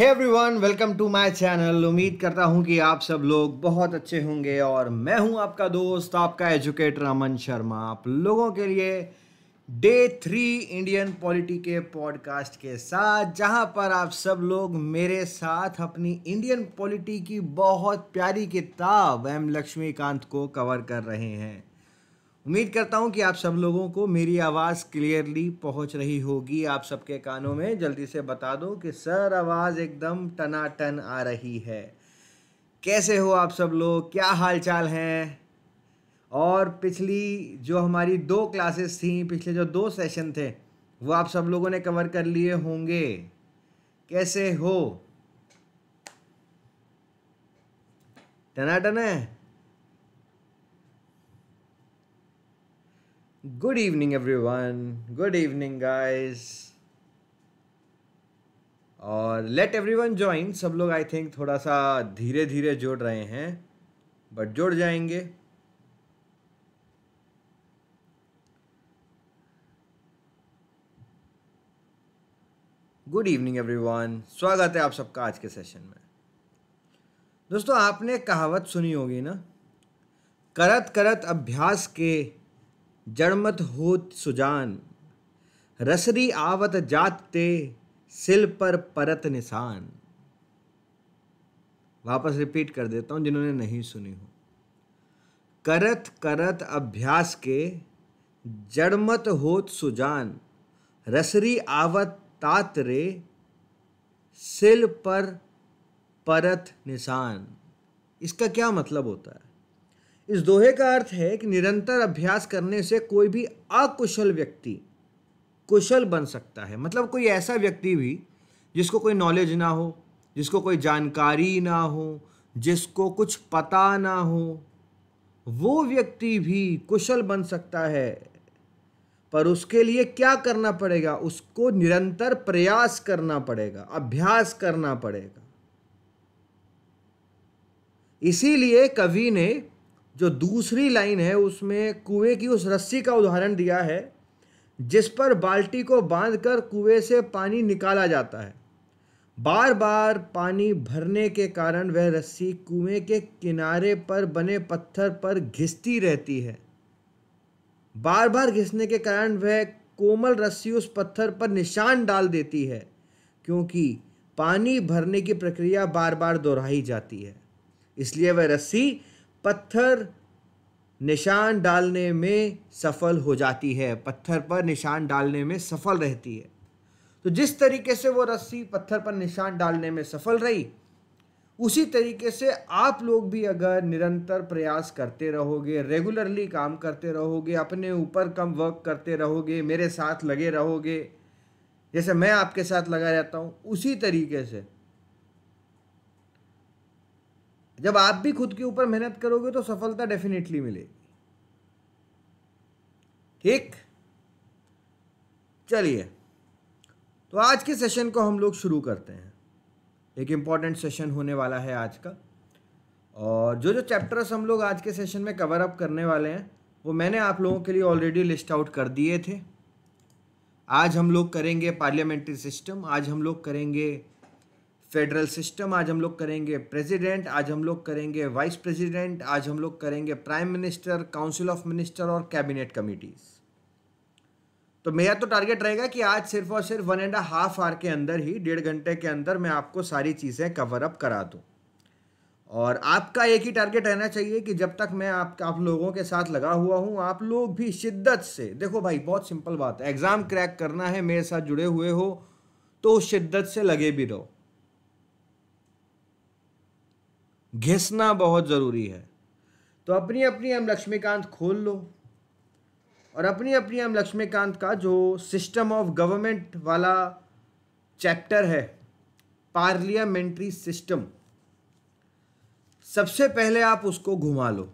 है everyone welcome to my channel उम्मीद करता हूं कि आप सब लोग बहुत अच्छे होंगे और मैं हूं आपका दोस्त आपका एजुकेटर अमन शर्मा आप लोगों के लिए डे थ्री इंडियन पॉलिटी के पॉडकास्ट के साथ जहां पर आप सब लोग मेरे साथ अपनी इंडियन पॉलिटी की बहुत प्यारी किताब एम लक्ष्मीकांत को कवर कर रहे हैं उम्मीद करता हूँ कि आप सब लोगों को मेरी आवाज़ क्लियरली पहुँच रही होगी आप सबके कानों में जल्दी से बता दो कि सर आवाज़ एकदम टनाटन आ रही है कैसे हो आप सब लोग क्या हाल चाल हैं और पिछली जो हमारी दो क्लासेस थी पिछले जो दो सेशन थे वो आप सब लोगों ने कवर कर लिए होंगे कैसे हो टनाटन है good evening everyone good evening guys और लेट एवरी वन ज्वाइन सब लोग आई थिंक थोड़ा सा धीरे धीरे जुड़ रहे हैं बट जोड़ जाएंगे गुड इवनिंग एवरीवन स्वागत है आप सबका आज के सेशन में दोस्तों आपने कहावत सुनी होगी ना करत करत अभ्यास के जड़मत होत सुजान रसरी आवत ते सिल पर परत निशान वापस रिपीट कर देता हूँ जिन्होंने नहीं सुनी हो करत करत अभ्यास के जड़मत होत सुजान रसरी आवत तात रे सिल पर परत निशान इसका क्या मतलब होता है इस दोहे का अर्थ है कि निरंतर अभ्यास करने से कोई भी अकुशल व्यक्ति कुशल बन सकता है मतलब कोई ऐसा व्यक्ति भी जिसको कोई नॉलेज ना हो जिसको कोई जानकारी ना हो जिसको कुछ पता ना हो वो व्यक्ति भी कुशल बन सकता है पर उसके लिए क्या करना पड़ेगा उसको निरंतर प्रयास करना पड़ेगा अभ्यास करना पड़ेगा इसीलिए कवि ने जो दूसरी लाइन है उसमें कुएं की उस रस्सी का उदाहरण दिया है जिस पर बाल्टी को बांधकर कुएं से पानी निकाला जाता है बार बार पानी भरने के कारण वह रस्सी कुएं के किनारे पर बने पत्थर पर घिसती रहती है बार बार घिसने के कारण वह कोमल रस्सी उस पत्थर पर निशान डाल देती है क्योंकि पानी भरने की प्रक्रिया बार बार दोहराई जाती है इसलिए वह रस्सी पत्थर निशान डालने में सफल हो जाती है पत्थर पर निशान डालने में सफल रहती है तो जिस तरीके से वो रस्सी पत्थर पर निशान डालने में सफल रही उसी तरीके से आप लोग भी अगर निरंतर प्रयास करते रहोगे रेगुलरली काम करते रहोगे अपने ऊपर कम वर्क करते रहोगे मेरे साथ लगे रहोगे जैसे मैं आपके साथ लगा रहता हूँ उसी तरीके से जब आप भी खुद के ऊपर मेहनत करोगे तो सफलता डेफिनेटली मिलेगी ठीक चलिए तो आज के सेशन को हम लोग शुरू करते हैं एक इम्पॉर्टेंट सेशन होने वाला है आज का और जो जो चैप्टर्स हम लोग आज के सेशन में कवर अप करने वाले हैं वो मैंने आप लोगों के लिए ऑलरेडी लिस्ट आउट कर दिए थे आज हम लोग करेंगे पार्लियामेंट्री सिस्टम आज हम लोग करेंगे फेडरल सिस्टम आज हम लोग करेंगे प्रेसिडेंट आज हम लोग करेंगे वाइस प्रेसिडेंट आज हम लोग करेंगे prime minister council of minister और कैबिनेट कमिटीज तो मेरा तो टारगेट रहेगा कि आज सिर्फ और सिर्फ वन एंड हाफ आवर के अंदर ही डेढ़ घंटे के अंदर मैं आपको सारी चीज़ें कवर अप करा दूँ और आपका एक ही टारगेट रहना चाहिए कि जब तक मैं आप आप लोगों के साथ लगा हुआ हूँ आप लोग भी शिद्दत से देखो भाई बहुत सिंपल बात है एग्ज़ाम क्रैक करना है मेरे साथ जुड़े हुए हो तो शिद्दत से लगे भी रहो घिसना बहुत ज़रूरी है तो अपनी अपनी एम लक्ष्मीकांत खोल लो और अपनी अपनी एम लक्ष्मीकांत का जो सिस्टम ऑफ गवर्नमेंट वाला चैप्टर है पार्लियामेंट्री सिस्टम सबसे पहले आप उसको घुमा लो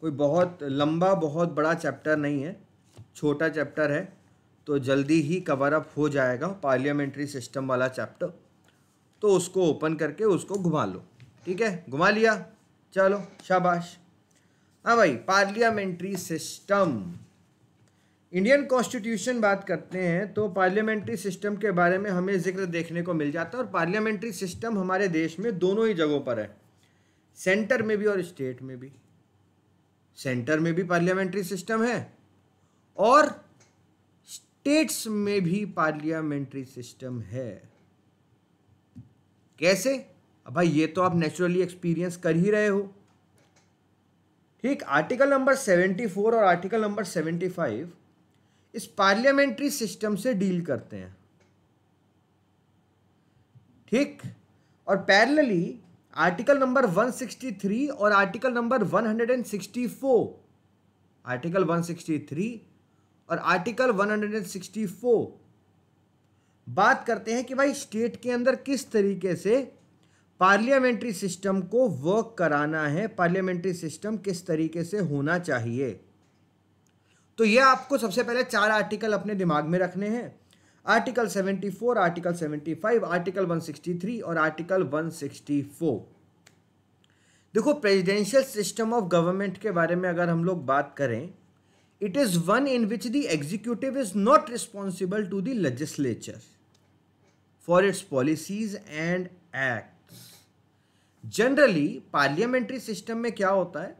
कोई बहुत लंबा बहुत बड़ा चैप्टर नहीं है छोटा चैप्टर है तो जल्दी ही कवर अप हो जाएगा पार्लियामेंट्री सिस्टम वाला चैप्टर तो उसको ओपन करके उसको घुमा लो ठीक है घुमा लिया चलो शाबाश हाँ भाई पार्लियामेंट्री सिस्टम इंडियन कॉन्स्टिट्यूशन बात करते हैं तो पार्लियामेंट्री सिस्टम के बारे में हमें जिक्र देखने को मिल जाता है और पार्लियामेंट्री सिस्टम हमारे देश में दोनों ही जगहों पर है सेंटर में भी और स्टेट में भी सेंटर में भी पार्लियामेंट्री सिस्टम है और स्टेट्स में भी पार्लियामेंट्री सिस्टम है कैसे अब भाई ये तो आप नेचुरली एक्सपीरियंस कर ही रहे हो ठीक आर्टिकल नंबर सेवेंटी फोर और आर्टिकल नंबर सेवेंटी फाइव इस पार्लियामेंट्री सिस्टम से डील करते हैं ठीक और पैरेलली आर्टिकल नंबर 163 और आर्टिकल नंबर 164 आर्टिकल 163 और आर्टिकल 164 बात करते हैं कि भाई स्टेट के अंदर किस तरीके से पार्लियामेंट्री सिस्टम को वर्क कराना है पार्लियामेंट्री सिस्टम किस तरीके से होना चाहिए तो ये आपको सबसे पहले चार आर्टिकल अपने दिमाग में रखने हैं आर्टिकल 74, आर्टिकल 75, आर्टिकल 163 और आर्टिकल 164 देखो प्रेसिडेंशियल सिस्टम ऑफ गवर्नमेंट के बारे में अगर हम लोग बात करें it is one in which the executive is not responsible to the legislature for its policies and act generally parliamentary system में क्या होता है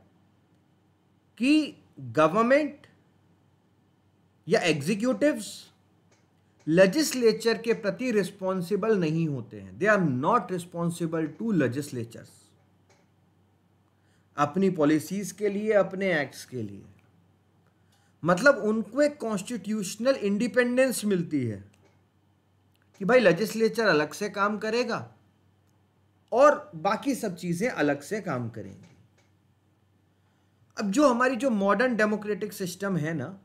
कि गवर्नमेंट या एग्जीक्यूटिव्स लेजिस्लेचर के प्रति रिस्पॉन्सिबल नहीं होते हैं they are not responsible to legislatures अपनी पॉलिसीज के लिए अपने एक्ट्स के लिए मतलब उनको एक कॉन्स्टिट्यूशनल इंडिपेंडेंस मिलती है कि भाई लेजिस्लेचर अलग से काम करेगा और बाकी सब चीज़ें अलग से काम करेंगी अब जो हमारी जो मॉडर्न डेमोक्रेटिक सिस्टम है ना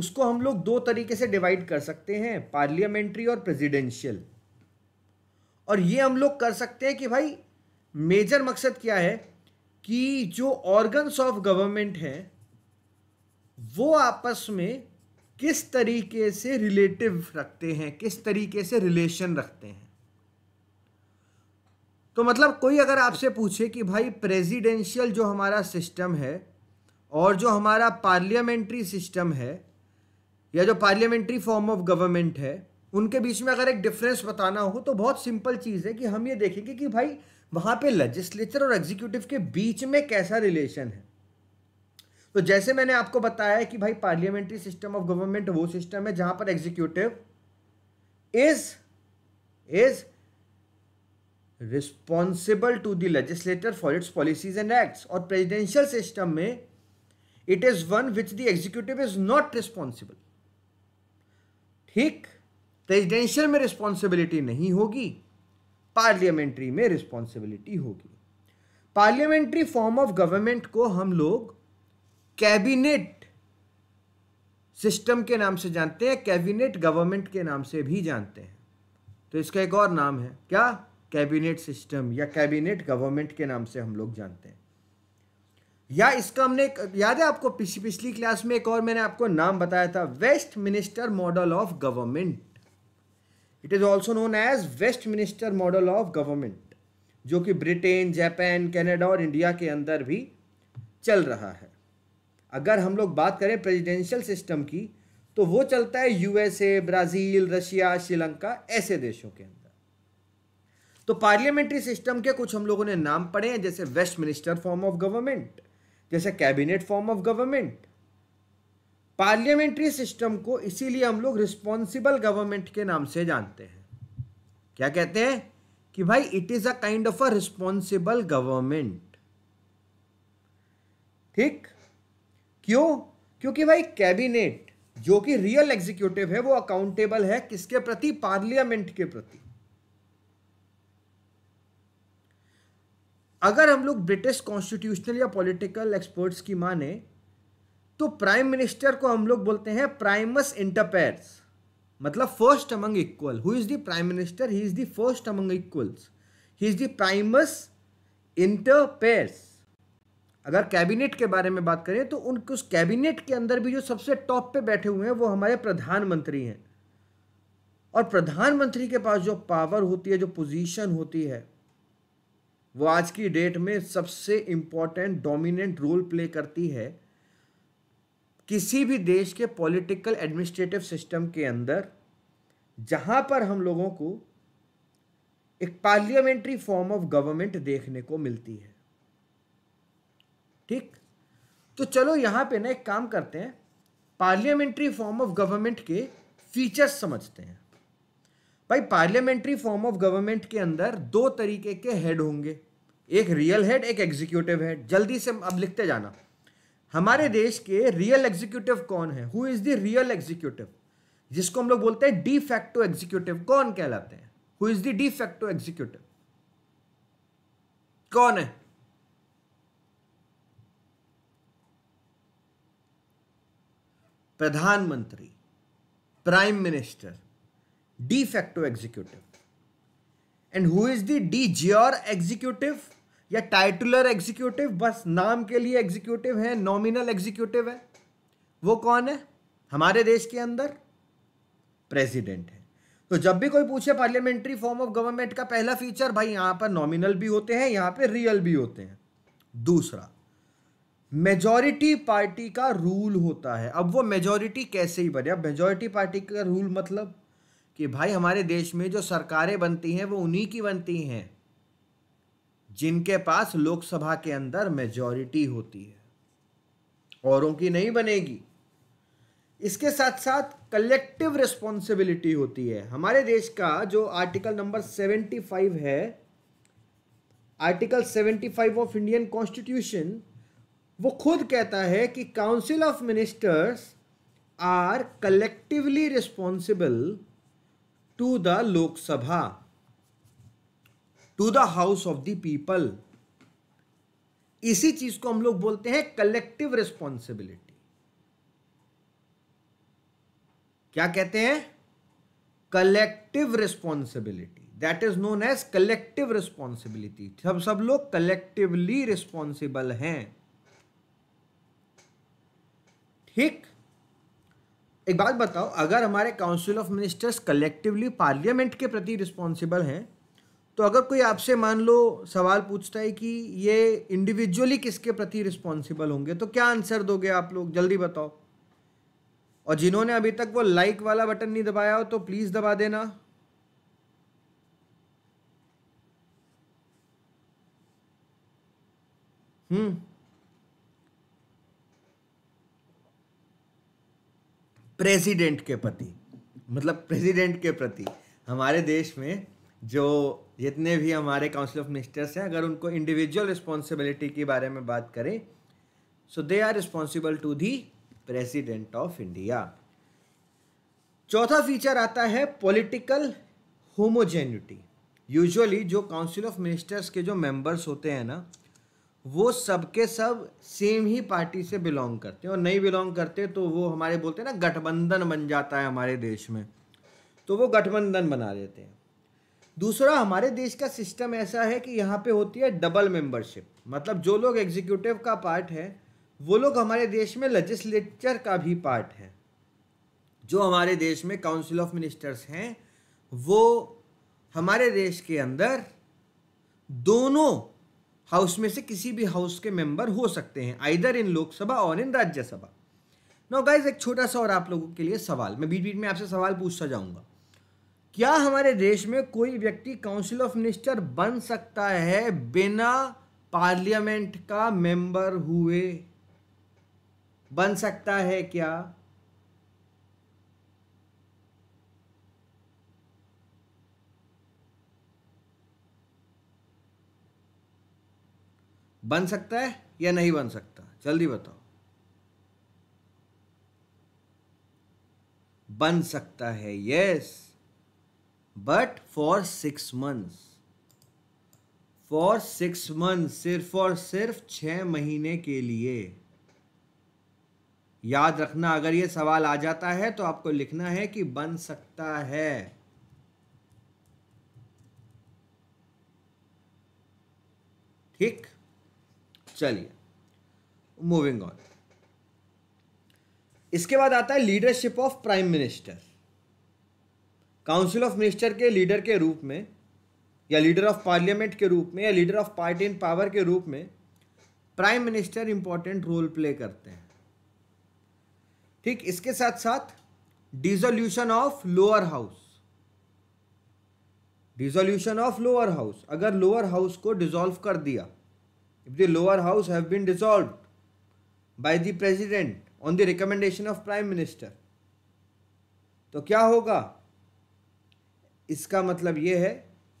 उसको हम लोग दो तरीके से डिवाइड कर सकते हैं पार्लियामेंट्री और प्रेसिडेंशियल और ये हम लोग कर सकते हैं कि भाई मेजर मकसद क्या है कि जो ऑर्गन्स ऑफ गवर्नमेंट हैं वो आपस में किस तरीके से रिलेटिव रखते हैं किस तरीके से रिलेशन रखते हैं तो मतलब कोई अगर आपसे पूछे कि भाई प्रेसिडेंशियल जो हमारा सिस्टम है और जो हमारा पार्लियामेंट्री सिस्टम है या जो पार्लियामेंट्री फॉर्म ऑफ गवर्नमेंट है उनके बीच में अगर एक डिफरेंस बताना हो तो बहुत सिंपल चीज़ है कि हम ये देखेंगे कि भाई वहाँ पे लेजिस्लेचर और एग्जीक्यूटिव के बीच में कैसा रिलेशन है तो जैसे मैंने आपको बताया कि भाई पार्लियामेंट्री सिस्टम ऑफ गवर्नमेंट वो सिस्टम है जहाँ पर executive is is responsible to the legislator for its policies and acts और प्रेजिडेंशियल सिस्टम में it is one which the executive is not responsible ठीक प्रेजिडेंशियल में रिस्पॉन्सिबिलिटी नहीं होगी पार्लियामेंट्री में रिस्पॉन्सिबिलिटी होगी पार्लियामेंट्री फॉर्म ऑफ गवर्नमेंट को हम लोग कैबिनेट सिस्टम के नाम से जानते हैं कैबिनेट गवर्नमेंट के नाम से भी जानते हैं तो इसका एक और नाम है क्या कैबिनेट सिस्टम या कैबिनेट गवर्नमेंट के नाम से हम लोग जानते हैं या इसका हमने याद है आपको पिछली पिछली क्लास में एक और मैंने आपको नाम बताया था Westminster model of government it is also known as Westminster model of government जो कि ब्रिटेन जापान कनाडा और इंडिया के अंदर भी चल रहा है अगर हम लोग बात करें प्रेजिडेंशियल सिस्टम की तो वो चलता है यूएसए ब्राज़ील रशिया श्रीलंका ऐसे देशों के अंदर तो पार्लियामेंट्री सिस्टम के कुछ हम लोगों ने नाम पढ़े हैं जैसे Westminster form of government जैसे cabinet form of government parliamentary system को इसीलिए हम लोग रिस्पॉन्सिबल गवर्नमेंट के नाम से जानते हैं क्या कहते हैं कि भाई it is a kind of a responsible government ठीक क्यों क्योंकि भाई कैबिनेट जो कि रियल एग्जीक्यूटिव है वो अकाउंटेबल है किसके प्रति पार्लियामेंट के प्रति अगर हम लोग ब्रिटिश कॉन्स्टिट्यूशनल या पॉलिटिकल एक्सपर्ट्स की माने तो प्राइम मिनिस्टर को हम लोग बोलते हैं प्राइमस इंटरपेयर्स मतलब first among equal who is the prime minister he is the first among equals he is the primus inter pares अगर कैबिनेट के बारे में बात करें तो उनके उस कैबिनेट के अंदर भी जो सबसे टॉप पे बैठे हुए हैं वो हमारे प्रधानमंत्री हैं और प्रधानमंत्री के पास जो पावर होती है जो पोजीशन होती है वो आज की डेट में सबसे इम्पोर्टेंट डोमिनेंट रोल प्ले करती है किसी भी देश के पॉलिटिकल एडमिनिस्ट्रेटिव सिस्टम के अंदर जहाँ पर हम लोगों को एक पार्लियामेंट्री फॉर्म ऑफ गवर्नमेंट देखने को मिलती है ठीक तो चलो यहाँ पे ना एक काम करते हैं पार्लियामेंट्री फॉर्म ऑफ गवर्नमेंट के फीचर्स समझते हैं भाई पार्लियामेंट्री फॉर्म ऑफ गवर्नमेंट के अंदर दो तरीके के हेड होंगे एक रियल हेड एक एग्जीक्यूटिव हेड जल्दी से अब लिखते जाना हमारे देश के रियल एग्जीक्यूटिव कौन है who is the real executive जिसको हम लोग बोलते हैं डी फैक्टो एग्जीक्यूटिव कौन कहलाते हैं who is the de facto executive कौन है प्रधानमंत्री prime minister de facto executive and who is the de jure executive या टाइटुलर एग्जीक्यूटिव बस नाम के लिए एग्जीक्यूटिव है नॉमिनल एग्जीक्यूटिव है वो कौन है हमारे देश के अंदर प्रेसिडेंट है तो जब भी कोई पूछे पार्लियामेंट्री फॉर्म ऑफ गवर्नमेंट का पहला फीचर भाई यहां पर नॉमिनल भी होते हैं यहां पर रियल भी होते हैं दूसरा मेजॉरिटी पार्टी का रूल होता है अब वो मेजॉरिटी कैसे ही बने अब मेजॉरिटी पार्टी का रूल मतलब कि भाई हमारे देश में जो सरकारें बनती हैं वो उन्हीं की बनती हैं जिनके पास लोकसभा के अंदर मेजॉरिटी होती है औरों की नहीं बनेगी इसके साथ साथ कलेक्टिव रिस्पॉन्सिबिलिटी होती है हमारे देश का जो आर्टिकल नंबर 75 है आर्टिकल 75 ऑफ इंडियन कॉन्स्टिट्यूशन वो खुद कहता है कि council of ministers are collectively responsible to the Lok Sabha to the house of the people इसी चीज को हम लोग बोलते हैं कलेक्टिव रिस्पॉन्सिबिलिटी क्या कहते हैं collective responsibility that is known as collective responsibility सब सब लोग कलेक्टिवली रिस्पॉन्सिबल हैं ठीक एक बात बताओ अगर हमारे council of ministers collectively parliament के प्रति रिस्पॉन्सिबल हैं तो अगर कोई आपसे मान लो सवाल पूछता है कि ये इंडिविजुअली किसके प्रति रिस्पॉन्सिबल होंगे तो क्या आंसर दोगे आप लोग जल्दी बताओ और जिन्होंने अभी तक वो लाइक वाला बटन नहीं दबाया हो तो प्लीज़ दबा देना हम्म प्रेसिडेंट के प्रति मतलब प्रेसिडेंट के प्रति हमारे देश में जो जितने भी हमारे काउंसिल ऑफ मिनिस्टर्स हैं अगर उनको इंडिविजुअल रिस्पॉन्सिबिलिटी के बारे में बात करें so they are responsible to the president of India चौथा फीचर आता है पॉलिटिकल होमोजेनिटी यूजुअली जो काउंसिल ऑफ मिनिस्टर्स के जो मेंबर्स होते हैं ना वो सबके सब सेम ही पार्टी से बिलोंग करते हैं और नहीं बिलोंग करते तो वो हमारे बोलते हैं ना गठबंधन बन जाता है हमारे देश में तो वो गठबंधन बना देते हैं दूसरा हमारे देश का सिस्टम ऐसा है कि यहाँ पे होती है डबल मेंबरशिप मतलब जो लोग एग्जीक्यूटिव का पार्ट है वो लोग हमारे देश में लजिस्लेचर का भी पार्ट है जो हमारे देश में काउंसिल ऑफ मिनिस्टर्स हैं वो हमारे देश के अंदर दोनों हाउस में से किसी भी हाउस के मेंबर हो सकते हैं आइदर इन लोकसभा और इन राज्यसभा नो गाइज एक छोटा सा और आप लोगों के लिए सवाल मैं बीच बीच में आपसे सवाल पूछता जाऊंगा क्या हमारे देश में कोई व्यक्ति काउंसिल ऑफ मिनिस्टर बन सकता है बिना पार्लियामेंट का मेंबर हुए बन सकता है क्या बन सकता है या नहीं बन सकता जल्दी बताओ बन सकता है yes but for six months for six month सिर्फ और सिर्फ छ महीने के लिए याद रखना अगर ये सवाल आ जाता है तो आपको लिखना है कि बन सकता है ठीक चलिए मूविंग ऑन इसके बाद आता है leadership of prime minister council of minister के लीडर के रूप में या लीडर ऑफ पार्लियामेंट के रूप में या leader of party in power के रूप में prime minister important role play करते हैं ठीक इसके साथ साथ dissolution of lower house dissolution of lower house अगर लोअर हाउस को डिजोल्व कर दिया if the lower house have been dissolved by the president on the recommendation of prime minister तो क्या होगा इसका मतलब यह है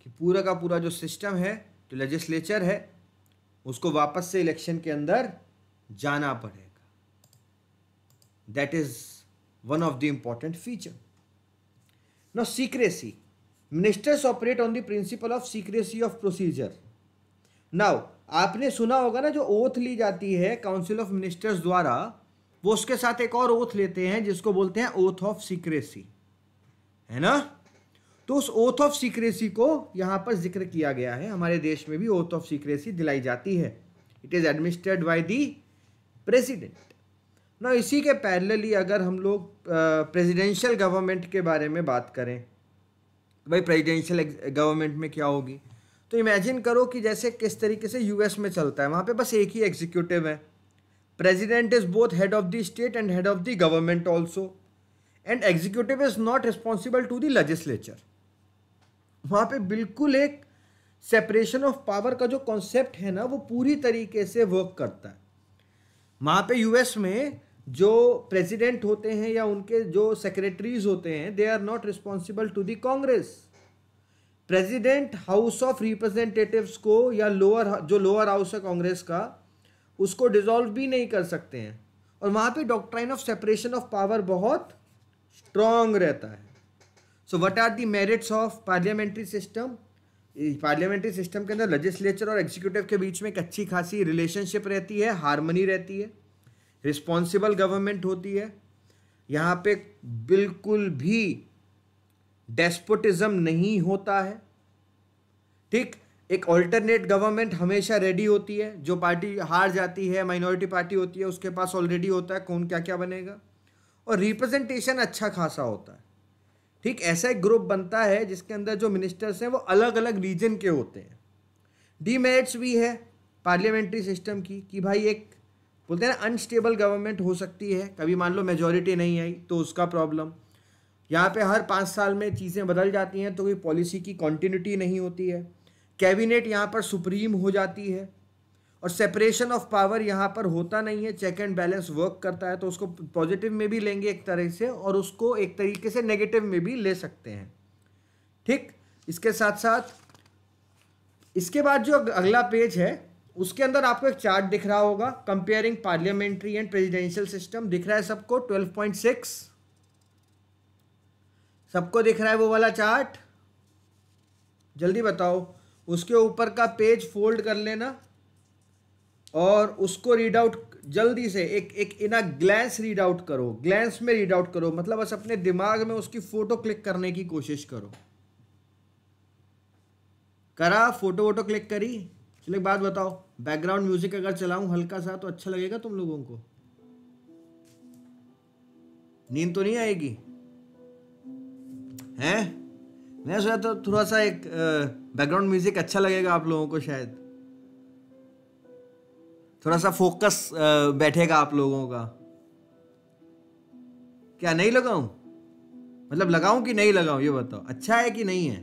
कि पूरा का पूरा जो सिस्टम है जो लेजिस्लेचर है उसको वापस से इलेक्शन के अंदर जाना पड़ेगा that is one of the important feature no secrecy ministers operate on the principle of secrecy of procedure now आपने सुना होगा ना जो ओथ ली जाती है काउंसिल ऑफ मिनिस्टर्स द्वारा वो उसके साथ एक और ओथ लेते हैं जिसको बोलते हैं ओथ ऑफ सीक्रेसी है ना तो उस ओथ ऑफ सीक्रेसी को यहां पर जिक्र किया गया है हमारे देश में भी ओथ ऑफ सीक्रेसी दिलाई जाती है it is administered by the president ना इसी के पैरेलली अगर हम लोग प्रेसिडेंशियल गवर्नमेंट के बारे में बात करें भाई प्रेजिडेंशियल गवर्नमेंट में क्या होगी तो इमेजिन करो कि जैसे किस तरीके से यूएस में चलता है वहाँ पे बस एक ही एग्जीक्यूटिव है president is both head of the state and head of the government also and executive is not responsible to the legislature वहाँ पे बिल्कुल एक सेपरेशन ऑफ पावर का जो कॉन्सेप्ट है ना वो पूरी तरीके से वर्क करता है वहाँ पे यूएस में जो प्रेसिडेंट होते हैं या उनके जो सेक्रेटरीज होते हैं they are not responsible to the Congress president house of representatives को या लोअर जो लोअर हाउस है कांग्रेस का उसको डिजॉल्व भी नहीं कर सकते हैं और वहाँ पे doctrine of separation of power बहुत स्ट्रॉन्ग रहता है so what are the merits of parliamentary system parliamentary system के अंदर लेजिस्लेचर और एग्जीक्यूटिव के बीच में एक अच्छी खासी रिलेशनशिप रहती है हारमनी रहती है रिस्पॉन्सिबल गवर्नमेंट होती है यहाँ पे बिल्कुल भी डेस्पोटिज्म नहीं होता है ठीक एक ऑल्टरनेट गवर्नमेंट हमेशा रेडी होती है जो पार्टी हार जाती है माइनॉरिटी पार्टी होती है उसके पास ऑलरेडी होता है कौन क्या क्या बनेगा और रिप्रेजेंटेशन अच्छा खासा होता है ठीक ऐसा एक ग्रुप बनता है जिसके अंदर जो मिनिस्टर्स हैं वो अलग अलग रीजन के होते हैं डीमेरिट्स भी है पार्लियामेंट्री सिस्टम की कि भाई एक बोलते हैं ना अनस्टेबल गवर्नमेंट हो सकती है कभी मान लो मेजोरिटी नहीं आई तो उसका प्रॉब्लम यहाँ पे हर पाँच साल में चीज़ें बदल जाती हैं तो कोई पॉलिसी की कॉन्टीन्यूटी नहीं होती है कैबिनेट यहाँ पर सुप्रीम हो जाती है और सेपरेशन ऑफ पावर यहाँ पर होता नहीं है चेक एंड बैलेंस वर्क करता है तो उसको पॉजिटिव में भी लेंगे एक तरह से और उसको एक तरीके से नेगेटिव में भी ले सकते हैं ठीक इसके साथ साथ इसके बाद जो अगला पेज है उसके अंदर आपको एक चार्ट दिख रहा होगा comparing parliamentary and presidential system दिख रहा है सबको ट्वेल्व सबको दिख रहा है वो वाला चार्ट जल्दी बताओ उसके ऊपर का पेज फोल्ड कर लेना और उसको रीड आउट जल्दी से एक एक इना ग्लैंस रीड आउट करो ग्लैंस में रीड आउट करो मतलब बस अपने दिमाग में उसकी फ़ोटो क्लिक करने की कोशिश करो करा फ़ोटो वोटो क्लिक करी चलो एक बात बताओ बैकग्राउंड म्यूज़िक अगर चलाऊं हल्का सा तो अच्छा लगेगा तुम लोगों को नींद तो नहीं आएगी हैं मैं सोचा तो थोड़ा सा एक बैकग्राउंड म्यूजिक अच्छा लगेगा आप लोगों को शायद थोड़ा सा फोकस बैठेगा आप लोगों का क्या नहीं लगाऊं मतलब लगाऊं कि नहीं लगाऊं ये बताओ अच्छा है कि नहीं है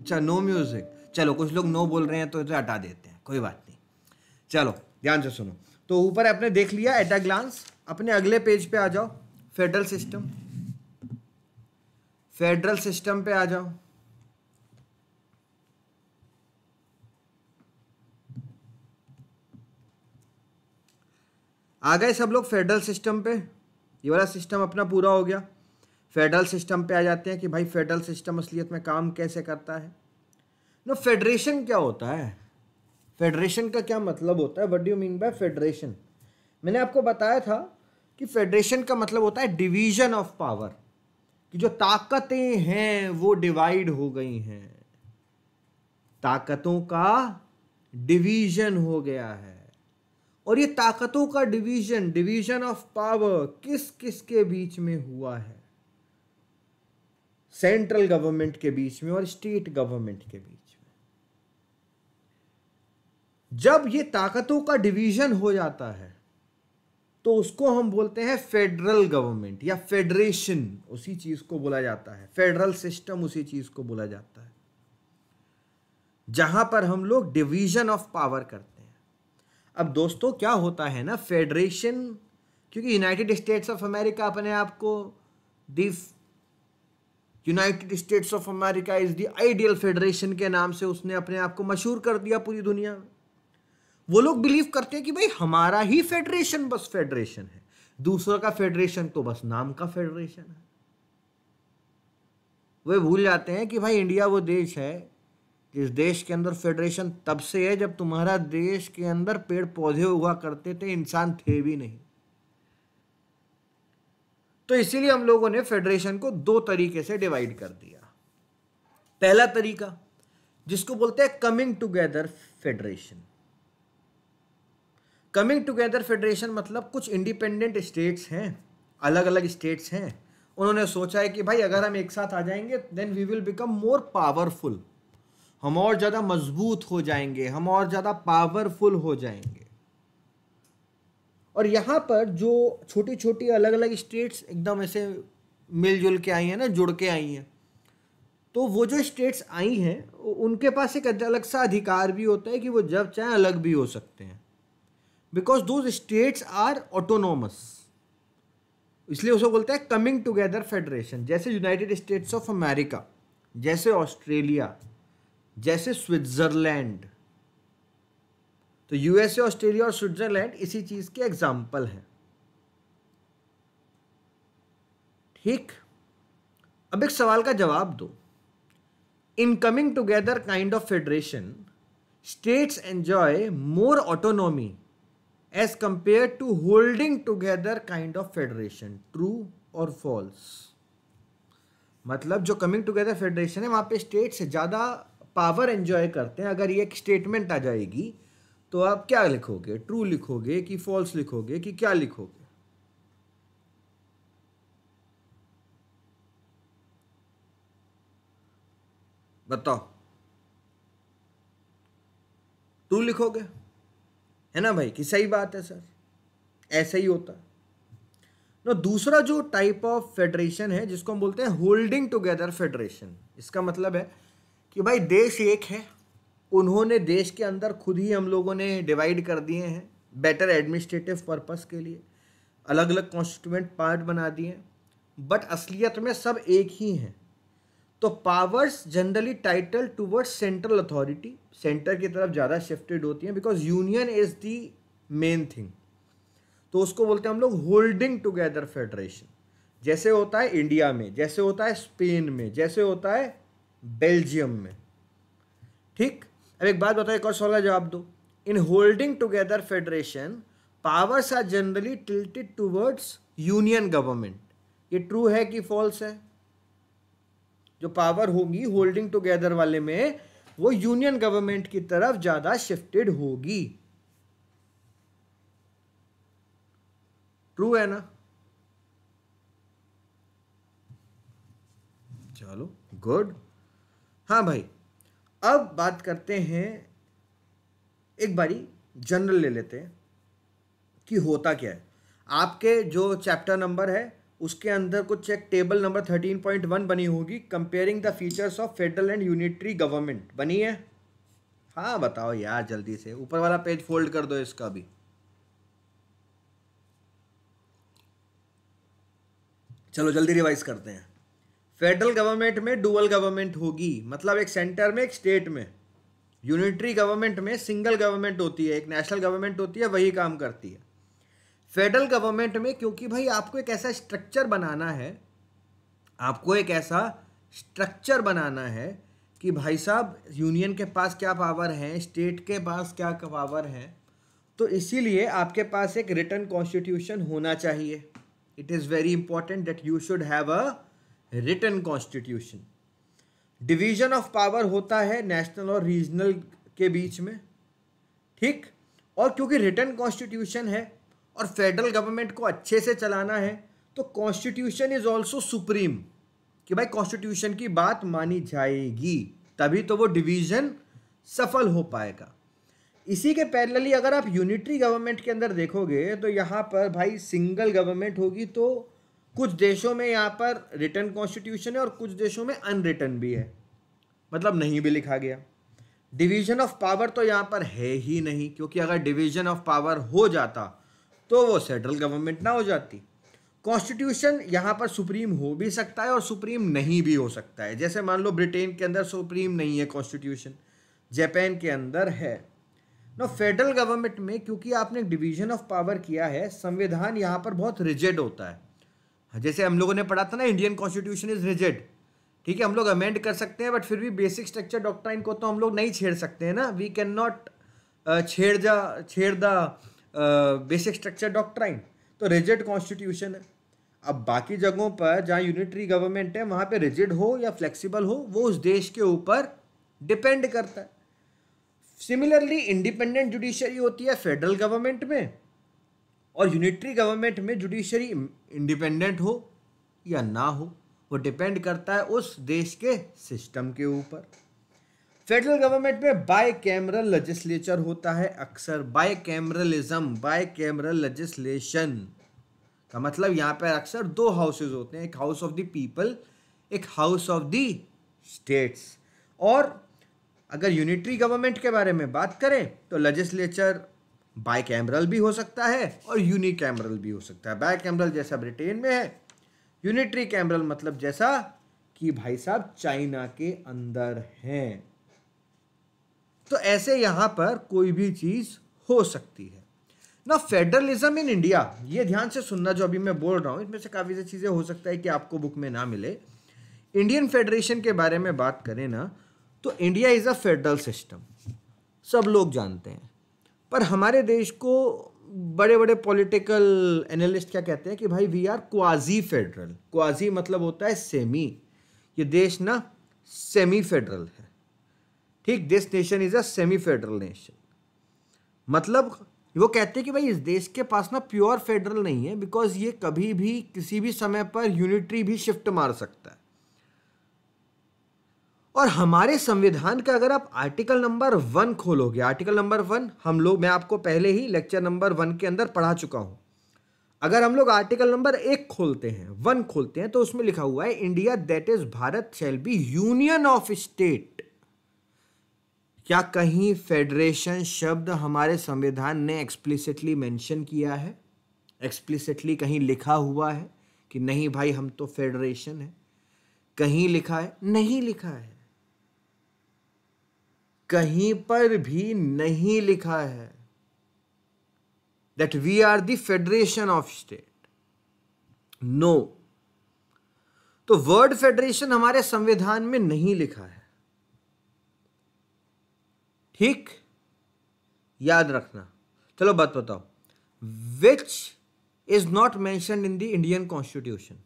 अच्छा नो म्यूजिक चलो कुछ लोग नो बोल रहे हैं तो, हटा देते हैं कोई बात नहीं चलो ध्यान से सुनो तो ऊपर आपने देख लिया एट अ ग्लांस अपने अगले पेज पे आ जाओ फेडरल सिस्टम फेडरल सिस्टम पे आ जाओ आ गए सब लोग फेडरल सिस्टम पे ये वाला सिस्टम अपना पूरा हो गया फेडरल सिस्टम पे आ जाते हैं कि भाई फेडरल सिस्टम असलियत में काम कैसे करता है नो फेडरेशन क्या होता है फेडरेशन का क्या मतलब होता है what do mean by federation मैंने आपको बताया था कि फेडरेशन का मतलब होता है डिवीजन ऑफ पावर कि जो ताकतें हैं वो डिवाइड हो गई हैं ताकतों का डिवीजन हो गया है और ये ताकतों का डिवीजन डिवीजन ऑफ पावर किस किस के बीच में हुआ है सेंट्रल गवर्नमेंट के बीच में और स्टेट गवर्नमेंट के बीच जब ये ताकतों का डिवीजन हो जाता है तो उसको हम बोलते हैं फेडरल गवर्नमेंट या फेडरेशन उसी चीज़ को बोला जाता है फेडरल सिस्टम उसी चीज़ को बोला जाता है जहां पर हम लोग डिवीजन ऑफ पावर करते हैं अब दोस्तों क्या होता है ना फेडरेशन क्योंकि यूनाइटेड स्टेट्स ऑफ अमेरिका अपने आप को the United States of America is the ideal federation के नाम से उसने अपने आप को मशहूर कर दिया पूरी दुनिया में वो लोग बिलीव करते हैं कि भाई हमारा ही फेडरेशन बस फेडरेशन है दूसरों का फेडरेशन तो बस नाम का फेडरेशन है वे भूल जाते हैं कि भाई इंडिया वो देश है जिस देश के अंदर फेडरेशन तब से है जब तुम्हारा देश के अंदर पेड़ पौधे हुआ करते थे इंसान थे भी नहीं तो इसीलिए हम लोगों ने फेडरेशन को दो तरीके से डिवाइड कर दिया पहला तरीका जिसको बोलते हैं coming together federation coming together federation मतलब कुछ इंडिपेंडेंट स्टेट्स हैं अलग अलग स्टेट्स हैं उन्होंने सोचा है कि भाई अगर हम एक साथ आ जाएंगे then we will become more powerful हम और ज़्यादा मजबूत हो जाएंगे हम और ज़्यादा पावरफुल हो जाएंगे और यहाँ पर जो छोटी छोटी अलग अलग स्टेट्स एकदम ऐसे मिलजुल के आई हैं ना जुड़ के आई हैं तो वो जो स्टेट्स आई हैं उनके पास एक अलग सा अधिकार भी होता है कि वो जब चाहे अलग भी हो सकते हैं because those states are autonomous इसलिए उसको बोलते हैं कमिंग टुगेदर फेडरेशन जैसे यूनाइटेड स्टेट्स ऑफ अमेरिका जैसे ऑस्ट्रेलिया जैसे स्विट्ज़रलैंड तो यूएसए ऑस्ट्रेलिया और स्विट्ज़रलैंड इसी चीज़ के एग्जाम्पल हैं ठीक अब एक सवाल का जवाब दो in coming together kind of federation states enjoy more autonomy as compare to holding together kind of federation true और फॉल्स मतलब जो कमिंग टुगेदर फेडरेशन है वहां पे स्टेट से ज़्यादा पावर एंजॉय करते हैं अगर ये एक स्टेटमेंट आ जाएगी तो आप क्या लिखोगे ट्रू लिखोगे कि फॉल्स लिखोगे कि क्या लिखोगे बताओ ट्रू लिखोगे है ना भाई कि सही बात है सर ऐसा ही होता है ना दूसरा जो टाइप ऑफ फेडरेशन है जिसको हम बोलते हैं होल्डिंग टुगेदर फेडरेशन इसका मतलब है कि भाई देश एक है उन्होंने देश के अंदर खुद ही हम लोगों ने डिवाइड कर दिए हैं बेटर एडमिनिस्ट्रेटिव पर्पस के लिए अलग अलग कॉन्स्टिट्यूंट पार्ट बना दिए बट असलियत में सब एक ही हैं तो powers generally tilted towards central authority centre की तरफ ज़्यादा शिफ्टेड होती हैं because union is the main thing तो उसको बोलते हैं हम लोग होल्डिंग टुगेदर फेडरेशन जैसे होता है इंडिया में जैसे होता है स्पेन में जैसे होता है बेल्जियम में ठीक अब एक बात बताओ एक और सवाल का जवाब दो in holding together federation powers are generally tilted towards union government ये ट्रू है कि फॉल्स है जो पावर होगी होल्डिंग टुगेदर वाले में वो यूनियन गवर्नमेंट की तरफ ज़्यादा शिफ्टेड होगी ट्रू है ना चलो गुड हाँ भाई अब बात करते हैं एक बारी जनरल ले लेते हैं कि होता क्या है आपके जो चैप्टर नंबर है उसके अंदर कुछ एक table number thirteen point one बनी होगी comparing the features of federal and unitary government बनी है हाँ बताओ यार जल्दी से ऊपर वाला पेज फोल्ड कर दो इसका भी चलो जल्दी रिवाइज करते हैं फेडरल गवर्नमेंट में डुअल गवर्नमेंट होगी मतलब एक सेंटर में एक स्टेट में यूनिटरी गवर्नमेंट में सिंगल गवर्नमेंट होती है एक नेशनल गवर्नमेंट होती है वही काम करती है फेडरल गवर्नमेंट में क्योंकि भाई आपको एक ऐसा स्ट्रक्चर बनाना है आपको एक ऐसा स्ट्रक्चर बनाना है कि भाई साहब यूनियन के पास क्या पावर हैं स्टेट के पास क्या पावर हैं तो इसीलिए आपके पास एक रिटर्न कॉन्स्टिट्यूशन होना चाहिए it is very important that you should have a written constitution division of power होता है नेशनल और रीजनल के बीच में ठीक और क्योंकि रिटर्न कॉन्स्टिट्यूशन है और फेडरल गवर्नमेंट को अच्छे से चलाना है तो कॉन्स्टिट्यूशन इज़ ऑल्सो सुप्रीम कि भाई कॉन्स्टिट्यूशन की बात मानी जाएगी तभी तो वो डिवीज़न सफल हो पाएगा इसी के पैरेलली अगर आप यूनिटरी गवर्नमेंट के अंदर देखोगे तो यहाँ पर भाई सिंगल गवर्नमेंट होगी तो कुछ देशों में यहाँ पर रिटर्न कॉन्स्टिट्यूशन है और कुछ देशों में अनरिटर्न भी है मतलब नहीं भी लिखा गया डिवीजन ऑफ पावर तो यहाँ पर है ही नहीं क्योंकि अगर डिवीजन ऑफ पावर हो जाता तो वो सेंट्रल गवर्नमेंट ना हो जाती कॉन्स्टिट्यूशन यहाँ पर सुप्रीम हो भी सकता है और सुप्रीम नहीं भी हो सकता है जैसे मान लो ब्रिटेन के अंदर सुप्रीम नहीं है कॉन्स्टिट्यूशन जापान के अंदर है नो फेडरल गवर्नमेंट में क्योंकि आपने डिवीजन ऑफ पावर किया है संविधान यहाँ पर बहुत रिजेड होता है जैसे हम लोगों ने पढ़ा था ना इंडियन कॉन्स्टिट्यूशन इज रिजेड ठीक है हम लोग अमेंड कर सकते हैं बट फिर भी बेसिक स्ट्रक्चर डॉक्ट्राइन को तो हम लोग नहीं छेड़ सकते हैं ना वी कैन नॉट छेड़ जा छेड़ द बेसिक स्ट्रक्चर डॉक्ट्राइन तो रिजिड कॉन्स्टिट्यूशन है अब बाकी जगहों पर जहाँ यूनिटरी गवर्नमेंट है वहाँ पे रिजिड हो या फ्लेक्सिबल हो वो उस देश के ऊपर डिपेंड करता है सिमिलरली इंडिपेंडेंट जुडिशरी होती है फेडरल गवर्नमेंट में और यूनिटरी गवर्नमेंट में जुडिशरी इंडिपेंडेंट हो या ना हो वो डिपेंड करता है उस देश के सिस्टम के ऊपर फेडरल गवर्नमेंट में बाय कैमरल लेजिस्लेचर होता है अक्सर bicameralism bicameral legislation का मतलब यहाँ पर अक्सर दो हाउसेज होते हैं एक हाउस ऑफ द पीपल एक हाउस ऑफ द स्टेट्स और अगर यूनिटरी गवर्नमेंट के बारे में बात करें तो लेजिस्लेचर बाय कैमरल भी हो सकता है और यूनी कैमरल भी हो सकता है बाय कैमरल जैसा ब्रिटेन में है यूनिटरी कैमरल मतलब जैसा कि भाई साहब चाइना के अंदर हैं तो ऐसे यहाँ पर कोई भी चीज़ हो सकती है ना फेडरलिज्म इन इंडिया ये ध्यान से सुनना जो अभी मैं बोल रहा हूँ इसमें से काफ़ी सारी चीज़ें हो सकता है कि आपको बुक में ना मिले इंडियन फेडरेशन के बारे में बात करें ना तो India is a federal system सब लोग जानते हैं पर हमारे देश को बड़े बड़े पॉलिटिकल एनालिस्ट क्या कहते हैं कि भाई we are quasi federal quasi मतलब होता है सेमी ये देश ना सेमी फेडरल है ठीक this nation is a semi federal nation मतलब वो कहते हैं कि भाई इस देश के पास ना प्योर फेडरल नहीं है बिकॉज ये कभी भी किसी भी समय पर यूनिटरी भी शिफ्ट मार सकता है और हमारे संविधान का अगर आप आर्टिकल नंबर वन खोलोगे आर्टिकल नंबर वन हम लोग मैं आपको पहले ही लेक्चर नंबर वन के अंदर पढ़ा चुका हूं अगर हम लोग आर्टिकल नंबर एक खोलते हैं वन खोलते हैं तो उसमें लिखा हुआ है India that is Bharat shall be union of state क्या कहीं फेडरेशन शब्द हमारे संविधान ने एक्सप्लिसिटली मेंशन किया है एक्सप्लिसिटली कहीं लिखा हुआ है कि नहीं भाई हम तो फेडरेशन है कहीं लिखा है नहीं लिखा है कहीं पर भी नहीं लिखा है that we are the federation of state no तो वर्ड फेडरेशन हमारे संविधान में नहीं लिखा है ठीक याद रखना चलो बात बताओ which is not mention in the Indian constitution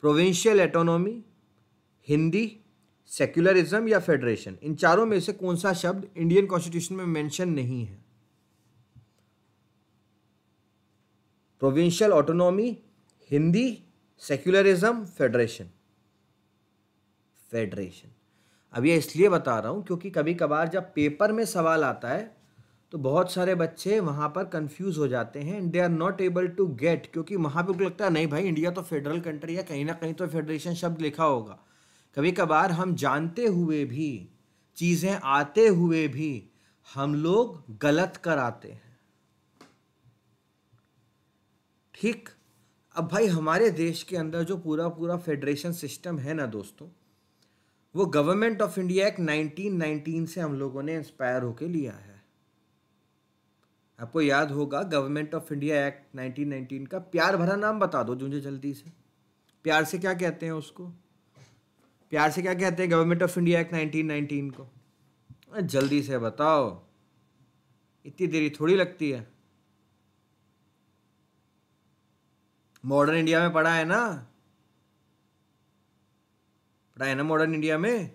provincial autonomy Hindi secularism या फेडरेशन इन चारों में से कौन सा शब्द इंडियन कॉन्स्टिट्यूशन में मेंशन नहीं है provincial autonomy Hindi secularism federation federation अब ये इसलिए बता रहा हूँ क्योंकि कभी कभार जब पेपर में सवाल आता है तो बहुत सारे बच्चे वहाँ पर कंफ्यूज हो जाते हैं and they are not able to get क्योंकि वहाँ पर लगता है नहीं भाई इंडिया तो फेडरल कंट्री है कहीं ना कहीं तो फेडरेशन शब्द लिखा होगा कभी कभार हम जानते हुए भी चीज़ें आते हुए भी हम लोग गलत कराते हैं ठीक अब भाई हमारे देश के अंदर जो पूरा पूरा फेडरेशन सिस्टम है ना दोस्तों वो गवर्नमेंट ऑफ इंडिया एक्ट 1919 से हम लोगों ने इंस्पायर होके लिया है आपको याद होगा गवर्नमेंट ऑफ इंडिया एक्ट 1919 का प्यार भरा नाम बता दो मुझे जल्दी से प्यार से क्या कहते हैं उसको प्यार से क्या कहते हैं गवर्नमेंट ऑफ इंडिया एक्ट 1919 को जल्दी से बताओ इतनी देरी थोड़ी लगती है मॉडर्न इंडिया में पढ़ा है ना ना मॉडर्न इंडिया में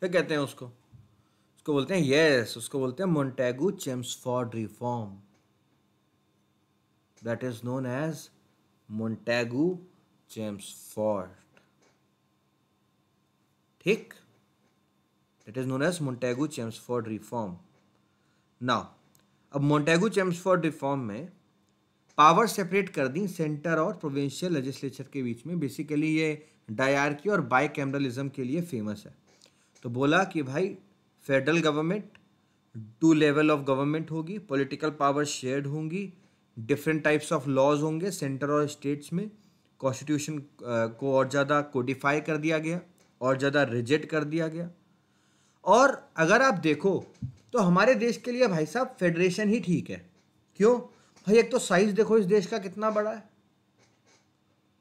क्या कहते हैं उसको उसको बोलते हैं यस उसको बोलते हैं Montagu for reform that is known as Montagu for ठीक that is known as Montagu for reform now अब मोन्टेगू फॉर रिफॉर्म में पावर सेपरेट कर दी सेंटर और प्रोविंशियल लेजिस्लेचर के बीच में बेसिकली ये डायरकी और बाई के लिए फेमस है तो बोला कि भाई federal government two level of government होगी पॉलिटिकल पावर शेयर्ड होंगी डिफरेंट टाइप्स ऑफ लॉज होंगे सेंटर और स्टेट्स में कॉन्स्टिट्यूशन uh, को और ज़्यादा कोडिफाई कर दिया गया और ज़्यादा रिजेक्ट कर दिया गया और अगर आप देखो तो हमारे देश के लिए भाई साहब फेडरेशन ही ठीक है क्यों भाई एक तो साइज़ देखो इस देश का कितना बड़ा है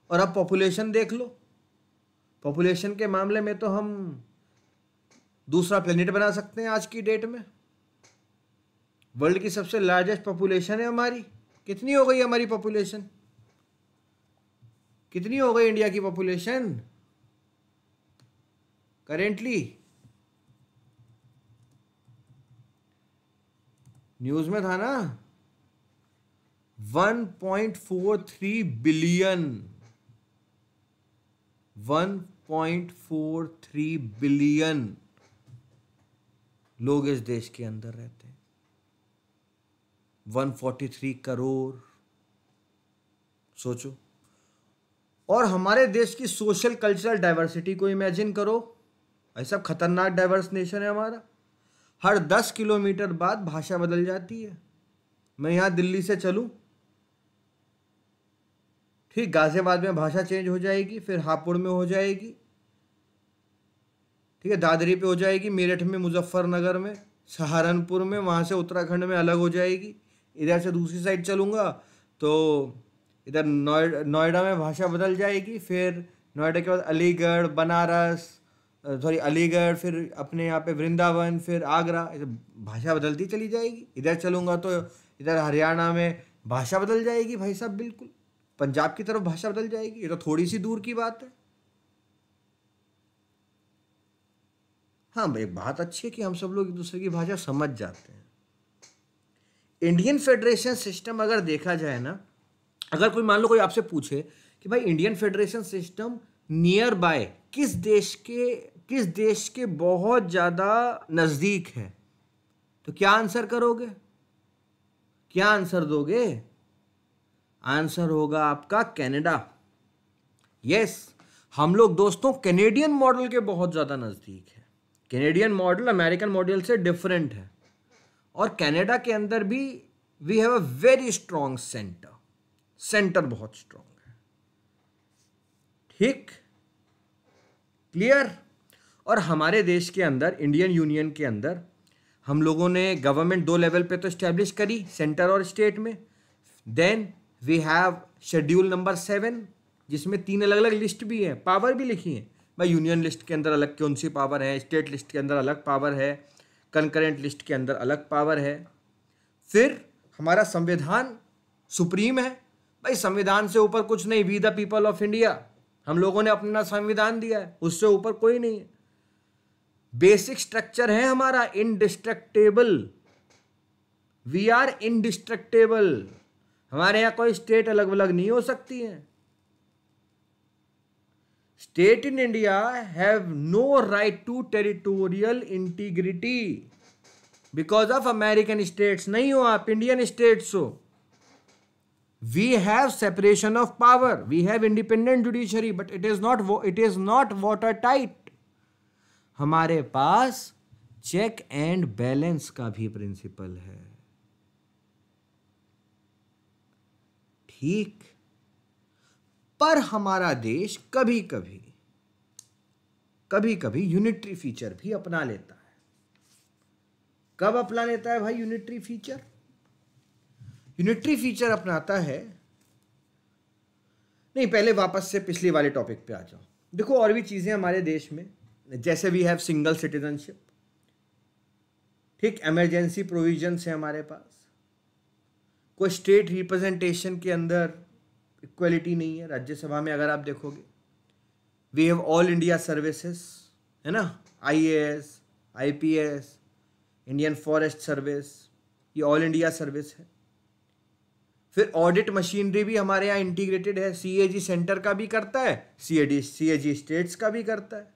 और अब पॉपुलेशन देख लो पॉपुलेशन के मामले में तो हम दूसरा प्लेनेट बना सकते हैं आज की डेट में वर्ल्ड की सबसे लार्जेस्ट पॉपुलेशन है हमारी कितनी हो गई हमारी पॉपुलेशन कितनी हो गई इंडिया की पॉपुलेशन करेंटली न्यूज में था ना 1.43 billion point four three billion लोग इस देश के अंदर रहते हैं 143 करोड़ सोचो और हमारे देश की सोशल कल्चरल डाइवर्सिटी को इमेजिन करो ऐसा खतरनाक डाइवर्स नेशन है हमारा हर दस किलोमीटर बाद भाषा बदल जाती है मैं यहाँ दिल्ली से चलूँ ठीक गाज़ियाबाद में भाषा चेंज हो जाएगी फिर हापुड़ में हो जाएगी ठीक है दादरी पे हो जाएगी मेरठ में मुजफ्फरनगर में सहारनपुर में वहाँ से उत्तराखंड में अलग हो जाएगी इधर से दूसरी साइड चलूँगा तो इधर नोएडा नोएडा में भाषा बदल जाएगी फिर नोएडा के बाद अलीगढ़ बनारस सॉरी अलीगढ़ फिर अपने यहाँ पे वृंदावन फिर आगरा भाषा बदलती चली जाएगी इधर चलूँगा तो इधर हरियाणा में भाषा बदल जाएगी भाई साहब बिल्कुल पंजाब की तरफ भाषा बदल जाएगी ये तो थोड़ी सी दूर की बात है हाँ एक बात अच्छी है कि हम सब लोग एक दूसरे की भाषा समझ जाते हैं इंडियन फेडरेशन सिस्टम अगर देखा जाए ना अगर कोई मान लो कोई आपसे पूछे कि भाई Indian federation system near by किस देश के किस देश के बहुत ज़्यादा नज़दीक है तो क्या आंसर करोगे क्या आंसर दोगे आंसर होगा आपका कनाडा यस yes, हम लोग दोस्तों कैनेडियन मॉडल के बहुत ज़्यादा नज़दीक है कैनेडियन मॉडल अमेरिकन मॉडल से डिफरेंट है और कनाडा के अंदर भी we have a very strong centre centre बहुत स्ट्रांग है ठीक क्लियर और हमारे देश के अंदर इंडियन यूनियन के अंदर हम लोगों ने गवर्नमेंट दो लेवल पे तो इस्टेब्लिश करी सेंटर और स्टेट में then we have schedule number seven जिसमें तीन अलग अलग लिस्ट भी हैं पावर भी लिखी है भाई यूनियन लिस्ट के अंदर अलग कौन सी पावर है स्टेट लिस्ट के अंदर अलग पावर है कंकरेंट लिस्ट के अंदर अलग पावर है फिर हमारा संविधान सुप्रीम है भाई संविधान से ऊपर कुछ नहीं we the people of India हम लोगों ने अपना संविधान दिया है उससे ऊपर कोई नहीं है बेसिक स्ट्रक्चर है हमारा इनडिस्ट्रक्टेबल वी आर इनडिस्ट्रक्टेबल हमारे यहाँ कोई स्टेट अलग अलग नहीं हो सकती है state in india have no right to territorial integrity because of american states nahi ho aap indian states ho we have separation of power we have independent judiciary but it is not it is not watertight हमारे पास check and balance का भी principal है ठीक पर हमारा देश कभी कभी कभी कभी यूनिटरी फीचर भी अपना लेता है कब अपना लेता है भाई यूनिटरी फीचर यूनिटरी फीचर अपनाता है नहीं पहले वापस से पिछले वाले टॉपिक पे आ जाओ देखो और भी चीज़ें हमारे देश में जैसे वी हैव सिंगल सिटीजनशिप ठीक एमरजेंसी प्रोविजन है हमारे पास कोई स्टेट रिप्रेजेंटेशन के अंदर इक्वलिटी नहीं है राज्यसभा में अगर आप देखोगे we have all India services है ना I A S I P S Indian forest service ये ऑल इंडिया सर्विस है फिर ऑडिट मशीनरी भी हमारे यहाँ इंटीग्रेटेड है सी ए जी सेंटर का भी करता है सी A D C A ji states का भी करता है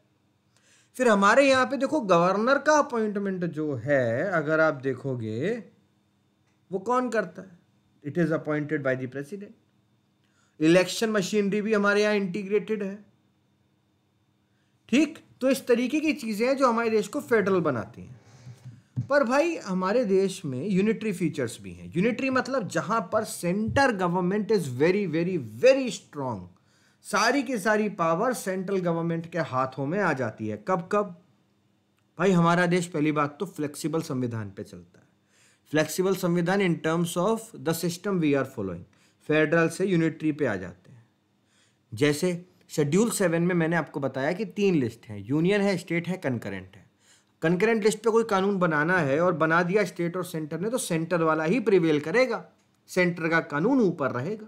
फिर हमारे यहाँ पे देखो गवर्नर का अपॉइंटमेंट जो है अगर आप देखोगे वो कौन करता है it is appointed by the president election machinery भी हमारे यहाँ इंटीग्रेटेड है ठीक तो इस तरीके की चीज़ें हैं जो हमारे देश को फेडरल बनाती हैं पर भाई हमारे देश में यूनिटरी फीचर्स भी हैं यूनिटरी मतलब जहाँ पर centre government is very very very strong सारी की सारी पावर सेंट्रल गवर्नमेंट के हाथों में आ जाती है कब कब भाई हमारा देश पहली बात तो फ्लेक्सिबल संविधान पे चलता है फ्लेक्सिबल संविधान in terms of the system we are following federal से यूनिटरी पे आ जाते हैं जैसे शेड्यूल सेवन में मैंने आपको बताया कि तीन लिस्ट हैं यूनियन है स्टेट है कंकरेंट है कंकरेंट लिस्ट पे कोई कानून बनाना है और बना दिया स्टेट और सेंटर ने तो सेंटर वाला ही प्रिवेल करेगा सेंटर का कानून ऊपर रहेगा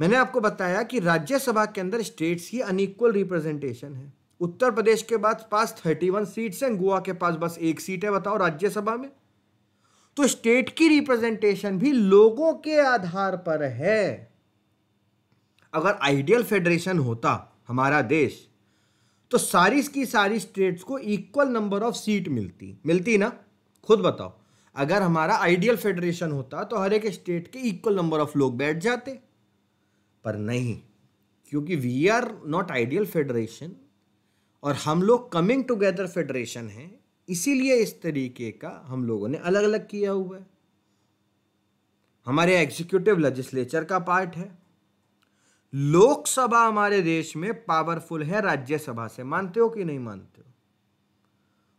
मैंने आपको बताया कि राज्यसभा के अंदर स्टेट्स की अनइक्वल रिप्रेजेंटेशन है उत्तर प्रदेश के बाद पास थर्टी वन सीट्स हैं गोवा के पास बस एक सीट है बताओ राज्यसभा में तो स्टेट की रिप्रेजेंटेशन भी लोगों के आधार पर है अगर आइडियल फेडरेशन होता हमारा देश तो सारी की सारी स्टेट्स को इक्वल नंबर ऑफ सीट मिलती मिलती ना खुद बताओ अगर हमारा आइडियल फेडरेशन होता तो हर एक स्टेट के इक्वल नंबर ऑफ लोग बैठ जाते पर नहीं क्योंकि we are not ideal federation और हम लोग कमिंग टुगेदर फेडरेशन हैं इसीलिए इस तरीके का हम लोगों ने अलग अलग किया हुआ है हमारे एग्जीक्यूटिव लेजिस्लेचर का पार्ट है लोकसभा हमारे देश में पावरफुल है राज्यसभा से मानते हो कि नहीं मानते हो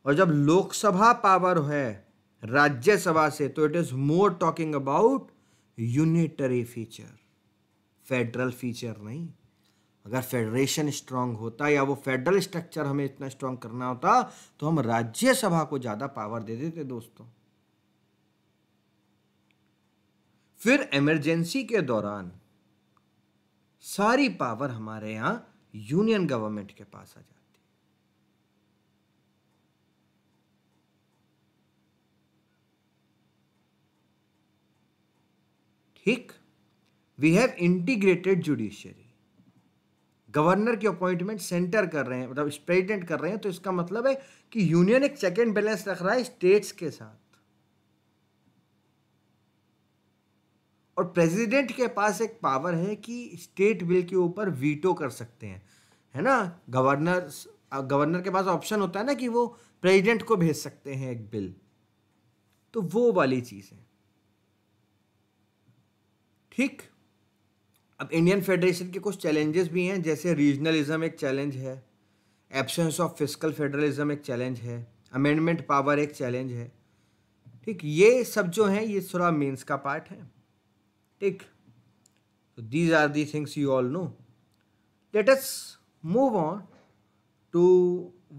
और जब लोकसभा पावर है राज्यसभा से तो it is more talking about unitary feature federal feature नहीं अगर फेडरेशन स्ट्रांग होता या वो फेडरल स्ट्रक्चर हमें इतना स्ट्रांग करना होता तो हम राज्यसभा को ज़्यादा पावर दे देते दोस्तों फिर इमरजेंसी के दौरान सारी पावर हमारे यहां यूनियन गवर्नमेंट के पास आ जाती है ठीक we have integrated judiciary governor की अपॉइंटमेंट सेंटर कर रहे हैं मतलब प्रेजिडेंट कर रहे हैं तो इसका मतलब है कि यूनियन एक चेक एंड बैलेंस रख रहा है स्टेट्स के साथ और प्रेसिडेंट के पास एक पावर है कि स्टेट बिल के ऊपर वीटो कर सकते हैं है ना गवर्नर गवर्नर के पास ऑप्शन होता है ना कि वो प्रेसिडेंट को भेज सकते हैं एक बिल तो वो वाली चीज़ है ठीक अब इंडियन फेडरेशन के कुछ चैलेंजेस भी हैं जैसे रीजनलिज्म एक चैलेंज है एब्सेंस ऑफ फिजिकल फेडरलिज्म एक चैलेंज है अमेंडमेंट पावर एक चैलेंज है ठीक ये सब जो हैं ये थोड़ा मीन्स का पार्ट है ठीक तो these are the things you all know let us move on to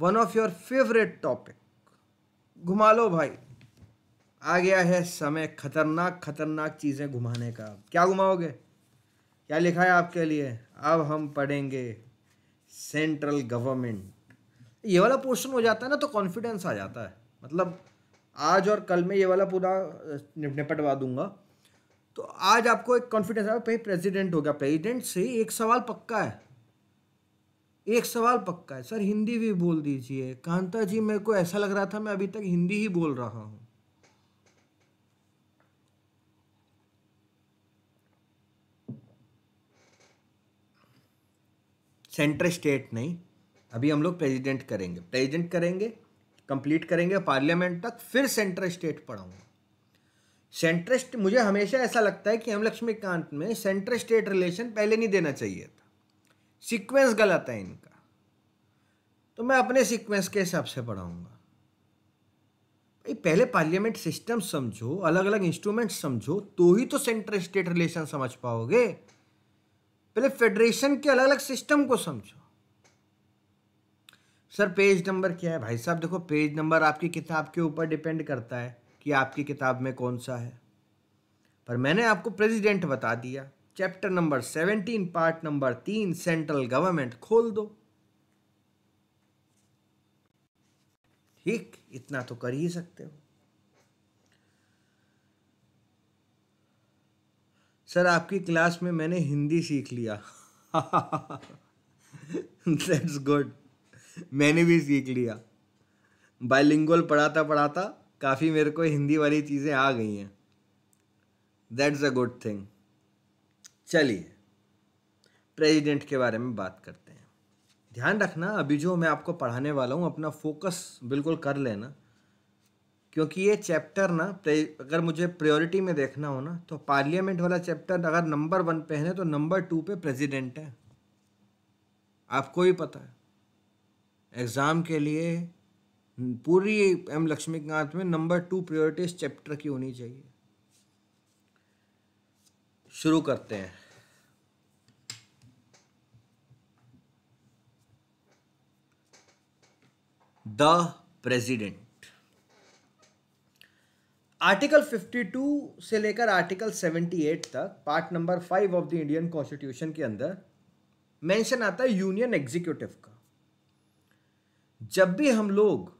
one of your favourite topic घुमा लो भाई आ गया है समय खतरनाक खतरनाक चीज़ें घुमाने का क्या घुमाओगे क्या लिखा है आपके लिए अब हम पढ़ेंगे सेंट्रल गवर्नमेंट ये वाला पोर्शन हो जाता है ना तो कॉन्फिडेंस आ जाता है मतलब आज और कल मैं ये वाला पूरा निपटवा दूंगा तो आज आपको एक कॉन्फिडेंस आया भाई प्रेसिडेंट हो गया प्रेसिडेंट से एक सवाल पक्का है एक सवाल पक्का है सर हिंदी भी बोल दीजिए कांता जी मेरे को ऐसा लग रहा था मैं अभी तक हिंदी ही बोल रहा हूँ सेंट्रल स्टेट नहीं अभी हम लोग प्रेजिडेंट करेंगे प्रेजिडेंट करेंगे कंप्लीट करेंगे पार्लियामेंट तक फिर सेंट्रल स्टेट पढ़ाऊँगा सेंट्रल मुझे हमेशा ऐसा लगता है कि हम लक्ष्मीकांत में सेंट्रल स्टेट रिलेशन पहले नहीं देना चाहिए था सीक्वेंस गलत है इनका तो मैं अपने सीक्वेंस के हिसाब से पढ़ाऊँगा भाई पहले पार्लियामेंट सिस्टम समझो अलग अलग इंस्ट्रूमेंट समझो तो ही तो सेंट्रल स्टेट रिलेशन समझ पाओगे पहले फेडरेशन के अलग अलग सिस्टम को समझो सर पेज नंबर क्या है भाई साहब देखो पेज नंबर आपकी किताब के ऊपर डिपेंड करता है कि आपकी किताब में कौन सा है पर मैंने आपको प्रेसिडेंट बता दिया chapter number seventeen part number तीन सेंट्रल गवर्नमेंट खोल दो ठीक इतना तो कर ही सकते हो सर आपकी क्लास में मैंने हिंदी सीख लिया दैट्स गुड मैंने भी सीख लिया बायलिंगुअल पढ़ाता पढ़ाता काफ़ी मेरे को हिंदी वाली चीज़ें आ गई हैं दैट्स अ गुड थिंग चलिए प्रेसिडेंट के बारे में बात करते हैं ध्यान रखना अभी जो मैं आपको पढ़ाने वाला हूँ अपना फोकस बिल्कुल कर लेना क्योंकि ये चैप्टर ना अगर मुझे प्रायोरिटी में देखना हो ना तो पार्लियामेंट वाला चैप्टर अगर नंबर वन पे है तो नंबर टू पे प्रेसिडेंट है आपको भी पता है एग्ज़ाम के लिए पूरी एम लक्ष्मीकांत में नंबर टू प्रायोरिटी इस चैप्टर की होनी चाहिए शुरू करते हैं द प्रेसिडेंट आर्टिकल 52 से लेकर आर्टिकल 78 तक part number five of the Indian constitution के अंदर मेंशन आता है यूनियन एग्जीक्यूटिव का जब भी हम लोग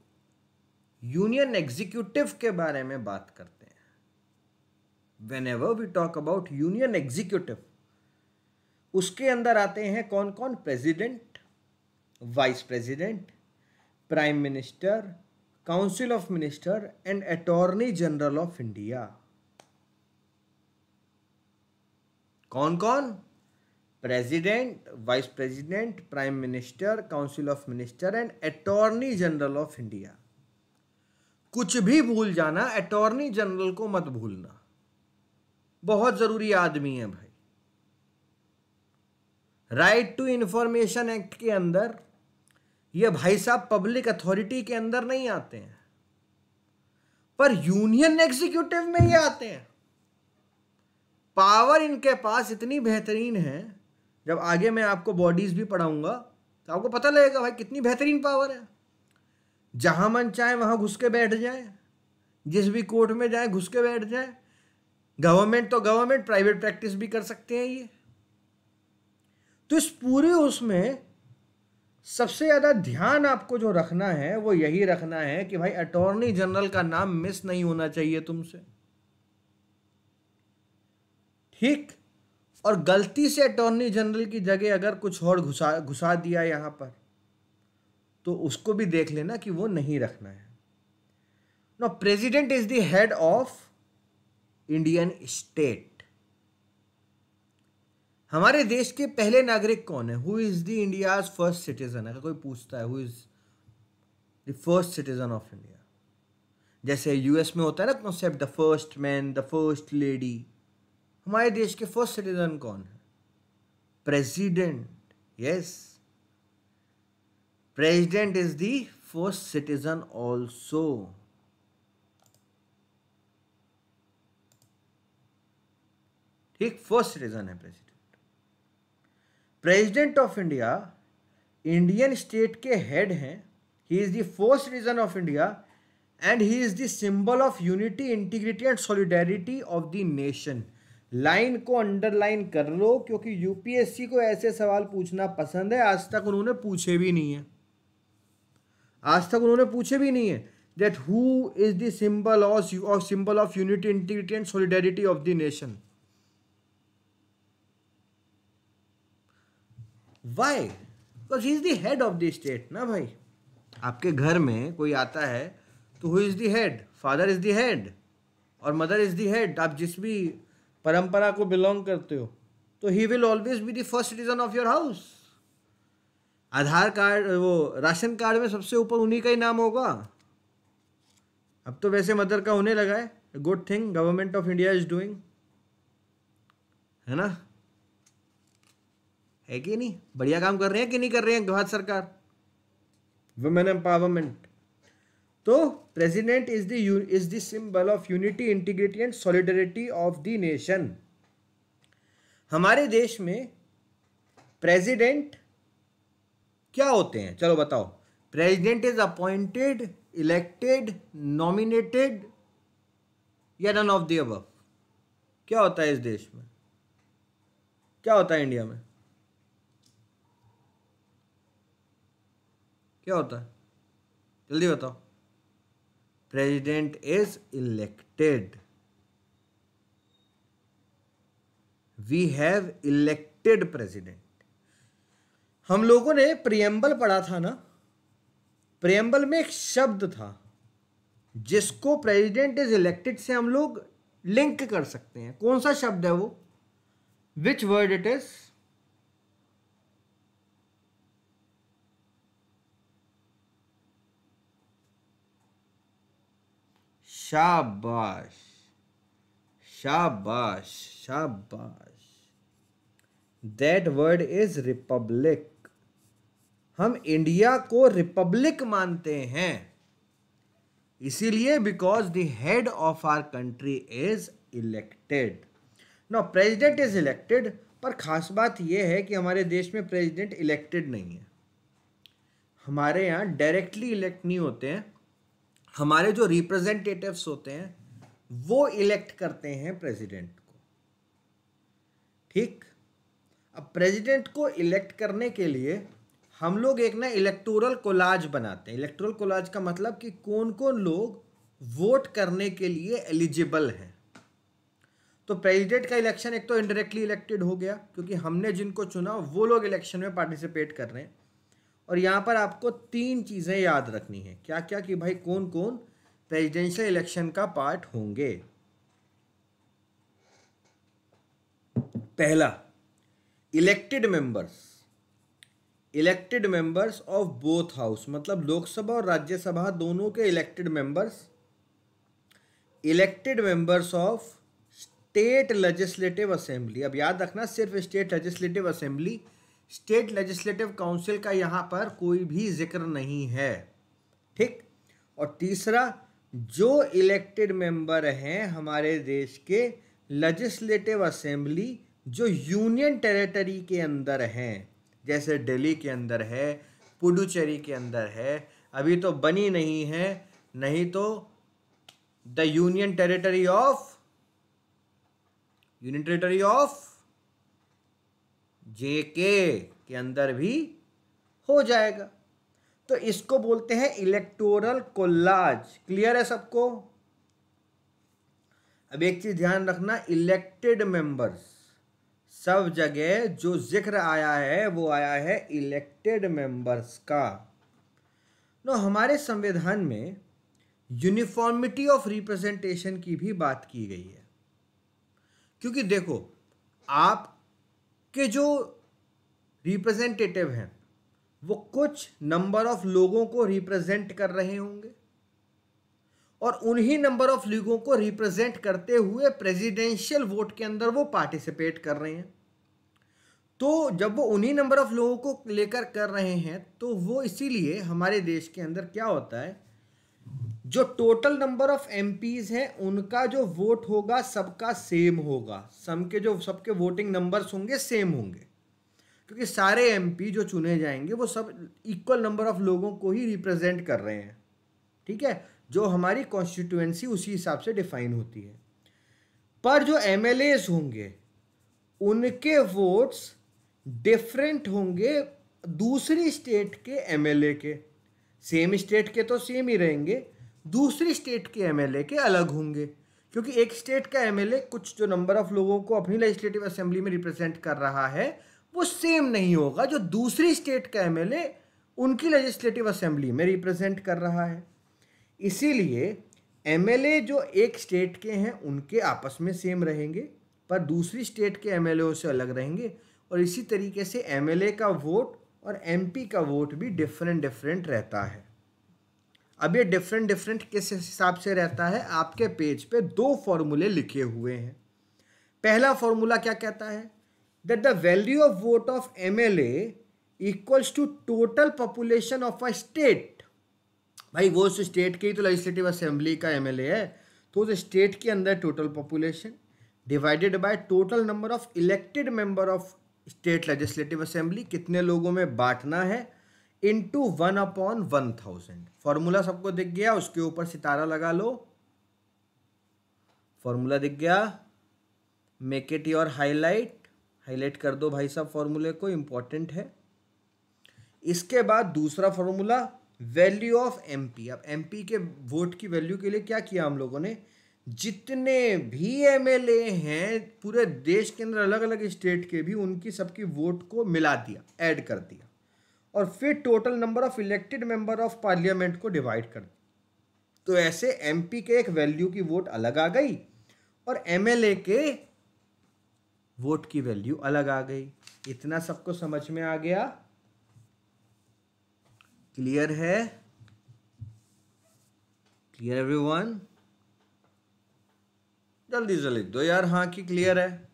यूनियन एग्जीक्यूटिव के बारे में बात करते हैं whenever we talk about union executive उसके अंदर आते हैं कौन कौन president vice president prime minister council of minister and attorney general of India कौन कौन president vice president prime minister council of minister and attorney general of India कुछ भी भूल जाना अटॉर्नी जनरल को मत भूलना बहुत जरूरी आदमी है भाई राइट टू इंफॉर्मेशन एक्ट के अंदर ये भाई साहब पब्लिक अथॉरिटी के अंदर नहीं आते हैं पर यूनियन एग्जीक्यूटिव में ही आते हैं पावर इनके पास इतनी बेहतरीन है जब आगे मैं आपको बॉडीज भी पढ़ाऊंगा तो आपको पता लगेगा भाई कितनी बेहतरीन पावर है जहां मन चाहे वहां घुस के बैठ जाए जिस भी कोर्ट में जाए घुस के बैठ जाए गवर्नमेंट तो गवर्नमेंट प्राइवेट प्रैक्टिस भी कर सकते हैं ये तो इस पूरे उसमें सबसे ज़्यादा ध्यान आपको जो रखना है वो यही रखना है कि भाई अटॉर्नी जनरल का नाम मिस नहीं होना चाहिए तुमसे ठीक और गलती से अटॉर्नी जनरल की जगह अगर कुछ और घुसा घुसा दिया यहाँ पर तो उसको भी देख लेना कि वो नहीं रखना है no president is the head of Indian state हमारे देश के पहले नागरिक कौन है who is the India first citizen अगर कोई पूछता है who is the first citizen of India जैसे यूएस में होता है ना concept the first man the first lady हमारे देश के फर्स्ट सिटीजन कौन है president yes president is the first citizen also ठीक फर्स्ट सिटीजन है president president of India Indian state के हेड हैं he is the fourth reason of India and he is the symbol of unity integrity and solidarity of the nation line को underline कर लो क्योंकि UPSC को ऐसे सवाल पूछना पसंद है आज तक उन्होंने पूछे भी नहीं है आज तक उन्होंने पूछे भी नहीं है that who is the symbol of symbol of unity integrity and solidarity of the nation why because he is the head of the state ना भाई आपके घर में कोई आता है तो who is the head father is the head और मदर इज़ दी हेड आप जिस भी परंपरा को बिलोंग करते हो तो he will always be the first citizen of your house Aadhaar card वो राशन कार्ड में सबसे ऊपर उन्हीं का ही नाम होगा अब तो वैसे मदर का होने लगा है good thing government of India is doing है ना है कि नहीं बढ़िया काम कर रहे हैं कि नहीं कर रहे हैं भारत सरकार वुमेन एम्पावरमेंट तो president is is the symbol of unity integrity and solidarity of the nation हमारे देश में प्रेसिडेंट क्या होते हैं चलो बताओ president is appointed elected nominated या नन ऑफ द अब क्या होता है इस देश में क्या होता है इंडिया में क्या होता है जल्दी बताओ president is elected we have elected president हम लोगों ने प्रियम्बल पढ़ा था ना प्रियम्बल में एक शब्द था जिसको प्रेसिडेंट इज इलेक्टेड से हम लोग लिंक कर सकते हैं कौन सा शब्द है वो विच वर्ड इट इज़ शाबाश शाबाश शाबाश दैट वर्ड इज रिपब्लिक हम इंडिया को रिपब्लिक मानते हैं इसीलिए because the head of our country is elected no president is elected पर खास बात यह है कि हमारे देश में प्रेसिडेंट इलेक्टेड नहीं है हमारे यहाँ डायरेक्टली इलेक्ट नहीं होते हैं हमारे जो रिप्रेजेंटेटिव्स होते हैं वो इलेक्ट करते हैं प्रेसिडेंट को ठीक अब प्रेसिडेंट को इलेक्ट करने के लिए हम लोग एक ना इलेक्टोरल कोलाज बनाते हैं इलेक्टोरल कोलाज का मतलब कि कौन कौन लोग वोट करने के लिए एलिजिबल हैं तो प्रेसिडेंट का इलेक्शन एक तो इनडायरेक्टली इलेक्टेड हो गया क्योंकि हमने जिनको चुना वो लोग इलेक्शन में पार्टिसिपेट कर रहे हैं और यहाँ पर आपको तीन चीज़ें याद रखनी है क्या क्या कि भाई कौन कौन प्रेजिडेंशियल इलेक्शन का पार्ट होंगे पहला elected members elected members of both house मतलब लोकसभा और राज्यसभा दोनों के elected members elected members of state legislative assembly अब याद रखना सिर्फ state legislative assembly state legislative council का यहाँ पर कोई भी जिक्र नहीं है ठीक और तीसरा जो इलेक्टेड मेंबर हैं हमारे देश के लेजिस्लेटिव असेंबली जो यूनियन टेरिटरी के अंदर हैं जैसे दिल्ली के अंदर है पुडुचेरी के अंदर है अभी तो बनी नहीं है नहीं तो the union territory of union territory of J K, के अंदर भी हो जाएगा तो इसको बोलते हैं इलेक्टोरल कोलाज क्लियर है सबको अब एक चीज ध्यान रखना इलेक्टेड मेंबर्स सब जगह जो जिक्र आया है वो आया है इलेक्टेड मेंबर्स का नो हमारे संविधान में यूनिफॉर्मिटी ऑफ रिप्रेजेंटेशन की भी बात की गई है क्योंकि देखो आप के जो रिप्रेजेंटेटिव हैं वो कुछ नंबर ऑफ लोगों को रिप्रेजेंट कर रहे होंगे और उन्हीं नंबर ऑफ लोगों को रिप्रेजेंट करते हुए प्रेसिडेंशियल वोट के अंदर वो पार्टिसिपेट कर रहे हैं तो जब वो उन्हीं नंबर ऑफ लोगों को लेकर कर रहे हैं तो वो इसीलिए हमारे देश के अंदर क्या होता है जो टोटल नंबर ऑफ एम हैं उनका जो वोट होगा सबका सेम होगा सम के जो सबके वोटिंग नंबर्स होंगे सेम होंगे क्योंकि सारे एम जो चुने जाएंगे वो सब इक्वल नंबर ऑफ लोगों को ही रिप्रेजेंट कर रहे हैं ठीक है जो हमारी कॉन्स्टिट्यूएंसी उसी हिसाब से डिफाइन होती है पर जो एम होंगे उनके वोट्स डिफरेंट होंगे दूसरी स्टेट के एम के सेम स्टेट के तो सेम ही रहेंगे दूसरी स्टेट के एम के अलग होंगे क्योंकि एक स्टेट का एम कुछ जो नंबर ऑफ लोगों को अपनी लेजिस्लेटिव असेंबली में रिप्रेजेंट कर रहा है वो सेम नहीं होगा जो दूसरी स्टेट का एम उनकी लेजिस्लेटिव असेंबली में रिप्रेजेंट कर रहा है इसीलिए एम जो एक स्टेट के हैं उनके आपस में सेम रहेंगे पर दूसरी स्टेट के एम से अलग रहेंगे और इसी तरीके से एम का वोट और एम का वोट भी डिफरेंट डिफरेंट रहता है अब ये डिफरेंट डिफरेंट किस हिसाब से रहता है आपके पेज पे दो फॉर्मूले लिखे हुए हैं पहला फॉर्मूला क्या कहता है that the value of vote of M L equals to total population of a state भाई वो उस स्टेट की तो लेजिस्लेटिव असेंबली का एम है तो उस स्टेट के अंदर total population divided by total number of elected member of state legislative assembly कितने लोगों में बांटना है into one upon one thousand formula सबको दिख गया उसके ऊपर सितारा लगा लो फॉर्मूला दिख गया make it your highlight highlight कर दो भाई साहब फॉर्मूले को इंपॉर्टेंट है इसके बाद दूसरा फॉर्मूला वैल्यू ऑफ एमपी अब एमपी के वोट की वैल्यू के लिए क्या किया हम लोगों ने जितने भी एमएलए हैं पूरे देश के अंदर अलग अलग स्टेट के भी उनकी सबकी वोट को मिला दिया ऐड कर दिया और फिर total number of elected member of parliament को डिवाइड कर तो ऐसे एमपी के एक वैल्यू की वोट अलग आ गई और एमएलए के वोट की वैल्यू अलग आ गई इतना सबको समझ में आ गया क्लियर है क्लियर एवरीवन जल्दी जल्दी दो यार हाँ की क्लियर है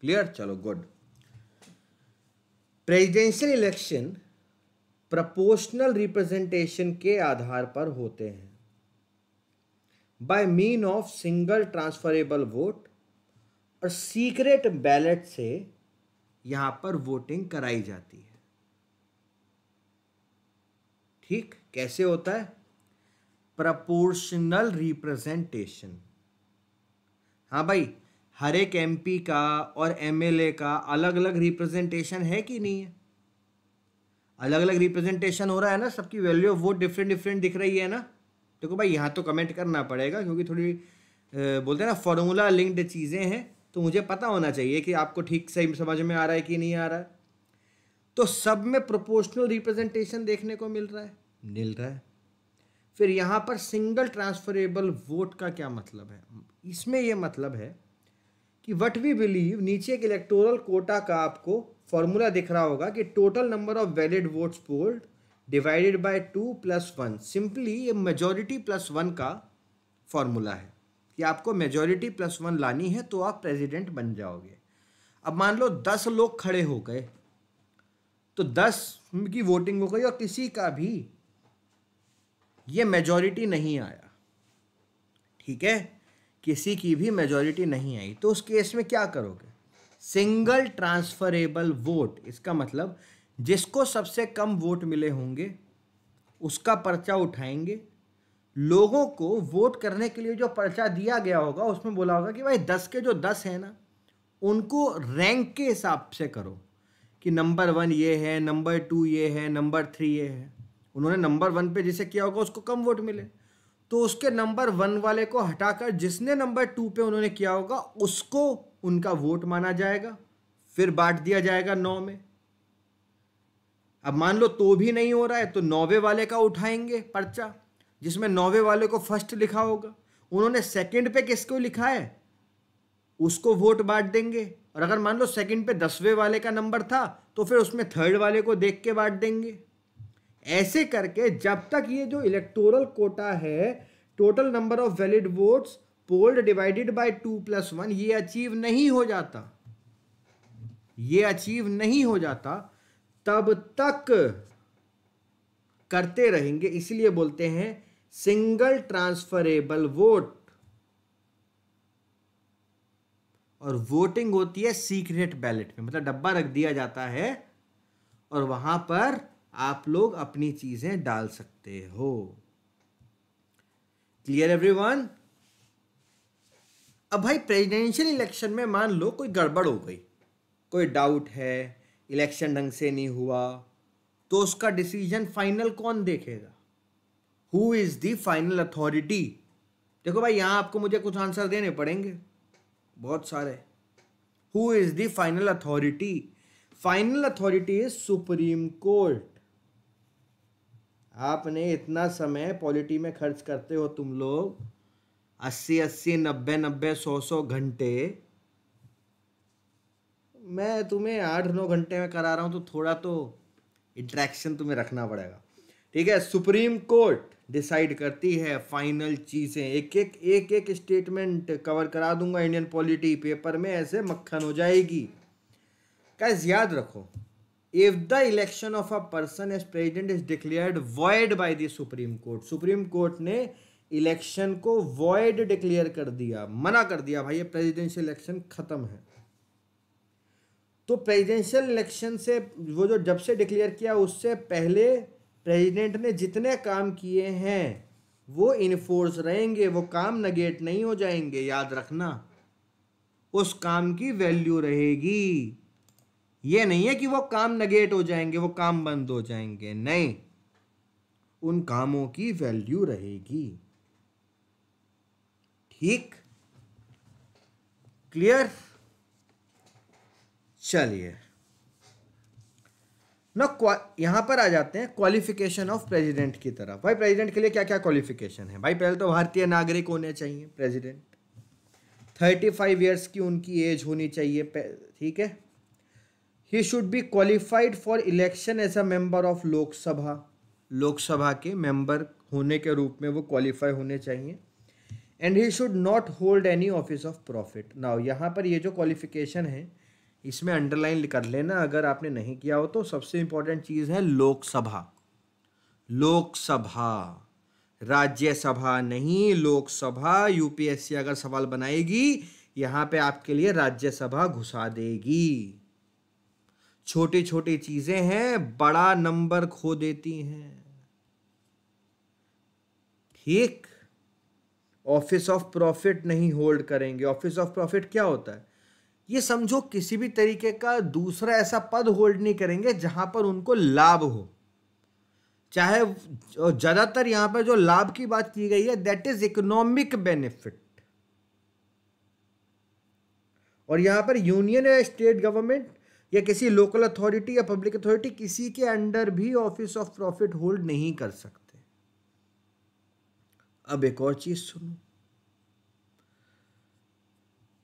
क्लियर चलो good presidential election proportional representation के आधार पर होते हैं by mean of single transferable vote और सीक्रेट बैलेट से यहां पर वोटिंग कराई जाती है ठीक कैसे होता है प्रपोर्शनल रिप्रेजेंटेशन हाँ भाई हर एक एम का और एम का अलग अलग रिप्रेजेंटेशन है कि नहीं है अलग अलग रिप्रेजेंटेशन हो रहा है ना सबकी value of vote different different दिख रही है ना देखो तो भाई यहाँ तो कमेंट करना पड़ेगा क्योंकि थोड़ी बोलते हैं ना फॉर्मूला लिंक्ड चीज़ें हैं तो मुझे पता होना चाहिए कि आपको ठीक सही समझ में आ रहा है कि नहीं आ रहा है तो सब में प्रोपोर्शनल रिप्रेजेंटेशन देखने को मिल रहा है मिल रहा है फिर यहाँ पर सिंगल ट्रांसफरेबल वोट का क्या मतलब है इसमें यह मतलब है कि वट वी बिलीव नीचे के इलेक्टोरल कोटा का आपको फॉर्मूला दिख रहा होगा कि total number of valid votes polled divided by two plus one simply ये मेजोरिटी प्लस वन का फॉर्मूला है कि आपको मेजोरिटी प्लस वन लानी है तो आप प्रेसिडेंट बन जाओगे अब मान लो दस लोग खड़े हो गए तो दस की वोटिंग हो गई और किसी का भी ये मेजोरिटी नहीं आया ठीक है किसी की भी मेजॉरिटी नहीं आई तो उस केस में क्या करोगे सिंगल ट्रांसफरेबल वोट इसका मतलब जिसको सबसे कम वोट मिले होंगे उसका पर्चा उठाएंगे लोगों को वोट करने के लिए जो पर्चा दिया गया होगा उसमें बोला होगा कि भाई दस के जो दस हैं ना उनको रैंक के हिसाब से करो कि नंबर वन ये है नंबर टू ये है नंबर थ्री ये है उन्होंने नंबर वन पे जिसे किया होगा उसको कम वोट मिले तो उसके नंबर वन वाले को हटाकर जिसने नंबर टू पे उन्होंने किया होगा उसको उनका वोट माना जाएगा फिर बांट दिया जाएगा नौ में अब मान लो तो भी नहीं हो रहा है तो नौवे वाले का उठाएंगे पर्चा जिसमें नौवे वाले को फर्स्ट लिखा होगा उन्होंने सेकंड पे किसको लिखा है उसको वोट बांट देंगे और अगर मान लो सेकंड पे दसवें वाले का नंबर था तो फिर उसमें थर्ड वाले को देख के बांट देंगे ऐसे करके जब तक ये जो इलेक्टोरल कोटा है total number of valid votes polled divided by two plus one ये अचीव नहीं हो जाता ये अचीव नहीं हो जाता तब तक करते रहेंगे इसलिए बोलते हैं सिंगल ट्रांसफरेबल वोट और वोटिंग होती है सीक्रेट बैलेट में मतलब डब्बा रख दिया जाता है और वहां पर आप लोग अपनी चीज़ें डाल सकते हो क्लियर एवरीवन अब भाई प्रेसिडेंशियल इलेक्शन में मान लो कोई गड़बड़ हो गई कोई डाउट है इलेक्शन ढंग से नहीं हुआ तो उसका डिसीजन फाइनल कौन देखेगा who is the final authority देखो भाई यहां आपको मुझे कुछ आंसर देने पड़ेंगे बहुत सारे who is the final authority final authority is supreme court आपने इतना समय पॉलिटी में खर्च करते हो तुम लोग अस्सी अस्सी नब्बे नब्बे सौ सौ घंटे मैं तुम्हें आठ नौ घंटे में करा रहा हूँ तो थोड़ा तो इंट्रैक्शन तुम्हें रखना पड़ेगा ठीक है सुप्रीम कोर्ट डिसाइड करती है फाइनल चीज़ें एक एक एक एक स्टेटमेंट कवर करा दूंगा इंडियन पॉलिटी पेपर में ऐसे मक्खन हो जाएगी कैस याद रखो if the election of a person as president is declared void by the supreme court supreme court ने इलेक्शन को वॉइड डिक्लेयर कर दिया मना कर दिया भाई ये प्रेजिडेंशियल इलेक्शन खत्म है तो प्रेजिडेंशियल इलेक्शन से वो जो जब से डिक्लेयर किया उससे पहले प्रेजिडेंट ने जितने काम किए हैं वो इन्फोर्स रहेंगे वो काम नगेट नहीं हो जाएंगे याद रखना उस काम की वैल्यू रहेगी ये नहीं है कि वो काम नगेट हो जाएंगे वो काम बंद हो जाएंगे नहीं उन कामों की वैल्यू रहेगी ठीक क्लियर चलिए ना यहां पर आ जाते हैं क्वालिफिकेशन ऑफ प्रेसिडेंट की तरफ भाई प्रेसिडेंट के लिए क्या क्या क्वालिफिकेशन है भाई पहले तो भारतीय नागरिक होने चाहिए प्रेसिडेंट थर्टी फाइव ईयर्स की उनकी एज होनी चाहिए ठीक है he should be qualified for election as a member of Lok Sabha Lok Sabha के मेंबर होने के रूप में वो क्वालिफाई होने चाहिए and he should not hold any office of profit now यहाँ पर ये जो क्वालिफिकेशन है इसमें अंडरलाइन कर लेना अगर आपने नहीं किया हो तो सबसे इंपॉर्टेंट चीज़ है लोकसभा लोकसभा राज्यसभा नहीं लोकसभा यूपीएससी अगर सवाल बनाएगी यहाँ पे आपके लिए राज्यसभा घुसा देगी छोटी छोटी चीजें हैं बड़ा नंबर खो देती हैं ठीक ऑफिस ऑफ प्रॉफिट नहीं होल्ड करेंगे ऑफिस ऑफ प्रॉफिट क्या होता है ये समझो किसी भी तरीके का दूसरा ऐसा पद होल्ड नहीं करेंगे जहां पर उनको लाभ हो चाहे ज़्यादातर यहां पर जो लाभ की बात की गई है दैट इज इकोनॉमिक बेनिफिट और यहां पर यूनियन या स्टेट गवर्नमेंट या किसी लोकल अथॉरिटी या पब्लिक अथॉरिटी किसी के अंडर भी ऑफिस ऑफ प्रॉफिट होल्ड नहीं कर सकते अब एक और चीज सुनो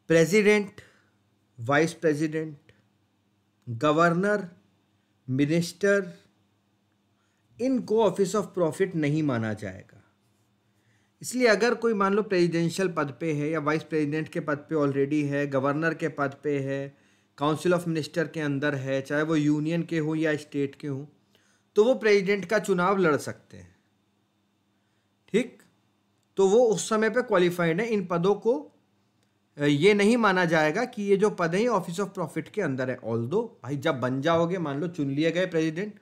president vice president governor minister इनको ऑफिस ऑफ प्रॉफिट नहीं माना जाएगा इसलिए अगर कोई मान लो प्रेसिडेंशियल पद पे है या वाइस प्रेसिडेंट के पद पे ऑलरेडी है गवर्नर के पद पे है काउंसिल ऑफ मिनिस्टर के अंदर है चाहे वो यूनियन के हों या स्टेट के हों तो वो प्रेसिडेंट का चुनाव लड़ सकते हैं ठीक तो वो उस समय पे क्वालिफाइड है इन पदों को ये नहीं माना जाएगा कि ये जो पद हैं ऑफिस ऑफ प्रॉफिट के अंदर है ऑल दो भाई जब बन जाओगे मान लो चुन लिए गए प्रेसिडेंट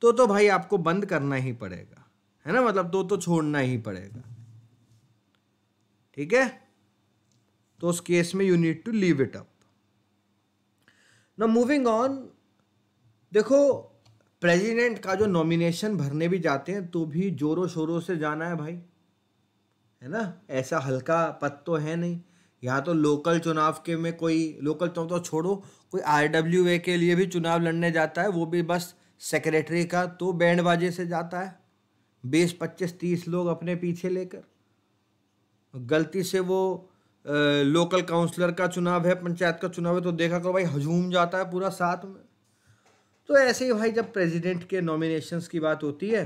तो तो भाई आपको बंद करना ही पड़ेगा है ना मतलब तो तो छोड़ना ही पड़ेगा ठीक है तो उस केस में you need to leave it up ना मूविंग ऑन देखो प्रेसिडेंट का जो नॉमिनेशन भरने भी जाते हैं तो भी जोरों शोरों से जाना है भाई है ना ऐसा हल्का पद तो है नहीं यहाँ तो लोकल चुनाव के में कोई लोकल तो, चुनाव तो छोड़ो कोई आर के लिए भी चुनाव लड़ने जाता है वो भी बस सेक्रेटरी का तो बैंड बाजे से जाता है बीस पच्चीस तीस लोग अपने पीछे लेकर गलती से वो लोकल काउंसलर का चुनाव है पंचायत का चुनाव है तो देखा करो भाई हजूम जाता है पूरा साथ में तो ऐसे ही भाई जब प्रेसिडेंट के नॉमिनेशंस की बात होती है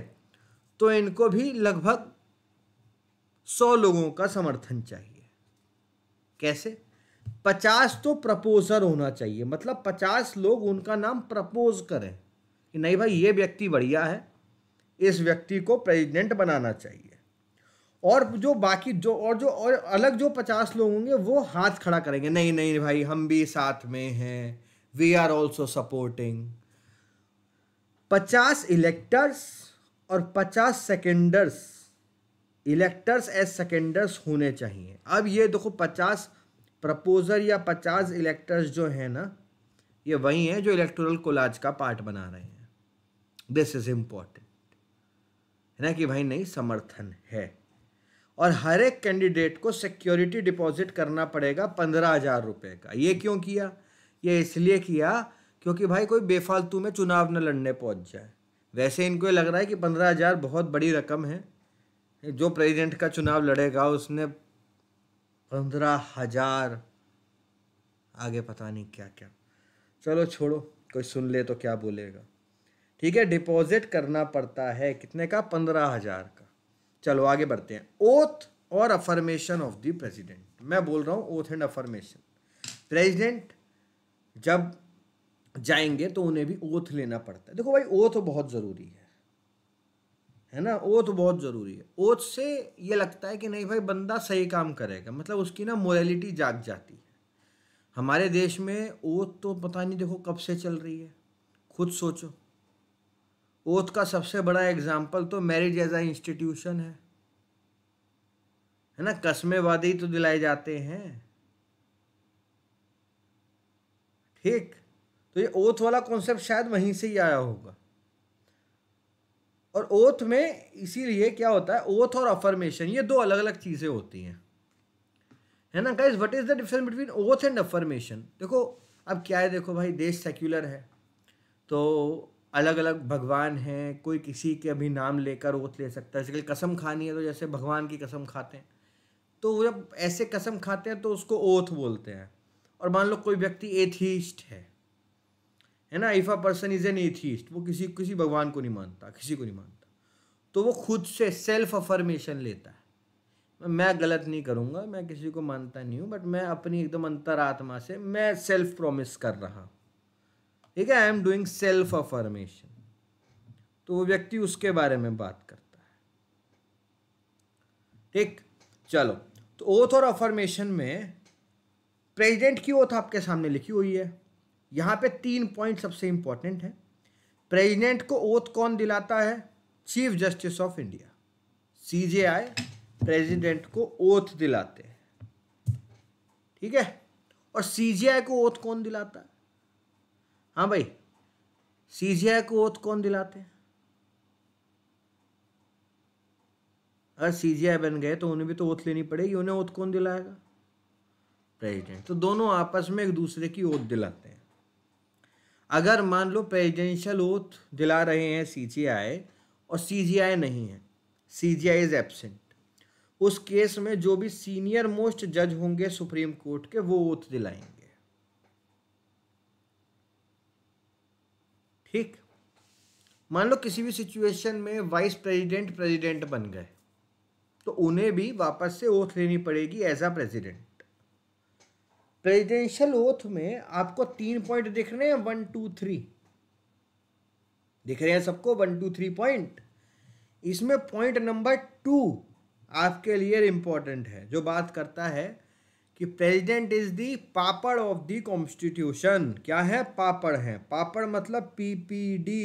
तो इनको भी लगभग सौ लोगों का समर्थन चाहिए कैसे पचास तो प्रपोजर होना चाहिए मतलब पचास लोग उनका नाम प्रपोज करें कि नहीं भाई ये व्यक्ति बढ़िया है इस व्यक्ति को प्रेसिडेंट बनाना चाहिए और जो बाकी जो और जो और अलग जो पचास लोग होंगे वो हाथ खड़ा करेंगे नहीं नहीं भाई हम भी साथ में हैं वी आर ऑल्सो सपोर्टिंग पचास इलेक्टर्स और पचास सेकेंडर्स इलेक्टर्स एज सेकेंडर्स होने चाहिए अब ये देखो पचास प्रपोजर या पचास इलेक्टर्स जो है ना ये वही हैं जो इलेक्टोरल कोलाज का पार्ट बना रहे हैं दिस इज़ इम्पॉर्टेंट है ना कि भाई नहीं समर्थन है और हर एक कैंडिडेट को सिक्योरिटी डिपॉजिट करना पड़ेगा पंद्रह हज़ार रुपये का ये क्यों किया ये इसलिए किया क्योंकि भाई कोई बेफालतू में चुनाव न लड़ने पहुंच जाए वैसे इनको लग रहा है कि पंद्रह हज़ार बहुत बड़ी रकम है जो प्रेसिडेंट का चुनाव लड़ेगा उसने पंद्रह हज़ार आगे पता नहीं क्या क्या चलो छोड़ो कोई सुन ले तो क्या बोलेगा ठीक है डिपॉजिट करना पड़ता है कितने का पंद्रह हज़ार का चलो आगे बढ़ते हैं ओथ और अफर्मेशन ऑफ द प्रेसिडेंट मैं बोल रहा हूँ ओथ एंड अफर्मेशन प्रेसिडेंट जब जाएंगे तो उन्हें भी ओथ लेना पड़ता है देखो भाई ओथ बहुत ज़रूरी है है ना ओथ बहुत ज़रूरी है ओथ से ये लगता है कि नहीं भाई बंदा सही काम करेगा मतलब उसकी ना मोरलिटी जाग जाती है हमारे देश में ओथ तो पता नहीं देखो कब से चल रही है खुद सोचो ओथ का सबसे बड़ा एग्जाम्पल तो मैरिज एज आ इंस्टीट्यूशन है है ना कस्मे वादे तो दिलाए जाते हैं ठीक तो ये ओथ वाला कॉन्सेप्ट शायद वहीं से ही आया होगा और ओथ में इसीलिए क्या होता है ओथ और अफर्मेशन ये दो अलग अलग चीज़ें होती हैं है ना guys what is the difference between oath and affirmation देखो अब क्या है देखो भाई देश सेक्युलर है तो अलग अलग भगवान हैं कोई किसी के अभी नाम लेकर ओथ ले सकता है जैसे कसम खानी है तो जैसे भगवान की कसम खाते हैं तो वो जब ऐसे कसम खाते हैं तो उसको ओथ बोलते हैं और मान लो कोई व्यक्ति एथीस्ट है है ना if a person is an atheist वो किसी किसी भगवान को नहीं मानता किसी को नहीं मानता तो वो खुद से सेल्फ अफर्मेशन लेता है मैं गलत नहीं करूँगा मैं किसी को मानता नहीं हूँ बट मैं अपनी एकदम आत्मा से मैं सेल्फ प्रोमिस कर रहा हूँ ठीक है I am doing self affirmation तो वो व्यक्ति उसके बारे में बात करता है ठीक चलो तो ओथ और अफर्मेशन में प्रेसिडेंट की ओथ आपके सामने लिखी हुई है यहां पे तीन पॉइंट सबसे इंपॉर्टेंट है प्रेसिडेंट को ओथ कौन दिलाता है chief justice of India CJI president को ओथ दिलाते हैं ठीक है और सीजेआई को ओथ कौन दिलाता है हाँ भाई सीजीआई को ओथ कौन दिलाते हैं अगर सीजीआई बन गए तो उन्हें भी तो ओथ लेनी पड़ेगी उन्हें ओथ कौन दिलाएगा प्रेसिडेंट तो दोनों आपस में एक दूसरे की ओथ दिलाते हैं अगर मान लो प्रेजिडेंशियल ओथ दिला रहे हैं सीजीआई और सीजीआई नहीं है सीजीआई इज एबसेंट उस केस में जो भी सीनियर मोस्ट जज होंगे सुप्रीम कोर्ट के वो ओथ दिलाएंगे ठीक मान लो किसी भी सिचुएशन में वाइस प्रेसिडेंट प्रेसिडेंट बन गए तो उन्हें भी वापस से ओथ लेनी पड़ेगी as a president presidential oath में आपको तीन पॉइंट दिख रहे हैं वन टू थ्री दिख रहे हैं सबको वन टू थ्री पॉइंट इसमें पॉइंट नंबर टू आपके लिए इंपॉर्टेंट है जो बात करता है कि president is the papad of the constitution क्या है पापड़ है पापड़ मतलब P P D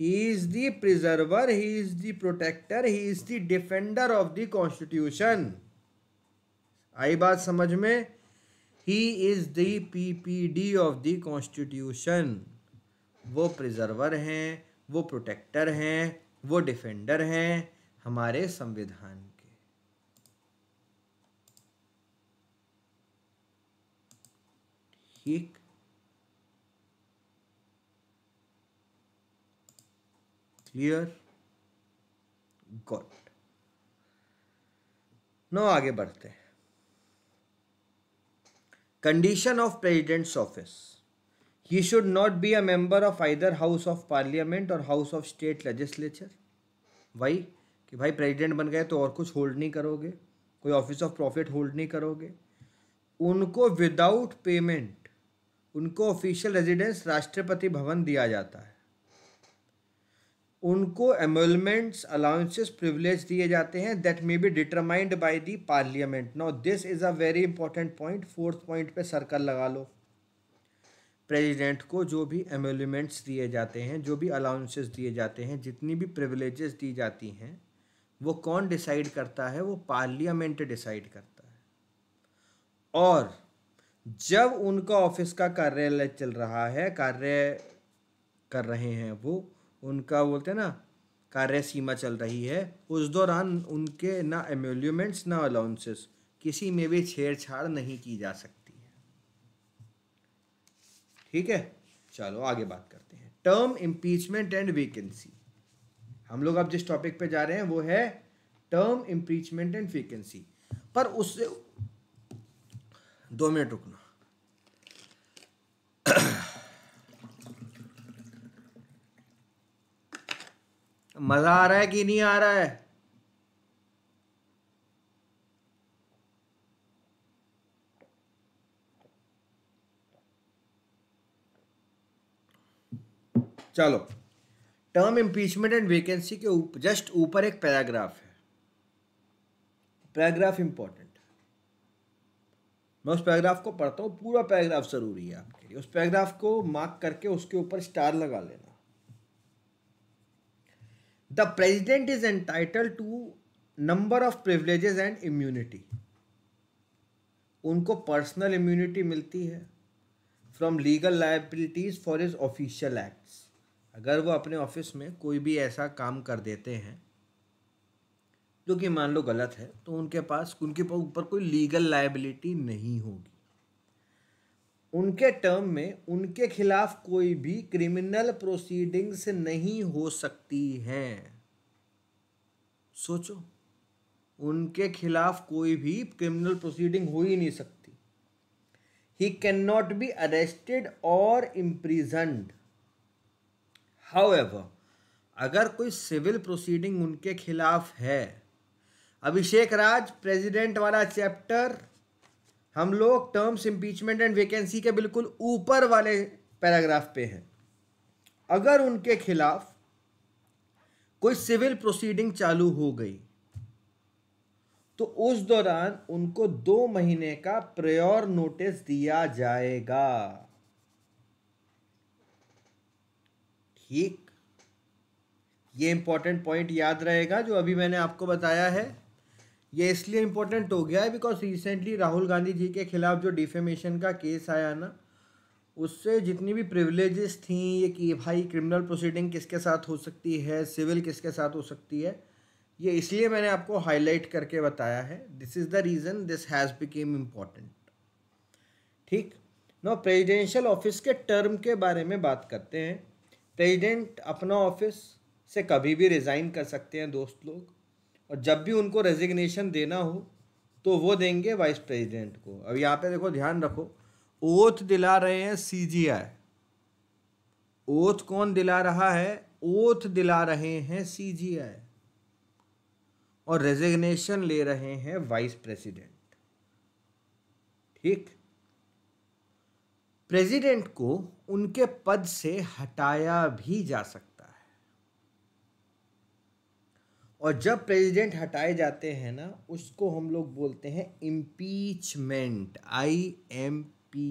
he is the preserver he is the protector he is the defender of the constitution आई बात समझ में he is the P P D of the constitution वो preserver हैं वो प्रोटेक्टर हैं वो डिफेंडर हैं हमारे संविधान ठीक क्लियर गॉट नो आगे बढ़ते हैं condition of president's office he should not be a member of either house of parliament और हाउस ऑफ स्टेट लेजिस्लेचर वही कि भाई प्रेजिडेंट बन गए तो और कुछ होल्ड नहीं करोगे कोई ऑफिस ऑफ प्रॉफिट होल्ड नहीं करोगे उनको विदाउट पेमेंट उनको ऑफिशियल रेजिडेंस राष्ट्रपति भवन दिया जाता है उनको एमोलमेंट्स अलाउंसेस प्रिविलेज दिए जाते हैं that may be determined by the parliament now this is a very important point fourth point पे सर्कल लगा लो प्रेसिडेंट को जो भी एमोलमेंट्स दिए जाते हैं जो भी अलाउंसेस दिए जाते हैं जितनी भी प्रिविलेजेस दी जाती हैं वो कौन डिसाइड करता है वो पार्लियामेंट डिसाइड करता है और जब उनका ऑफिस का कार्यालय चल रहा है कार्य कर रहे हैं वो उनका बोलते हैं ना कार्य सीमा चल रही है उस दौरान उनके ना एम्यूलमेंट्स ना अलाउंसेस किसी में भी छेड़छाड़ नहीं की जा सकती है ठीक है चलो आगे बात करते हैं टर्म इम्पीचमेंट एंड वेकेंसी हम लोग अब जिस टॉपिक पे जा रहे हैं वो है टर्म इम्पीचमेंट एंड वेकेंसी पर उससे दो मिनट रुकना मजा आ रहा है कि नहीं आ रहा है चलो टर्म इम्पीचमेंट एंड वेकेंसी के उप, जस्ट ऊपर एक पैराग्राफ है पैराग्राफ इंपॉर्टेंट मैं उस पैराग्राफ को पढ़ता हूँ पूरा पैराग्राफ ज़रूरी है आपके लिए उस पैराग्राफ को मार्क करके उसके ऊपर स्टार लगा लेना the president is entitle to number of privileges and immunity उनको पर्सनल इम्यूनिटी मिलती है from legal liabilities for is official acts अगर वो अपने ऑफिस में कोई भी ऐसा काम कर देते हैं जो कि मान लो गलत है तो उनके पास उनके ऊपर कोई लीगल लाइबिलिटी नहीं होगी उनके टर्म में उनके खिलाफ कोई भी क्रिमिनल प्रोसीडिंग्स नहीं हो सकती हैं सोचो उनके खिलाफ कोई भी क्रिमिनल प्रोसीडिंग हो ही नहीं सकती he can not be arrested और इम्प्रीजेंड हाउ एवर अगर कोई सिविल प्रोसीडिंग उनके खिलाफ है अभिषेक राज प्रेसिडेंट वाला चैप्टर हम लोग टर्म्स इम्पीचमेंट एंड वैकेंसी के बिल्कुल ऊपर वाले पैराग्राफ पे हैं अगर उनके खिलाफ कोई सिविल प्रोसीडिंग चालू हो गई तो उस दौरान उनको दो महीने का प्रेयर नोटिस दिया जाएगा ठीक ये इंपॉर्टेंट पॉइंट याद रहेगा जो अभी मैंने आपको बताया है ये इसलिए इम्पोर्टेंट हो गया है बिकॉज रिसेंटली राहुल गांधी जी के खिलाफ जो डिफेमेशन का केस आया ना उससे जितनी भी प्रिविलेजेस थी ये कि भाई क्रिमिनल प्रोसीडिंग किसके साथ हो सकती है सिविल किसके साथ हो सकती है ये इसलिए मैंने आपको हाईलाइट करके बताया है this is the reason this has become important ठीक न प्रेजिडेंशियल ऑफिस के टर्म के बारे में बात करते हैं प्रेजिडेंट अपना ऑफिस से कभी भी रिज़ाइन कर सकते हैं दोस्त लोग और जब भी उनको रेजिग्नेशन देना हो तो वो देंगे वाइस प्रेसिडेंट को अब यहाँ पे देखो ध्यान रखो ओथ दिला रहे हैं सीजीआई ओथ कौन दिला रहा है ओथ दिला रहे हैं सीजीआई और रेजिग्नेशन ले रहे हैं वाइस प्रेसिडेंट ठीक प्रेसिडेंट को उनके पद से हटाया भी जा सकता और जब प्रेसिडेंट हटाए जाते हैं ना उसको हम लोग बोलते हैं impeachment I M P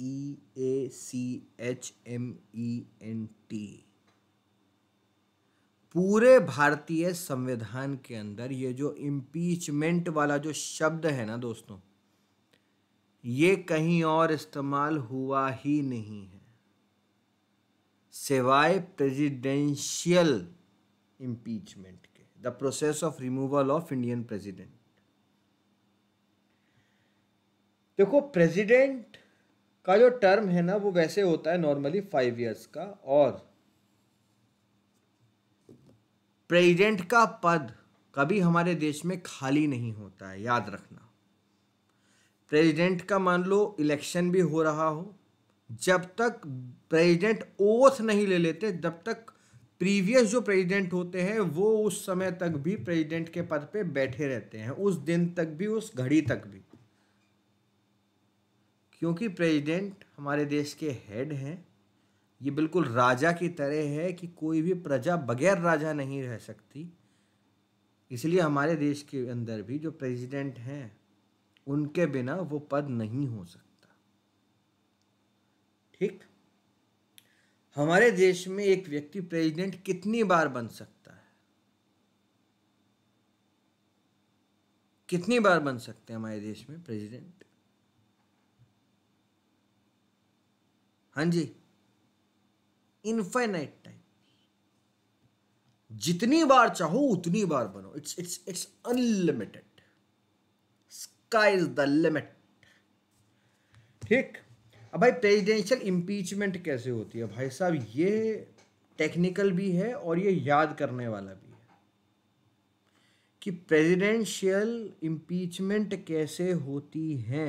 E A C H M E N T पूरे भारतीय संविधान के अंदर ये जो इम्पीचमेंट वाला जो शब्द है ना दोस्तों ये कहीं और इस्तेमाल हुआ ही नहीं है सिवाय presidential impeachment the process of removal of Indian president. देखो प्रेजिडेंट का जो टर्म है ना वो वैसे होता है नॉर्मली फाइव इयर्स का और प्रेसिडेंट का पद कभी हमारे देश में खाली नहीं होता है याद रखना प्रेसिडेंट का मान लो इलेक्शन भी हो रहा हो जब तक प्रेसिडेंट ओथ नहीं ले लेते जब तक प्रीवियस जो प्रेसिडेंट होते हैं वो उस समय तक भी प्रेसिडेंट के पद पे बैठे रहते हैं उस दिन तक भी उस घड़ी तक भी क्योंकि प्रेसिडेंट हमारे देश के हेड हैं ये बिल्कुल राजा की तरह है कि कोई भी प्रजा बगैर राजा नहीं रह सकती इसलिए हमारे देश के अंदर भी जो प्रेसिडेंट हैं उनके बिना वो पद नहीं हो सकता ठीक हमारे देश में एक व्यक्ति प्रेसिडेंट कितनी बार बन सकता है कितनी बार बन सकते हैं हमारे देश में प्रेसिडेंट हाँ जी इनफाइनाइट टाइम जितनी बार चाहो उतनी बार बनो it's it's it's unlimited sky is the limit ठीक अब भाई प्रेसिडेंशियल इम्पीचमेंट कैसे होती है भाई साहब ये टेक्निकल भी है और ये याद करने वाला भी है कि प्रेसिडेंशियल इम्पीचमेंट कैसे होती है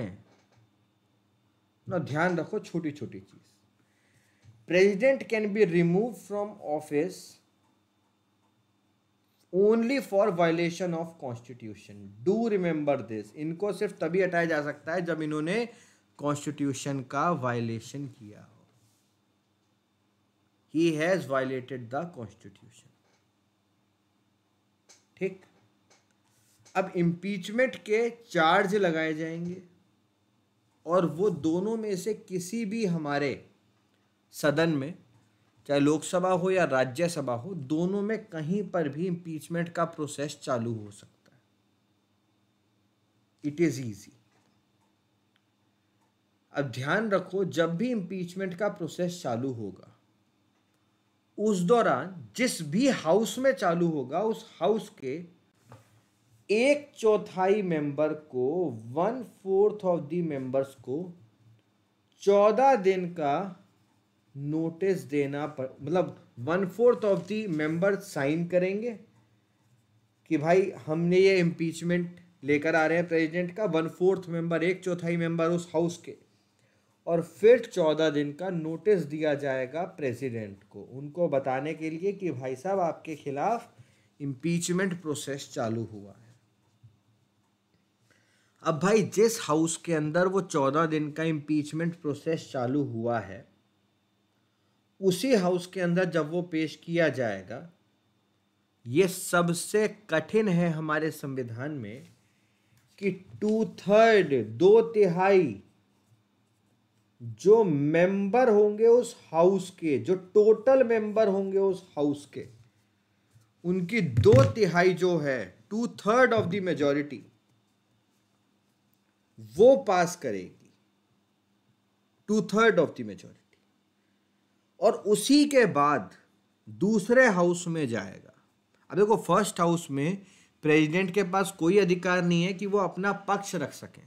ना ध्यान रखो छोटी छोटी चीज president can be remove from office only for violation of constitution do remember this इनको सिर्फ तभी हटाया जा सकता है जब इन्होंने कॉन्स्टिट्यूशन का वायलेशन किया हो he has violated the constitution ठीक अब इम्पीचमेंट के चार्ज लगाए जाएंगे और वो दोनों में से किसी भी हमारे सदन में चाहे लोकसभा हो या राज्यसभा हो दोनों में कहीं पर भी इम्पीचमेंट का प्रोसेस चालू हो सकता है इट इज़ ईजी अब ध्यान रखो जब भी इम्पीचमेंट का प्रोसेस चालू होगा उस दौरान जिस भी हाउस में चालू होगा उस हाउस के एक चौथाई मेंबर को one fourth of the members को चौदह दिन का नोटिस देना पड़ मतलब one fourth of the member sign करेंगे कि भाई हमने ये इम्पीचमेंट लेकर आ रहे हैं प्रेसिडेंट का वन फोर्थ मेंबर एक चौथाई मेंबर उस हाउस के और फिर चौदह दिन का नोटिस दिया जाएगा प्रेसिडेंट को उनको बताने के लिए कि भाई साहब आपके खिलाफ इम्पीचमेंट प्रोसेस चालू हुआ है अब भाई जिस हाउस के अंदर वो चौदह दिन का इम्पीचमेंट प्रोसेस चालू हुआ है उसी हाउस के अंदर जब वो पेश किया जाएगा ये सबसे कठिन है हमारे संविधान में कि टू थर्ड दो तिहाई जो मेंबर होंगे उस हाउस के जो टोटल मेंबर होंगे उस हाउस के उनकी दो तिहाई जो है two third of the majority वो पास करेगी two third of the majority और उसी के बाद दूसरे हाउस में जाएगा अब देखो फर्स्ट हाउस में प्रेसिडेंट के पास कोई अधिकार नहीं है कि वो अपना पक्ष रख सकें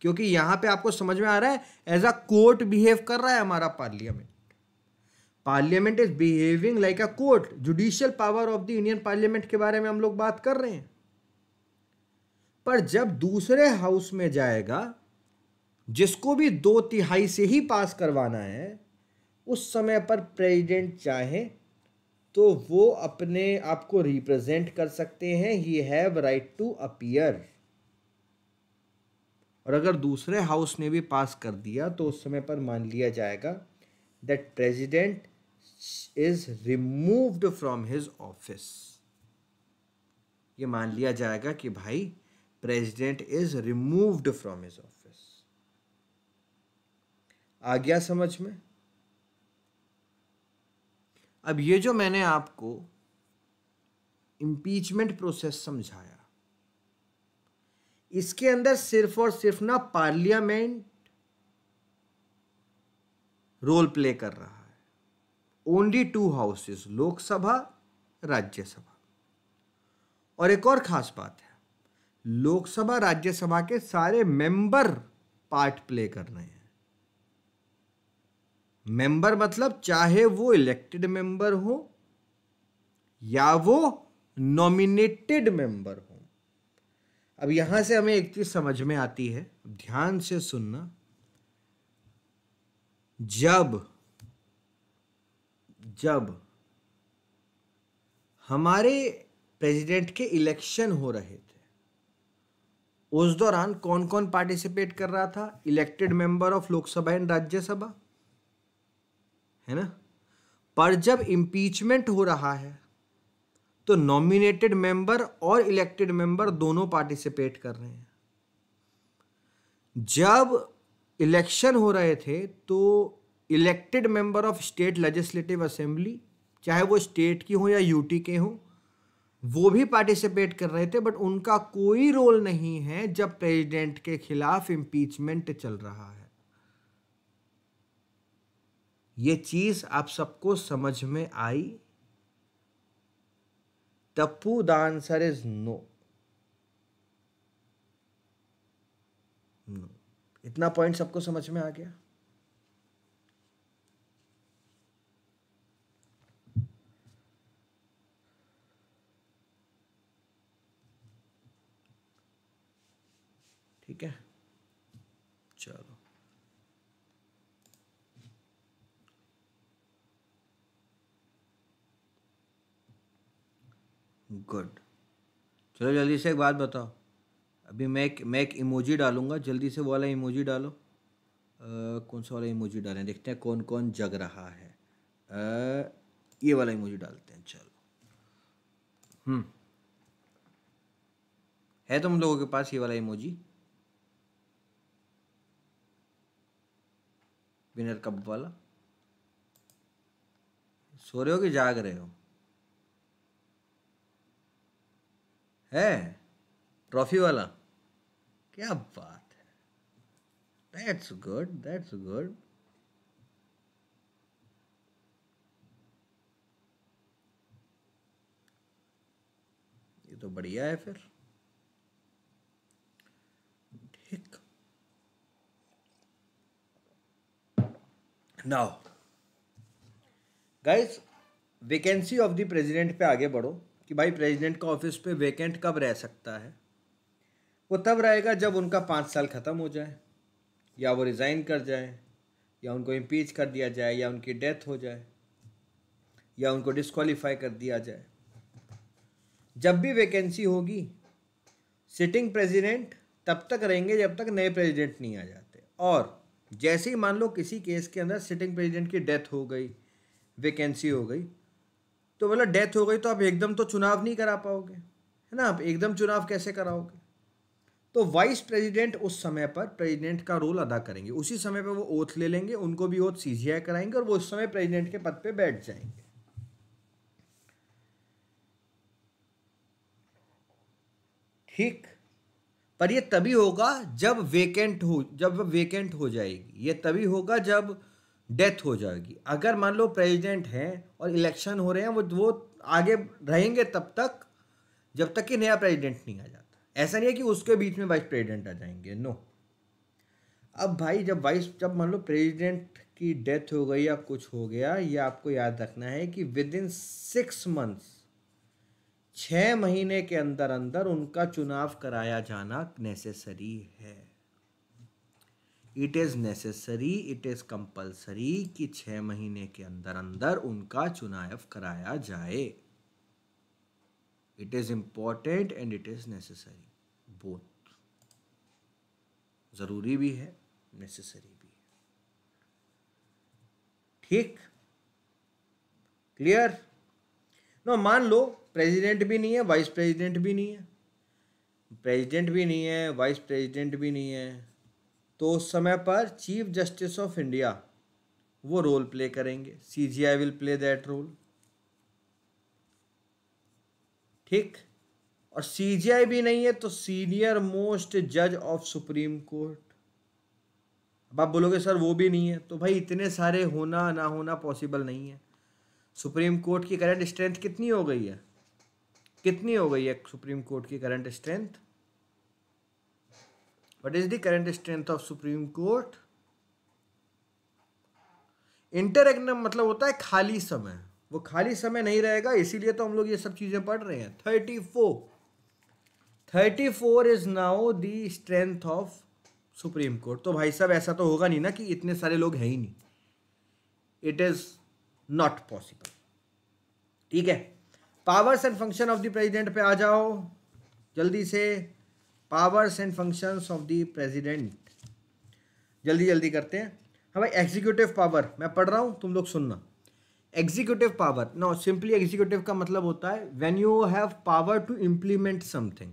क्योंकि यहाँ पे आपको समझ में आ रहा है एज अ कोर्ट बिहेव कर रहा है हमारा parliament parliament is behaving like a court judicial power of the Indian parliament के बारे में हम लोग बात कर रहे हैं पर जब दूसरे हाउस में जाएगा जिसको भी दो तिहाई से ही पास करवाना है उस समय पर प्रेसिडेंट चाहे तो वो अपने आप को रिप्रेजेंट कर सकते हैं he have right to appear और अगर दूसरे हाउस ने भी पास कर दिया तो उस समय पर मान लिया जाएगा that president is removed from his office ये मान लिया जाएगा कि भाई president is removed from his office आ गया समझ में अब ये जो मैंने आपको इम्पीचमेंट प्रोसेस समझाया इसके अंदर सिर्फ और सिर्फ ना पार्लियामेंट रोल प्ले कर रहा है only two houses Lok Sabha Rajya Sabha और एक और खास बात है लोकसभा राज्यसभा के सारे मेंबर पार्ट प्ले कर रहे हैं मेंबर मतलब चाहे वो इलेक्टेड मेंबर हो या वो नॉमिनेटेड मेंबर हो अब यहां से हमें एक चीज़ समझ में आती है ध्यान से सुनना जब जब हमारे प्रेसिडेंट के इलेक्शन हो रहे थे उस दौरान कौन कौन पार्टिसिपेट कर रहा था elected member of Lok Sabha and Rajya Sabha है ना पर जब इम्पीचमेंट हो रहा है तो नॉमिनेटेड मेंबर और इलेक्टेड मेंबर दोनों पार्टिसिपेट कर रहे हैं जब इलेक्शन हो रहे थे तो elected member of state legislative assembly चाहे वो स्टेट की हो या यूटी के हो वो भी पार्टिसिपेट कर रहे थे बट उनका कोई रोल नहीं है जब प्रेसिडेंट के खिलाफ इम्पीचमेंट चल रहा है ये चीज़ आप सबको समझ में आई Tapu, the answer is no. No इतना पॉइंट सबको समझ में आ गया गुड चलो जल्दी से एक बात बताओ अभी मैं एक मैं एक इमोजी डालूँगा जल्दी से वो वाला इमोजी डालो आ, कौन सा वाला इमोजी डालें देखते हैं कौन कौन जग रहा है आ, ये वाला इमोजी डालते हैं चलो हम्म। है तुम लोगों के पास ये वाला इमोजी विनर कप वाला सो रहे हो कि जाग रहे हो है ट्रॉफी वाला क्या बात है दैट्स गुड दैट्स गुड ये तो बढ़िया है फिर ठीक now guys vacancy of the president पे आगे बढ़ो कि भाई प्रेसिडेंट का ऑफिस पे वेकेंट कब रह सकता है वो तब रहेगा जब उनका पाँच साल ख़त्म हो जाए या वो रिज़ाइन कर जाए या उनको इम्पीच कर दिया जाए या उनकी डेथ हो जाए या उनको डिसक्वालीफाई कर दिया जाए जब भी वैकेंसी होगी सिटिंग प्रेसिडेंट तब तक रहेंगे जब तक नए प्रेसिडेंट नहीं आ जाते और जैसे ही मान लो किसी केस के अंदर सिटिंग प्रेसिडेंट की डेथ हो गई वैकेंसी हो गई तो बोला डेथ हो गई तो आप एकदम तो चुनाव नहीं करा पाओगे है ना आप एकदम चुनाव कैसे कराओगे तो वाइस प्रेसिडेंट उस समय पर प्रेसिडेंट का रोल अदा करेंगे उसी समय पर वो ओथ ले लेंगे उनको भी ओथ सीजीआई कराएंगे और वो उस समय प्रेसिडेंट के पद पे बैठ जाएंगे ठीक पर ये तभी होगा जब वेकेंट हो जब वेकेंट हो जाएगी ये तभी होगा जब डेथ हो जाएगी अगर मान लो प्रेसिडेंट हैं और इलेक्शन हो रहे हैं वो वो आगे रहेंगे तब तक जब तक कि नया प्रेसिडेंट नहीं आ जाता ऐसा नहीं है कि उसके बीच में वाइस प्रेसिडेंट आ जाएंगे नो अब भाई जब वाइस जब मान लो प्रेसिडेंट की डेथ हो गई या कुछ हो गया ये आपको याद रखना है कि विद इन सिक्स मंथ्स छः महीने के अंदर अंदर उनका चुनाव कराया जाना नेसेसरी है it is necessary it is compulsory कि छः महीने के अंदर अंदर उनका चुनाव कराया जाए it is important and it is necessary both ज़रूरी भी है नेसेसरी भी है ठीक क्लियर नो मान लो प्रेसिडेंट भी नहीं है वाइस प्रेसिडेंट भी नहीं है प्रेसिडेंट भी नहीं है वाइस प्रेसिडेंट भी नहीं है तो उस समय पर चीफ जस्टिस ऑफ इंडिया वो रोल प्ले करेंगे C G I will play that role ठीक और सी जी आई भी नहीं है तो सीनियर मोस्ट जज ऑफ सुप्रीम कोर्ट अब आप बोलोगे सर वो भी नहीं है तो भाई इतने सारे होना ना होना पॉसिबल नहीं है सुप्रीम कोर्ट की करंट स्ट्रेंथ कितनी हो गई है कितनी हो गई है सुप्रीम कोर्ट की current strength what is the current strength of supreme court interregnum मतलब होता है खाली समय वो खाली समय नहीं रहेगा इसीलिए तो हम लोग ये सब चीज़ें पढ़ रहे हैं thirty four thirty four is now the strength of supreme court तो भाई साहब ऐसा तो होगा नहीं ना कि इतने सारे लोग हैं ही नहीं इट इज नॉट पॉसिबल ठीक है powers and function of the president पे आ जाओ जल्दी से powers and functions of the president जल्दी जल्दी करते हैं हाँ भाई एग्जीक्यूटिव पावर मैं पढ़ रहा हूँ तुम लोग सुनना executive power no simply executive का मतलब होता है when you have power to implement something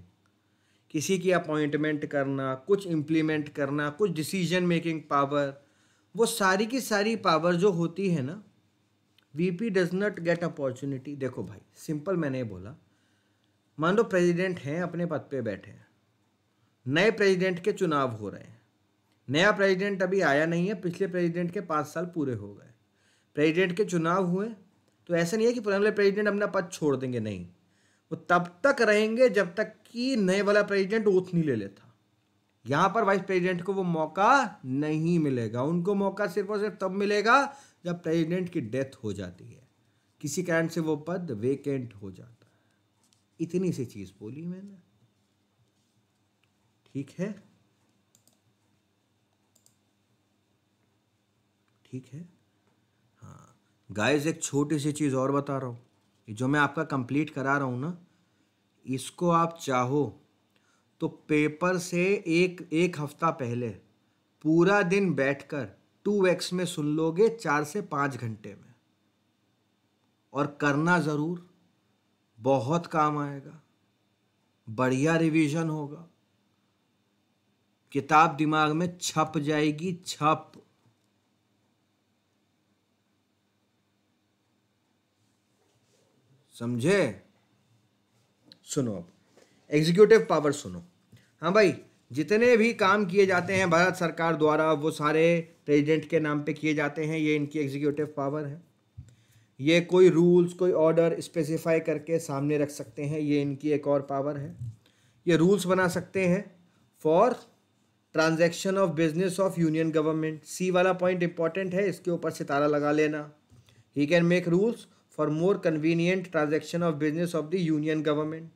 किसी की अपॉइंटमेंट करना कुछ इम्प्लीमेंट करना कुछ डिसीजन मेकिंग पावर वो सारी की सारी पावर जो होती है ना VP does not get opportunity देखो भाई सिंपल मैंने बोला मान लो प्रेसिडेंट हैं अपने पद पे बैठे हैं नए प्रेसिडेंट के चुनाव हो रहे हैं नया प्रेसिडेंट अभी आया नहीं है पिछले प्रेसिडेंट के पाँच साल पूरे हो गए प्रेसिडेंट के चुनाव हुए तो ऐसा नहीं है कि पुराने प्रेसिडेंट अपना पद छोड़ देंगे नहीं वो तब तक रहेंगे जब तक कि नए वाला प्रेसिडेंट ओथ नहीं ले लेता यहाँ पर वाइस प्रेसिडेंट को वो मौका नहीं मिलेगा उनको मौका सिर्फ और सिर्फ तब मिलेगा जब प्रेसिडेंट की डेथ हो जाती है किसी कारण से वो पद वेकेंट हो जाता है इतनी सी चीज़ बोली मैंने ठीक है ठीक है हाँ गाइस एक छोटी सी चीज़ और बता रहा हूँ जो मैं आपका कंप्लीट करा रहा हूँ ना इसको आप चाहो तो पेपर से एक एक हफ्ता पहले पूरा दिन बैठकर टू एक्स में सुन लोगे चार से पाँच घंटे में और करना ज़रूर बहुत काम आएगा बढ़िया रिवीजन होगा किताब दिमाग में छप जाएगी छप समझे सुनो अब एग्जीक्यूटिव पावर सुनो हाँ भाई जितने भी काम किए जाते हैं भारत सरकार द्वारा वो सारे प्रेसिडेंट के नाम पे किए जाते हैं ये इनकी एग्जीक्यूटिव पावर है ये कोई रूल्स कोई ऑर्डर स्पेसिफाई करके सामने रख सकते हैं ये इनकी एक और पावर है ये रूल्स बना सकते हैं for transaction of business of union government C वाला पॉइंट इंपॉर्टेंट है इसके ऊपर सितारा लगा लेना he can make rules for more convenient transaction of business of the union government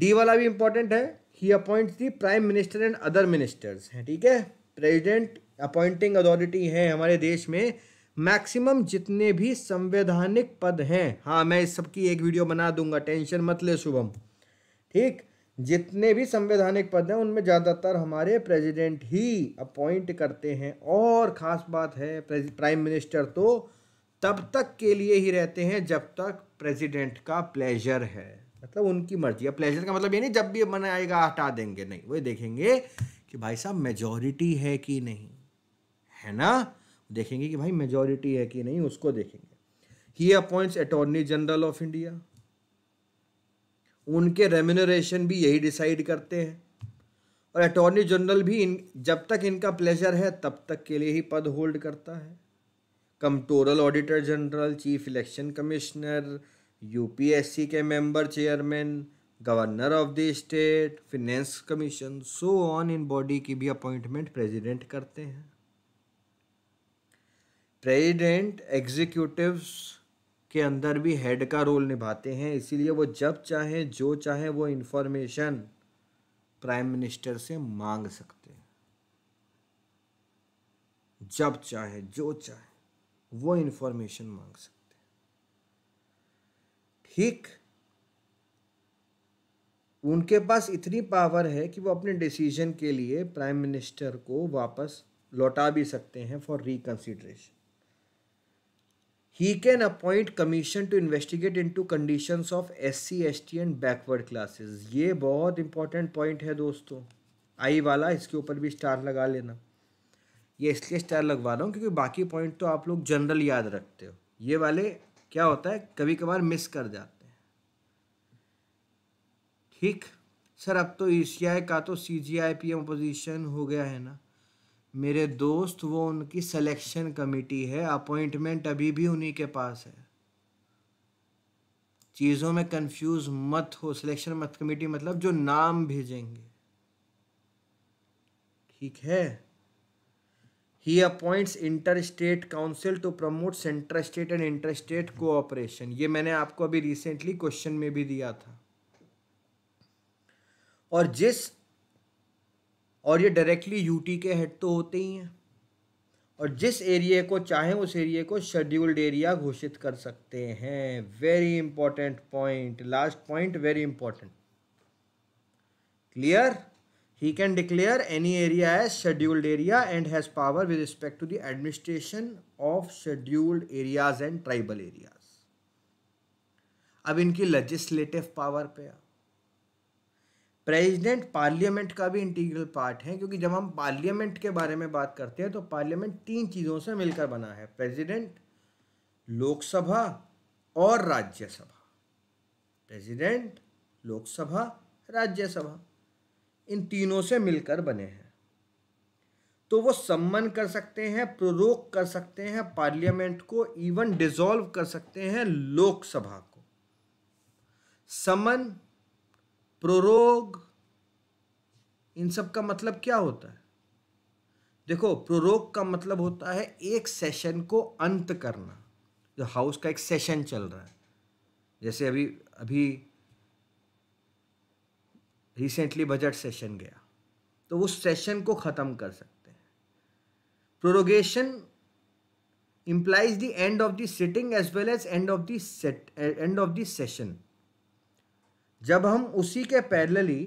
D वाला भी इंपॉर्टेंट है he appoint the prime minister and other ministers हैं ठीक है प्रेजिडेंट अपॉइंटिंग अथॉरिटी है हमारे देश में मैक्सिमम जितने भी संवैधानिक पद हैं हाँ मैं इस सबकी एक वीडियो बना दूंगा टेंशन मत ले शुभम ठीक जितने भी संवैधानिक पद हैं उनमें ज़्यादातर हमारे प्रेसिडेंट ही अपॉइंट करते हैं और ख़ास बात है प्राइम मिनिस्टर तो तब तक के लिए ही रहते हैं जब तक प्रेसिडेंट का प्लेजर है मतलब उनकी मर्जी है प्लेजर का मतलब ये नहीं जब भी मन आएगा हटा देंगे नहीं वही देखेंगे कि भाई साहब मेजॉरिटी है कि नहीं है ना देखेंगे कि भाई मेजॉरिटी है कि नहीं उसको देखेंगे he appoints attorney general of India उनके रेम्यूनरेशन भी यही डिसाइड करते हैं और अटॉर्नी जनरल भी इन जब तक इनका प्लेजर है तब तक के लिए ही पद होल्ड करता है comptroller auditor general chief election commissioner UPSC के member chairman governor of the state finance commission so on इन बॉडी की भी अपॉइंटमेंट प्रेसिडेंट करते हैं प्रेसिडेंट एग्जीक्यूटिव्स के अंदर भी हेड का रोल निभाते हैं इसीलिए वो जब चाहे जो चाहे वो इन्फॉर्मेशन प्राइम मिनिस्टर से मांग सकते हैं जब चाहे जो चाहे वो इन्फॉर्मेशन मांग सकते हैं ठीक उनके पास इतनी पावर है कि वो अपने डिसीजन के लिए प्राइम मिनिस्टर को वापस लौटा भी सकते हैं for reconsideration he can appoint commission to investigate into conditions of S T and backward classes ये बहुत इंपॉर्टेंट पॉइंट है दोस्तों आई वाला इसके ऊपर भी स्टार लगा लेना ये इसलिए स्टार लगवा रहा हूँ क्योंकि बाकी पॉइंट तो आप लोग जनरल याद रखते हो ये वाले क्या होता है कभी कभार मिस कर जाते हैं ठीक सर अब तो ई e का तो C G I P M opposition हो गया है ना मेरे दोस्त वो उनकी सिलेक्शन कमेटी है अपॉइंटमेंट अभी भी उन्हीं के पास है चीज़ों में कंफ्यूज मत हो सिलेक्शन मत कमेटी मतलब जो नाम भेजेंगे ठीक है he appoints inter state council to promote centre state and inter state cooperation ये मैंने आपको अभी रिसेंटली क्वेश्चन में भी दिया था और जिस और ये डायरेक्टली यूटी के हेड तो होते ही हैं और जिस एरिया को चाहे उस एरिया को शेड्यूल्ड एरिया घोषित कर सकते हैं very important point last point very important clear he can declare any area as scheduled area and has power with respect to the administration of scheduled areas and tribal areas अब इनकी legislative power पे आ president parliament का भी integral part है क्योंकि जब हम parliament के बारे में बात करते हैं तो पार्लियामेंट तीन चीज़ों से मिलकर बना है प्रेसिडेंट लोकसभा और राज्यसभा प्रेसिडेंट लोकसभा राज्यसभा इन तीनों से मिलकर बने हैं तो वो सम्मन कर सकते हैं प्ररोक कर सकते हैं पार्लियामेंट को इवन डिसॉल्व कर सकते हैं लोकसभा को समन प्रोरोग इन सब का मतलब क्या होता है देखो प्रोरोग का मतलब होता है एक सेशन को अंत करना जो हाउस का एक सेशन चल रहा है जैसे अभी अभी रिसेंटली बजट सेशन गया तो उस सेशन को ख़त्म कर सकते हैं prorogation implies the end of the sitting as well as end of the set end of the session जब हम उसी के पैरेलली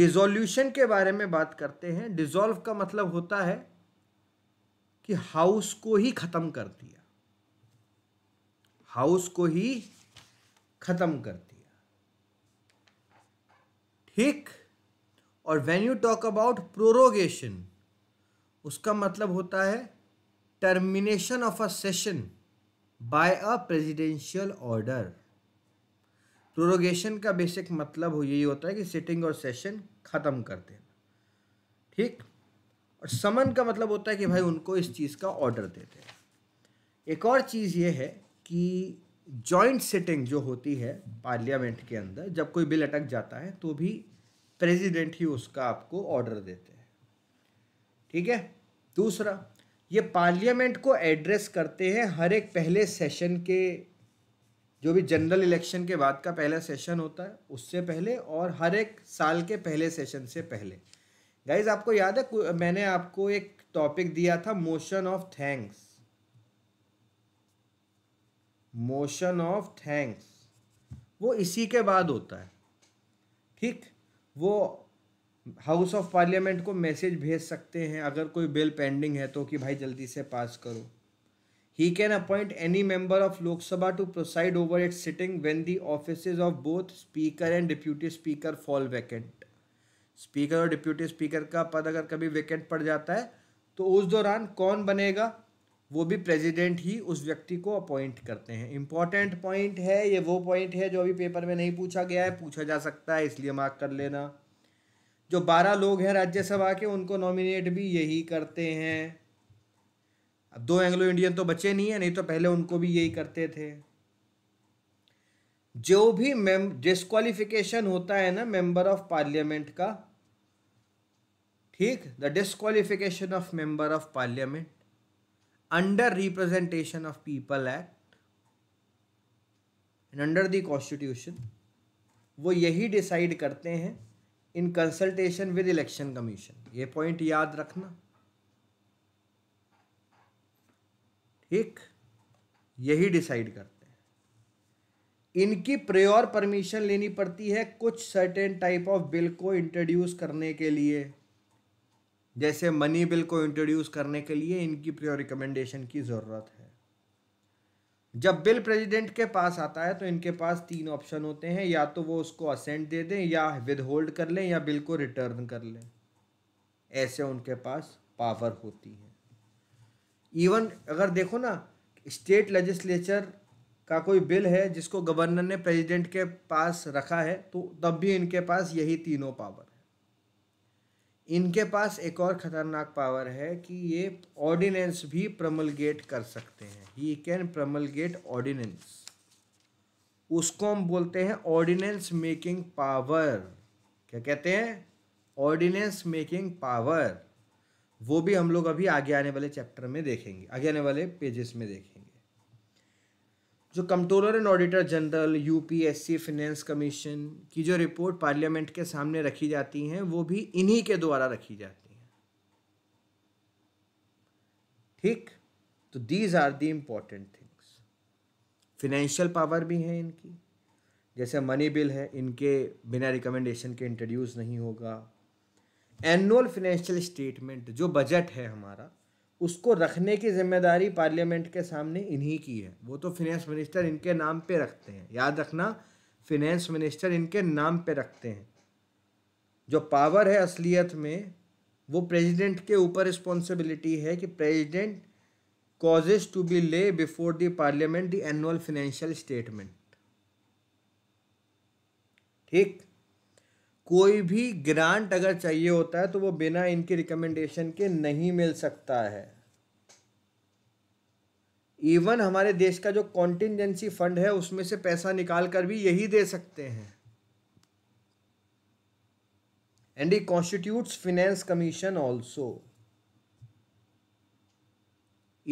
डिजोल्यूशन के बारे में बात करते हैं डिजोल्व का मतलब होता है कि हाउस को ही खत्म कर दिया हाउस को ही खत्म कर दिया ठीक और when you talk about prorogation उसका मतलब होता है termination of a session by a presidential order prorogation का बेसिक मतलब यही होता है कि सिटिंग और सेशन ख़त्म कर देना ठीक और समन का मतलब होता है कि भाई उनको इस चीज़ का ऑर्डर देते हैं एक और चीज़ ये है कि जॉइंट सिटिंग जो होती है पार्लियामेंट के अंदर जब कोई बिल अटक जाता है तो भी प्रेसिडेंट ही उसका आपको ऑर्डर देते हैं ठीक है दूसरा ये पार्लियामेंट को एड्रेस करते हैं हर एक पहले सेशन के जो भी जनरल इलेक्शन के बाद का पहला सेशन होता है उससे पहले और हर एक साल के पहले सेशन से पहले गाइज आपको याद है मैंने आपको एक टॉपिक दिया था motion of thanks motion of thanks वो इसी के बाद होता है ठीक वो हाउस ऑफ पार्लियामेंट को मैसेज भेज सकते हैं अगर कोई बिल पेंडिंग है तो कि भाई जल्दी से पास करो he can appoint any member of Lok Sabha to preside over it sitting when the office of both speaker and deputy speaker fall vacant speaker और डिप्यूटी स्पीकर का पद अगर कभी वैकेंट पड़ जाता है तो उस दौरान कौन बनेगा वो भी प्रेजिडेंट ही उस व्यक्ति को अपॉइंट करते हैं इंपॉर्टेंट पॉइंट है ये वो पॉइंट है जो अभी पेपर में नहीं पूछा गया है पूछा जा सकता है इसलिए मार्क कर लेना जो बारह लोग हैं राज्यसभा के उनको नॉमिनेट भी यही करते हैं अब दो एंग्लो इंडियन तो बचे नहीं है नहीं तो पहले उनको भी यही करते थे जो भी मेम डिस्कालिफिकेशन होता है ना मेंबर ऑफ पार्लियामेंट का ठीक the disqualification of member of parliament under representation of people act and under the constitution वो यही डिसाइड करते हैं in consultation with election commission ये पॉइंट याद रखना ठीक यही डिसाइड करते हैं इनकी प्रेयर परमिशन लेनी पड़ती है कुछ सर्टेन टाइप ऑफ बिल को इंट्रोड्यूस करने के लिए जैसे मनी बिल को इंट्रोड्यूस करने के लिए इनकी प्रियो रिकमेंडेशन की ज़रूरत है जब बिल प्रेसिडेंट के पास आता है तो इनके पास तीन ऑप्शन होते हैं या तो वो उसको असेंट दे दें या विद होल्ड कर लें या बिल को रिटर्न कर लें ऐसे उनके पास पावर होती है इवन अगर देखो ना स्टेट लेजिस्लेचर का कोई बिल है जिसको गवर्नर ने प्रेसिडेंट के पास रखा है तो तब भी इनके पास यही तीनों पावर है इनके पास एक और ख़तरनाक पावर है कि ये ऑर्डिनेंस भी प्रमलगेट कर सकते हैं ही कैन प्रमलगेट ऑर्डिनेंस उसको हम बोलते हैं ऑर्डिनेंस मेकिंग पावर क्या कहते हैं ऑर्डिनेंस मेकिंग पावर वो भी हम लोग अभी आगे आने वाले चैप्टर में देखेंगे आगे आने वाले पेजेस में देखेंगे जो controller and auditor general UPSC finance commission की जो रिपोर्ट पार्लियामेंट के सामने रखी जाती हैं वो भी इन्हीं के द्वारा रखी जाती हैं ठीक तो these are the important things financial power भी है इनकी जैसे मनी बिल है इनके बिना रिकमेंडेशन के इंट्रोड्यूस नहीं होगा एनुअल फिनेंशियल स्टेटमेंट जो बजट है हमारा उसको रखने की जिम्मेदारी पार्लियामेंट के सामने इन्हीं की है वो तो फिनेंस मिनिस्टर इनके नाम पे रखते हैं याद रखना फिनेंस मिनिस्टर इनके नाम पे रखते हैं जो पावर है असलियत में वो प्रेसिडेंट के ऊपर रिस्पॉन्सिबिलिटी है कि president causes to be laid before the parliament the annual financial statement ठीक कोई भी ग्रांट अगर चाहिए होता है तो वो बिना इनके रिकमेंडेशन के नहीं मिल सकता है इवन हमारे देश का जो कॉन्टिजेंसी फंड है उसमें से पैसा निकाल कर भी यही दे सकते हैं and he constitutes finance commission also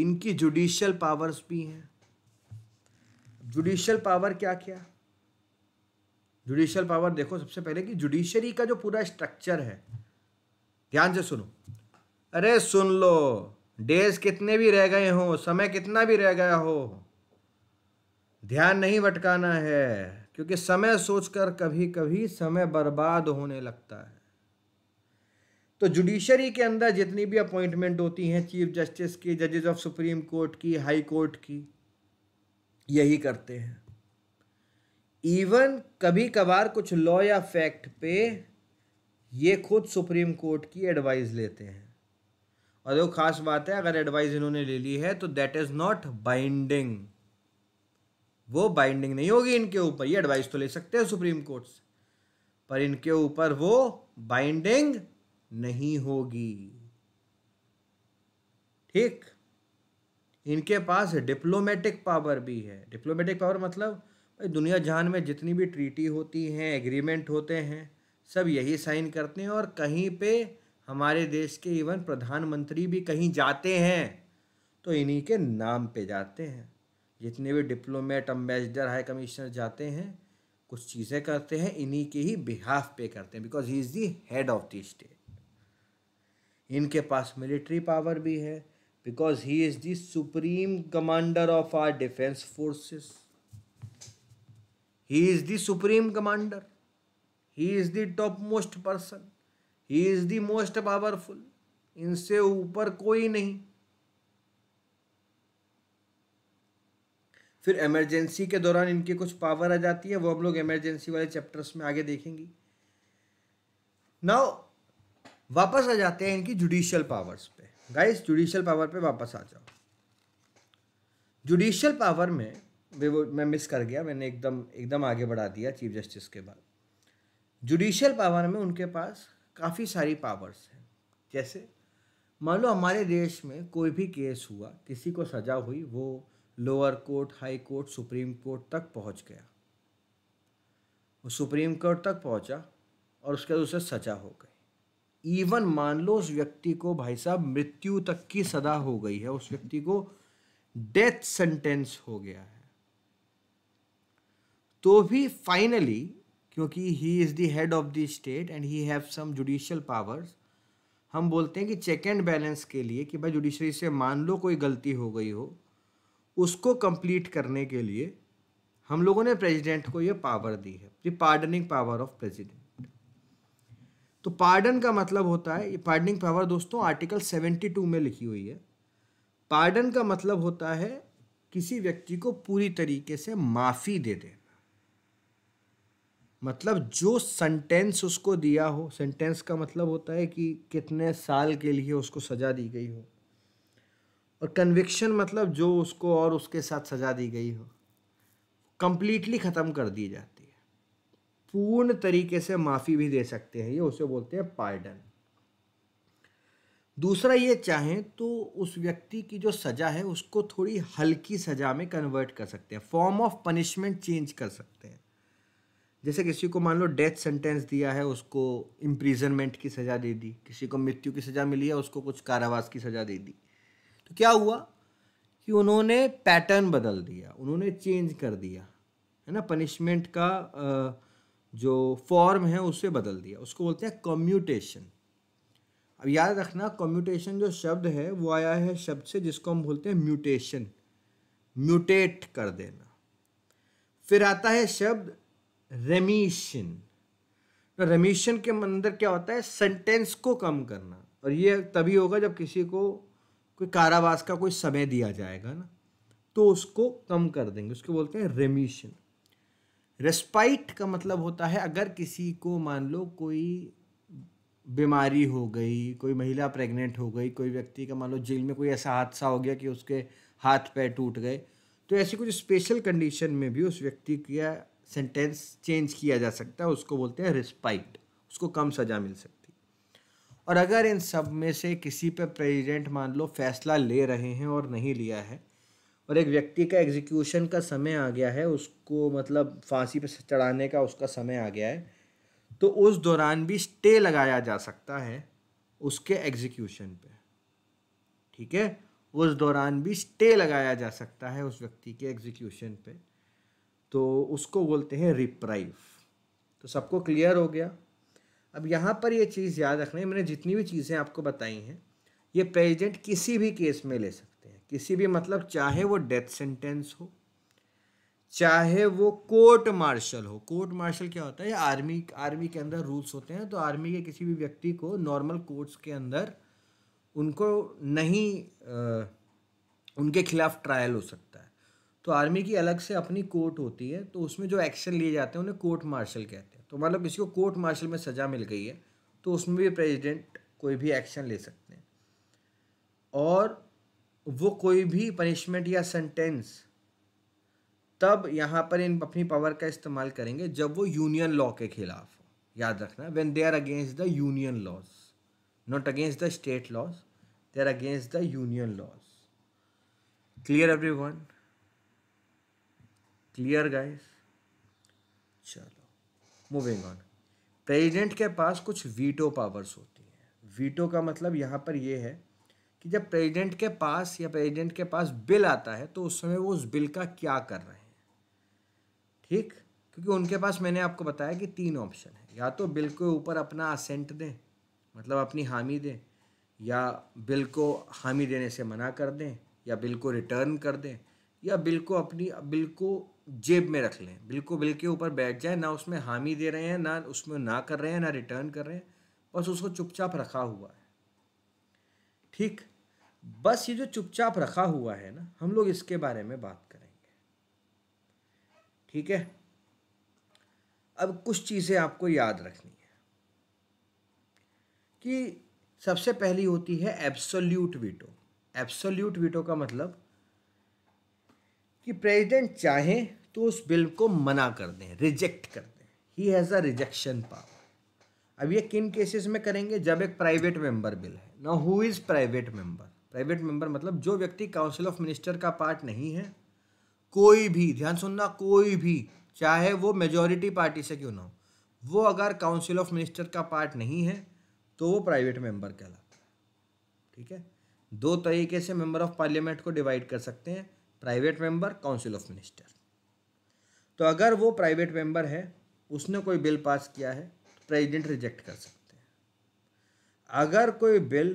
इनकी जुडिशियल पावर्स भी हैं जुडिशियल पावर क्या क्या जुडिशियल पावर देखो सबसे पहले कि जुडिशरी का जो पूरा स्ट्रक्चर है ध्यान से सुनो अरे सुन लो डेज कितने भी रह गए हो समय कितना भी रह गया हो ध्यान नहीं भटकाना है क्योंकि समय सोचकर कभी कभी समय बर्बाद होने लगता है तो जुडिशरी के अंदर जितनी भी अपॉइंटमेंट होती हैं चीफ जस्टिस की जजेस ऑफ सुप्रीम कोर्ट की हाई कोर्ट की यही करते हैं इवन कभी कभार कुछ लॉ या फैक्ट पे ये खुद सुप्रीम कोर्ट की एडवाइस लेते हैं और वो खास बात है अगर एडवाइस इन्होंने ले ली है तो दैट इज़ नॉट बाइंडिंग वो बाइंडिंग नहीं होगी इनके ऊपर ये एडवाइस तो ले सकते हैं सुप्रीम कोर्ट से पर इनके ऊपर वो बाइंडिंग नहीं होगी ठीक इनके पास डिप्लोमेटिक पावर भी है डिप्लोमेटिक पावर मतलब दुनिया जहान में जितनी भी ट्रीटी होती हैं एग्रीमेंट होते हैं सब यही साइन करते हैं और कहीं पे हमारे देश के इवन प्रधानमंत्री भी कहीं जाते हैं तो इन्हीं के नाम पे जाते हैं जितने भी डिप्लोमेट अम्बेसडर हाई कमिश्नर जाते हैं कुछ चीज़ें करते हैं इन्हीं के ही बिहाफ पे करते हैं because he is the head of the state इनके पास मिलिट्री पावर भी है because he is the supreme commander of our defence forces he is the supreme commander he is the top most person he is the most powerful इनसे ऊपर कोई नहीं फिर emergency के दौरान इनके कुछ पावर आ जाती है वो हम लोग इमरजेंसी वाले चैप्टर्स में आगे देखेंगे नाउ वापस आ जाते हैं इनकी जुडिशियल पावर्स पे गाइस जुडिशियल पावर पे वापस आ जाओ जुडिशियल पावर में वे वो मैं मिस कर गया मैंने एकदम एकदम आगे बढ़ा दिया चीफ जस्टिस के बाद जुडिशियल पावर में उनके पास काफ़ी सारी पावर्स हैं जैसे मान लो हमारे देश में कोई भी केस हुआ किसी को सज़ा हुई वो lower court high court supreme court तक पहुंच गया वो सुप्रीम कोर्ट तक पहुंचा और उसके बाद उसे सजा हो गई इवन मान लो उस व्यक्ति को भाई साहब मृत्यु तक की सजा हो गई है उस व्यक्ति को डेथ सेंटेंस हो गया है तो भी फाइनली क्योंकि he is the head of the state and he have some judicial powers हम बोलते हैं कि चेक एंड बैलेंस के लिए कि भाई जुडिशरी से मान लो कोई गलती हो गई हो उसको कंप्लीट करने के लिए हम लोगों ने प्रेसिडेंट को ये पावर दी है the pardoning power of president तो पार्डन का मतलब होता है ये पार्डनिंग पावर दोस्तों आर्टिकल 72 में लिखी हुई है पार्डन का मतलब होता है किसी व्यक्ति को पूरी तरीके से माफ़ी दे देना मतलब जो सेंटेंस उसको दिया हो सेंटेंस का मतलब होता है कि कितने साल के लिए उसको सज़ा दी गई हो और कन्विक्शन मतलब जो उसको और उसके साथ सज़ा दी गई हो कंप्लीटली ख़त्म कर दी जाती है पूर्ण तरीके से माफ़ी भी दे सकते हैं ये उसे बोलते हैं पार्डन दूसरा ये चाहें तो उस व्यक्ति की जो सज़ा है उसको थोड़ी हल्की सज़ा में कन्वर्ट कर सकते हैं फॉर्म ऑफ पनिशमेंट चेंज कर सकते हैं जैसे किसी को मान लो डेथ सेंटेंस दिया है उसको इम्प्रीजनमेंट की सज़ा दे दी किसी को मृत्यु की सज़ा मिली है उसको कुछ कारावास की सज़ा दे दी तो क्या हुआ कि उन्होंने पैटर्न बदल दिया उन्होंने चेंज कर दिया है ना पनिशमेंट का जो फॉर्म है उसे बदल दिया उसको बोलते हैं कम्यूटेशन अब याद रखना कम्यूटेशन जो शब्द है वो आया है शब्द से जिसको हम बोलते हैं म्यूटेशन म्यूटेट कर देना फिर आता है शब्द रेमीशन तो के अंदर क्या होता है सेंटेंस को कम करना और ये तभी होगा जब किसी को कोई कारावास का कोई समय दिया जाएगा ना तो उसको कम कर देंगे उसको बोलते हैं रेमिशन रेस्पाइट का मतलब होता है अगर किसी को मान लो कोई बीमारी हो गई कोई महिला प्रेग्नेंट हो गई कोई व्यक्ति का मान लो जेल में कोई ऐसा हादसा हो गया कि उसके हाथ पैर टूट गए तो ऐसी कुछ स्पेशल कंडीशन में भी उस व्यक्ति का सेंटेंस चेंज किया जा सकता है उसको बोलते हैं रिस्पाइट उसको कम सज़ा मिल सकती और अगर इन सब में से किसी पर प्रेसिडेंट मान लो फैसला ले रहे हैं और नहीं लिया है और एक व्यक्ति का एग्जीक्यूशन का समय आ गया है उसको मतलब फांसी पर चढ़ाने का उसका समय आ गया है तो उस दौरान भी स्टे लगाया जा सकता है उसके एग्जीक्यूशन पे ठीक है उस दौरान भी स्टे लगाया जा सकता है उस व्यक्ति के एग्जीक्यूशन पे तो उसको बोलते हैं रिप्राइव तो सबको क्लियर हो गया अब यहाँ पर ये चीज़ याद रखना मैंने जितनी भी चीज़ें आपको बताई हैं ये प्रेजिडेंट किसी भी केस में ले सकते हैं किसी भी मतलब चाहे वो डेथ सेंटेंस हो चाहे वो कोर्ट मार्शल हो कोर्ट मार्शल क्या होता है आर्मी आर्मी के अंदर रूल्स होते हैं तो आर्मी के किसी भी व्यक्ति को नॉर्मल कोर्ट्स के अंदर उनको नहीं आ, उनके खिलाफ ट्रायल हो सकता है तो आर्मी की अलग से अपनी कोर्ट होती है तो उसमें जो एक्शन लिए जाते हैं उन्हें कोर्ट मार्शल कहते हैं तो मतलब किसी को कोर्ट मार्शल में सज़ा मिल गई है तो उसमें भी प्रेसिडेंट कोई भी एक्शन ले सकते हैं और वो कोई भी पनिशमेंट या सेंटेंस तब यहाँ पर इन अपनी पावर का इस्तेमाल करेंगे जब वो यूनियन लॉ के खिलाफ हो याद रखना when they are against the union laws not against the state laws they are against the union laws clear everyone clear guys चलो मूविंग ऑन प्रेसिडेंट के पास कुछ वीटो पावर्स होती हैं वीटो का मतलब यहाँ पर यह है कि जब प्रेसिडेंट के पास या प्रेसिडेंट के पास बिल आता है तो उस समय वो उस बिल का क्या कर रहे हैं ठीक क्योंकि उनके पास मैंने आपको बताया कि तीन ऑप्शन है या तो बिल के ऊपर अपना असेंट दें मतलब अपनी हामी दें या बिल को हामी देने से मना कर दें या बिल को रिटर्न कर दें या बिल को अपनी बिल को जेब में रख लें बिल्कुल बिल के ऊपर बैठ जाए ना उसमें हामी दे रहे हैं ना उसमें ना कर रहे हैं ना रिटर्न कर रहे हैं बस उसको चुपचाप रखा हुआ है ठीक बस ये जो चुपचाप रखा हुआ है ना हम लोग इसके बारे में बात करेंगे ठीक है अब कुछ चीज़ें आपको याद रखनी है कि सबसे पहली होती है एब्सोल्यूट वीटो एब्सोल्यूट वीटो का मतलब कि प्रेसिडेंट चाहें तो उस बिल को मना कर दें रिजेक्ट कर दें he has a rejection power अब ये किन केसेस में करेंगे जब एक प्राइवेट मेंबर बिल है ना who is private member private member मतलब जो व्यक्ति काउंसिल ऑफ मिनिस्टर का पार्ट नहीं है कोई भी ध्यान सुनना कोई भी चाहे वो मेजोरिटी पार्टी से क्यों ना हो वो अगर काउंसिल ऑफ मिनिस्टर का पार्ट नहीं है तो वो प्राइवेट मेंबर कहलाता है ठीक है दो तरीके से मेंबर ऑफ पार्लियामेंट को डिवाइड कर सकते हैं private member council of minister तो अगर वो प्राइवेट मेंबर है उसने कोई बिल पास किया है तो प्रेजिडेंट रिजेक्ट कर सकते हैं अगर कोई बिल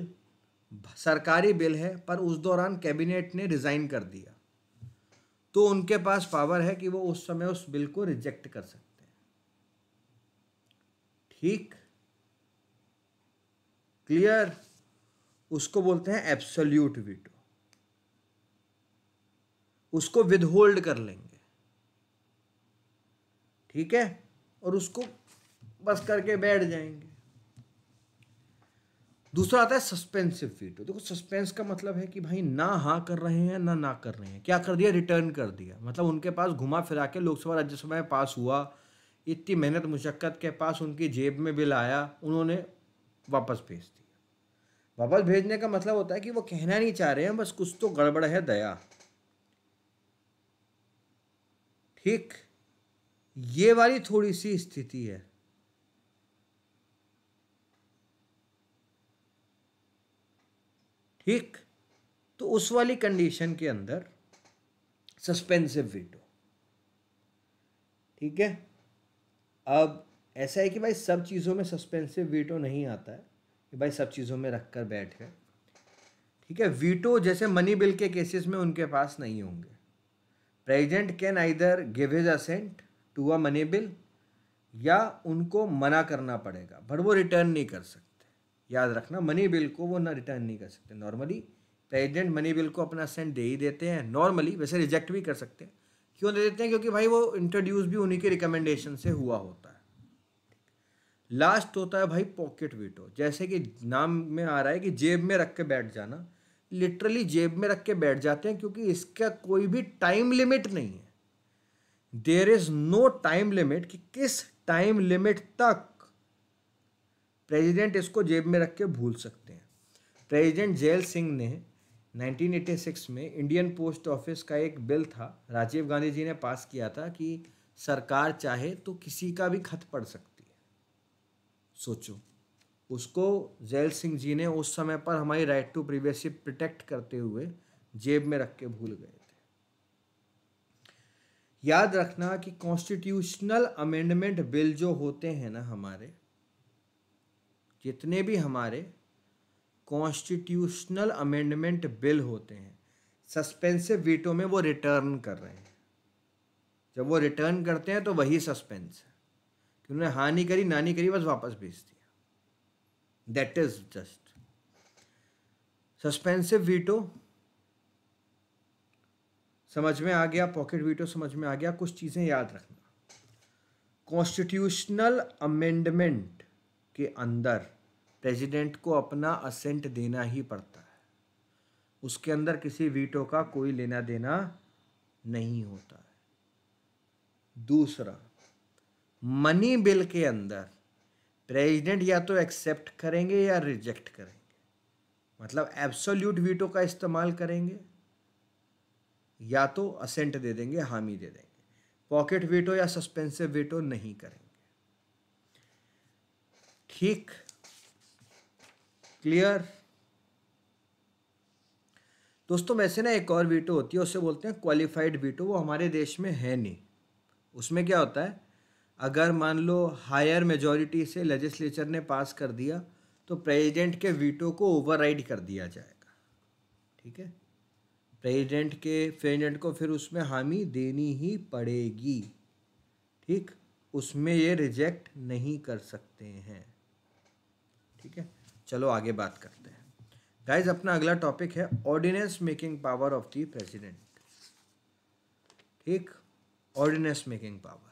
सरकारी बिल है पर उस दौरान कैबिनेट ने रिज़ाइन कर दिया तो उनके पास पावर है कि वो उस समय उस बिल को रिजेक्ट कर सकते हैं ठीक क्लियर उसको बोलते हैं एब्सोल्यूट वीटो उसको विदहोल्ड कर लेंगे ठीक है और उसको बस करके बैठ जाएंगे दूसरा आता है सस्पेंसिव वीटो देखो सस्पेंस का मतलब है कि भाई ना हाँ कर रहे हैं ना ना कर रहे हैं क्या कर दिया रिटर्न कर दिया मतलब उनके पास घुमा फिरा के लोकसभा राज्यसभा में पास हुआ इतनी मेहनत मुशक्क़त के पास उनकी जेब में बिल आया उन्होंने वापस भेज दिया वापस भेजने का मतलब होता है कि वो कहना नहीं चाह रहे हैं बस कुछ तो गड़बड़ है दया ठीक ये वाली थोड़ी सी स्थिति है ठीक तो उस वाली कंडीशन के अंदर सस्पेंसिव विंडो ठीक है अब ऐसा है कि भाई सब चीज़ों में सस्पेंसिव वीटो नहीं आता है कि भाई सब चीज़ों में रख कर बैठ गए ठीक है वीटो जैसे मनी बिल के केसेस में उनके पास नहीं होंगे president can either give his assent to a money bill या उनको मना करना पड़ेगा बट वो रिटर्न नहीं कर सकते याद रखना मनी बिल को वो ना रिटर्न नहीं कर सकते नॉर्मली प्रेजिडेंट मनी बिल को अपना असेंट दे ही देते हैं नॉर्मली वैसे रिजेक्ट भी कर सकते हैं क्यों दे देते हैं क्योंकि भाई वो इंट्रोड्यूस भी उन्हीं के रिकमेंडेशन से हुआ होता है लास्ट होता है भाई पॉकेट वीटो जैसे कि नाम में आ रहा है कि जेब में रख के बैठ जाना लिटरली जेब में रख के बैठ जाते हैं क्योंकि इसका कोई भी टाइम लिमिट नहीं है there is no time limit कि किस टाइम लिमिट तक प्रेसिडेंट इसको जेब में रख के भूल सकते हैं प्रेसिडेंट जेल सिंह ने 1986 में इंडियन पोस्ट ऑफिस का एक बिल था राजीव गांधी जी ने पास किया था कि सरकार चाहे तो किसी का भी खत पढ़ सकती है सोचो उसको जैल सिंह जी ने उस समय पर हमारी राइट टू प्रीवियसी प्रोटेक्ट करते हुए जेब में रख के भूल गए थे याद रखना कि कॉन्स्टिट्यूशनल अमेंडमेंट बिल जो होते हैं ना हमारे जितने भी हमारे कॉन्स्टिट्यूशनल अमेंडमेंट बिल होते हैं सस्पेंसिव वीटो में वो रिटर्न कर रहे हैं जब वो रिटर्न करते हैं तो वही सस्पेंस है कि उन्होंने हानि करी नानी करी बस वापस भेज दी that is just suspensive veto समझ में आ गया पॉकेट वीटो समझ में आ गया कुछ चीज़ें याद रखना कॉन्स्टिट्यूशनल अमेंडमेंट के अंदर प्रेसिडेंट को अपना असेंट देना ही पड़ता है उसके अंदर किसी वीटो का कोई लेना देना नहीं होता है दूसरा मनी बिल के अंदर प्रेसिडेंट या तो एक्सेप्ट करेंगे या रिजेक्ट करेंगे मतलब एब्सोल्यूट वीटो का इस्तेमाल करेंगे या तो असेंट दे देंगे हामी दे देंगे पॉकेट वीटो या सस्पेंसिव वीटो नहीं करेंगे ठीक क्लियर दोस्तों वैसे ना एक और वीटो होती है उसे बोलते हैं क्वालिफाइड वीटो वो हमारे देश में है नहीं उसमें क्या होता है अगर मान लो हायर मेजोरिटी से लेजिस्लेचर ने पास कर दिया तो प्रेसिडेंट के वीटो को ओवरराइड कर दिया जाएगा ठीक है प्रेसिडेंट के प्रेजिडेंट को फिर उसमें हामी देनी ही पड़ेगी ठीक उसमें ये रिजेक्ट नहीं कर सकते हैं ठीक है चलो आगे बात करते हैं गाइज अपना अगला टॉपिक है ordinance making power of the president ठीक ऑर्डिनेंस मेकिंग पावर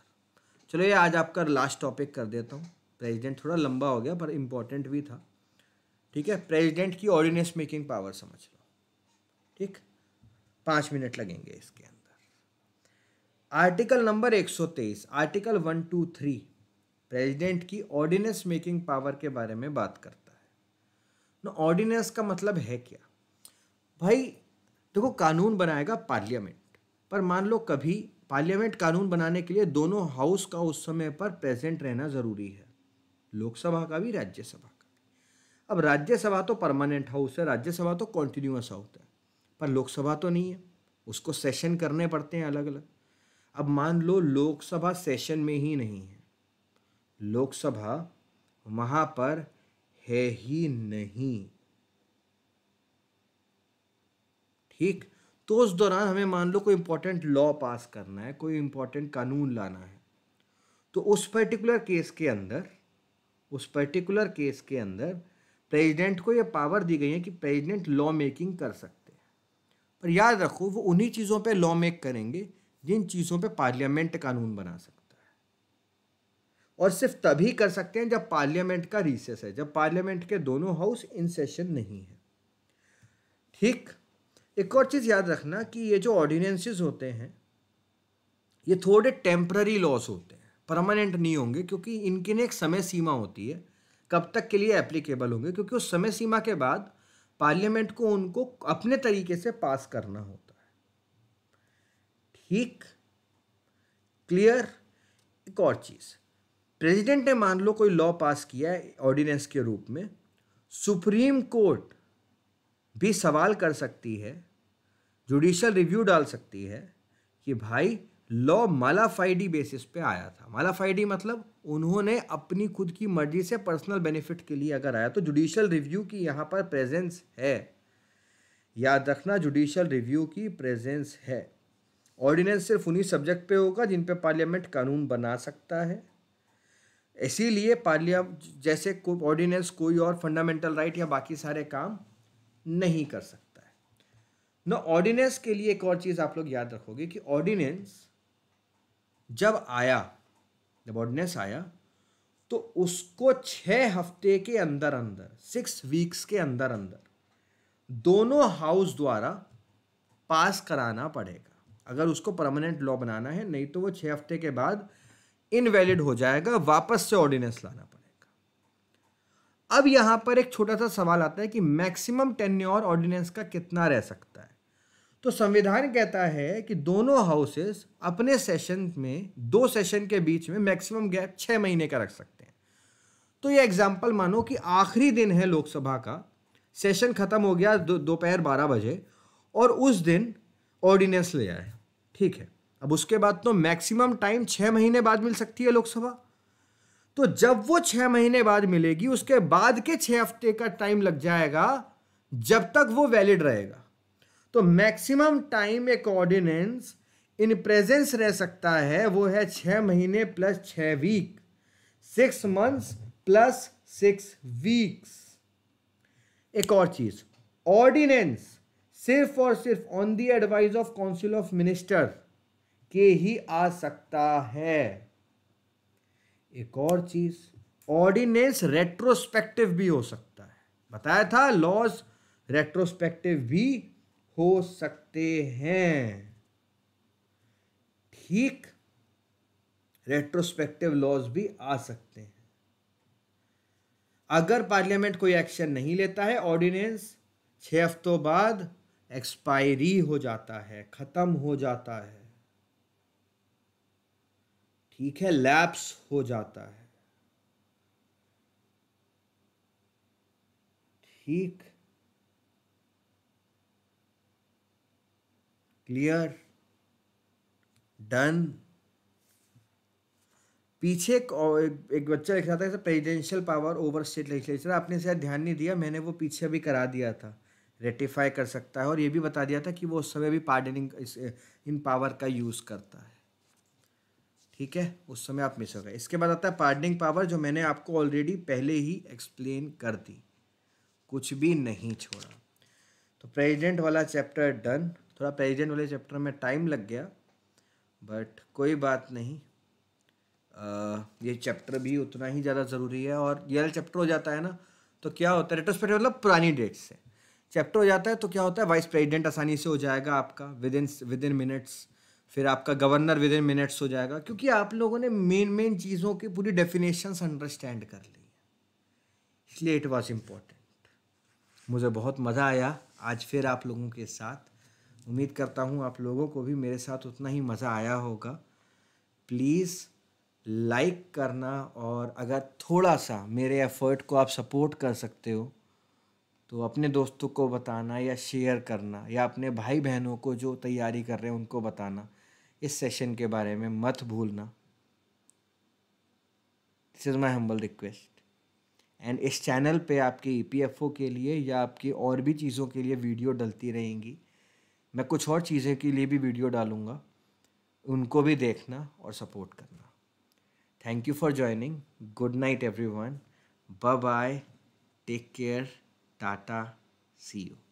चलो ये आज आपका लास्ट टॉपिक कर देता हूँ प्रेसिडेंट थोड़ा लंबा हो गया पर इम्पोर्टेंट भी था ठीक है प्रेसिडेंट की ऑर्डिनेंस मेकिंग पावर समझ लो ठीक पाँच मिनट लगेंगे इसके अंदर आर्टिकल नंबर 123 आर्टिकल 123 प्रेसिडेंट की ऑर्डिनेंस मेकिंग पावर के बारे में बात करता है ना ऑर्डिनेंस का मतलब है क्या भाई देखो कानून बनाएगा पार्लियामेंट पर मान लो कभी पार्लियामेंट कानून बनाने के लिए दोनों हाउस का उस समय पर प्रेजेंट रहना ज़रूरी है लोकसभा का भी राज्यसभा का भी अब राज्यसभा तो परमानेंट हाउस है राज्यसभा तो कॉन्टिन्यूस हाउस है पर लोकसभा तो नहीं है उसको सेशन करने पड़ते हैं अलग अलग अब मान लो लोकसभा सेशन में ही नहीं है लोकसभा वहां पर है ही नहीं ठीक तो उस दौरान हमें मान लो कोई इम्पोर्टेंट लॉ पास करना है कोई इम्पोर्टेंट कानून लाना है तो उस पर्टिकुलर केस के अंदर उस पर्टिकुलर केस के अंदर प्रेसिडेंट को यह पावर दी गई है कि प्रेसिडेंट लॉ मेकिंग कर सकते हैं पर याद रखो वो उन्हीं चीज़ों पे लॉ मेक करेंगे जिन चीज़ों पे पार्लियामेंट कानून बना सकता है और सिर्फ तभी कर सकते हैं जब पार्लियामेंट का रिसेस है जब पार्लियामेंट के दोनों हाउस इन सेशन नहीं है ठीक एक और चीज़ याद रखना कि ये जो ऑर्डिनेंसेज होते हैं ये थोड़े टेम्प्ररी लॉस होते हैं परमानेंट नहीं होंगे क्योंकि इनके ने एक समय सीमा होती है कब तक के लिए एप्लीकेबल होंगे क्योंकि उस समय सीमा के बाद पार्लियामेंट को उनको अपने तरीके से पास करना होता है ठीक क्लियर एक और चीज़ प्रेसिडेंट ने मान लो कोई लॉ पास किया है ऑर्डिनेंस के रूप में सुप्रीम कोर्ट भी सवाल कर सकती है जुडिशल रिव्यू डाल सकती है कि भाई लॉ मालाफाइडी बेसिस पे आया था मालाफाइडी मतलब उन्होंने अपनी खुद की मर्जी से पर्सनल बेनिफिट के लिए अगर आया तो जुडिशल रिव्यू की यहाँ पर प्रेजेंस है याद रखना जुडिशल रिव्यू की प्रेजेंस है ऑर्डिनेंस सिर्फ उन्हीं सब्जेक्ट पे होगा जिन पे पार्लियामेंट कानून बना सकता है इसीलिए पार्लिया जैसे ऑर्डिनेंस कोई और फंडामेंटल राइट या बाकी सारे काम नहीं कर सकता ना ऑर्डिनेंस के लिए एक और चीज़ आप लोग याद रखोगे कि ऑर्डिनेंस जब आया जब ऑर्डिनेंस आया तो उसको छ हफ्ते के अंदर अंदर सिक्स वीक्स के अंदर अंदर दोनों हाउस द्वारा पास कराना पड़ेगा अगर उसको परमानेंट लॉ बनाना है नहीं तो वो छः हफ्ते के बाद इनवैलिड हो जाएगा वापस से ऑर्डिनेंस लाना पड़ेगा अब यहाँ पर एक छोटा सा सवाल आता है कि मैक्सिमम टेन्योर ऑर्डिनेंस का कितना रह सकता है तो संविधान कहता है कि दोनों हाउसेस अपने सेशन में दो सेशन के बीच में मैक्सिमम गैप छः महीने का रख सकते हैं तो ये एग्जाम्पल मानो कि आखिरी दिन है लोकसभा का सेशन ख़त्म हो गया दोपहर बारह बजे और उस दिन ऑर्डिनेंस ले आए ठीक है अब उसके बाद तो मैक्सिमम टाइम छः महीने बाद मिल सकती है लोकसभा तो जब वो छः महीने बाद मिलेगी उसके बाद के छः हफ्ते का टाइम लग जाएगा जब तक वो वैलिड रहेगा तो मैक्सिमम टाइम एक ऑर्डिनेंस इन प्रेजेंस रह सकता है वो है छः महीने प्लस छः week six months plus six weeks एक और चीज़ ऑर्डिनेंस सिर्फ और सिर्फ on the advice of council of minister के ही आ सकता है एक और चीज़ ऑर्डिनेंस रेट्रोस्पेक्टिव भी हो सकता है बताया था लॉज रेट्रोस्पेक्टिव भी हो सकते हैं ठीक रेट्रोस्पेक्टिव लॉज भी आ सकते हैं अगर पार्लियामेंट कोई एक्शन नहीं लेता है ऑर्डिनेंस छह हफ्तों बाद एक्सपायरी हो जाता है ख़त्म हो जाता है ठीक है लैप्स हो जाता है ठीक क्लियर डन पीछे एक, एक बच्चा लिख रहा था presidential power over state legislature आपने शायद ध्यान नहीं दिया मैंने वो पीछे भी करा दिया था रेटिफाई कर सकता है और ये भी बता दिया था कि वो उस समय भी पार्डनिंग इन पावर का यूज़ करता है ठीक है उस समय आप मिस हो गए इसके बाद आता है पार्डनिंग पावर जो मैंने आपको ऑलरेडी पहले ही एक्सप्लेन कर दी कुछ भी नहीं छोड़ा तो प्रेजिडेंट वाला चैप्टर डन थोड़ा प्रेजेंट वाले चैप्टर में टाइम लग गया बट कोई बात नहीं आ, ये चैप्टर भी उतना ही ज़्यादा ज़रूरी है और ये वाला चैप्टर हो जाता है ना तो क्या होता है रेट्रोस्पेक्टिव मतलब पुरानी डेट से चैप्टर हो जाता है तो क्या होता है वाइस प्रेसिडेंट आसानी से हो जाएगा आपका within within minutes फिर आपका गवर्नर विद इन मिनट्स हो जाएगा क्योंकि आप लोगों ने मेन मेन चीज़ों की पूरी डेफिनेशंस अंडरस्टैंड कर ली इसलिए इट वॉज इम्पोर्टेंट मुझे बहुत मज़ा आया आज फिर आप लोगों के साथ उम्मीद करता हूँ आप लोगों को भी मेरे साथ उतना ही मज़ा आया होगा प्लीज़ लाइक करना और अगर थोड़ा सा मेरे एफ़र्ट को आप सपोर्ट कर सकते हो तो अपने दोस्तों को बताना या शेयर करना या अपने भाई बहनों को जो तैयारी कर रहे हैं उनको बताना इस सेशन के बारे में मत भूलना this is my humble request and इस चैनल पे आपके ई e के लिए या आपकी और भी चीज़ों के लिए वीडियो डलती रहेंगी मैं कुछ और चीज़ें के लिए भी वीडियो डालूँगा उनको भी देखना और सपोर्ट करना thank you for joining good night everyone bye take care tata see you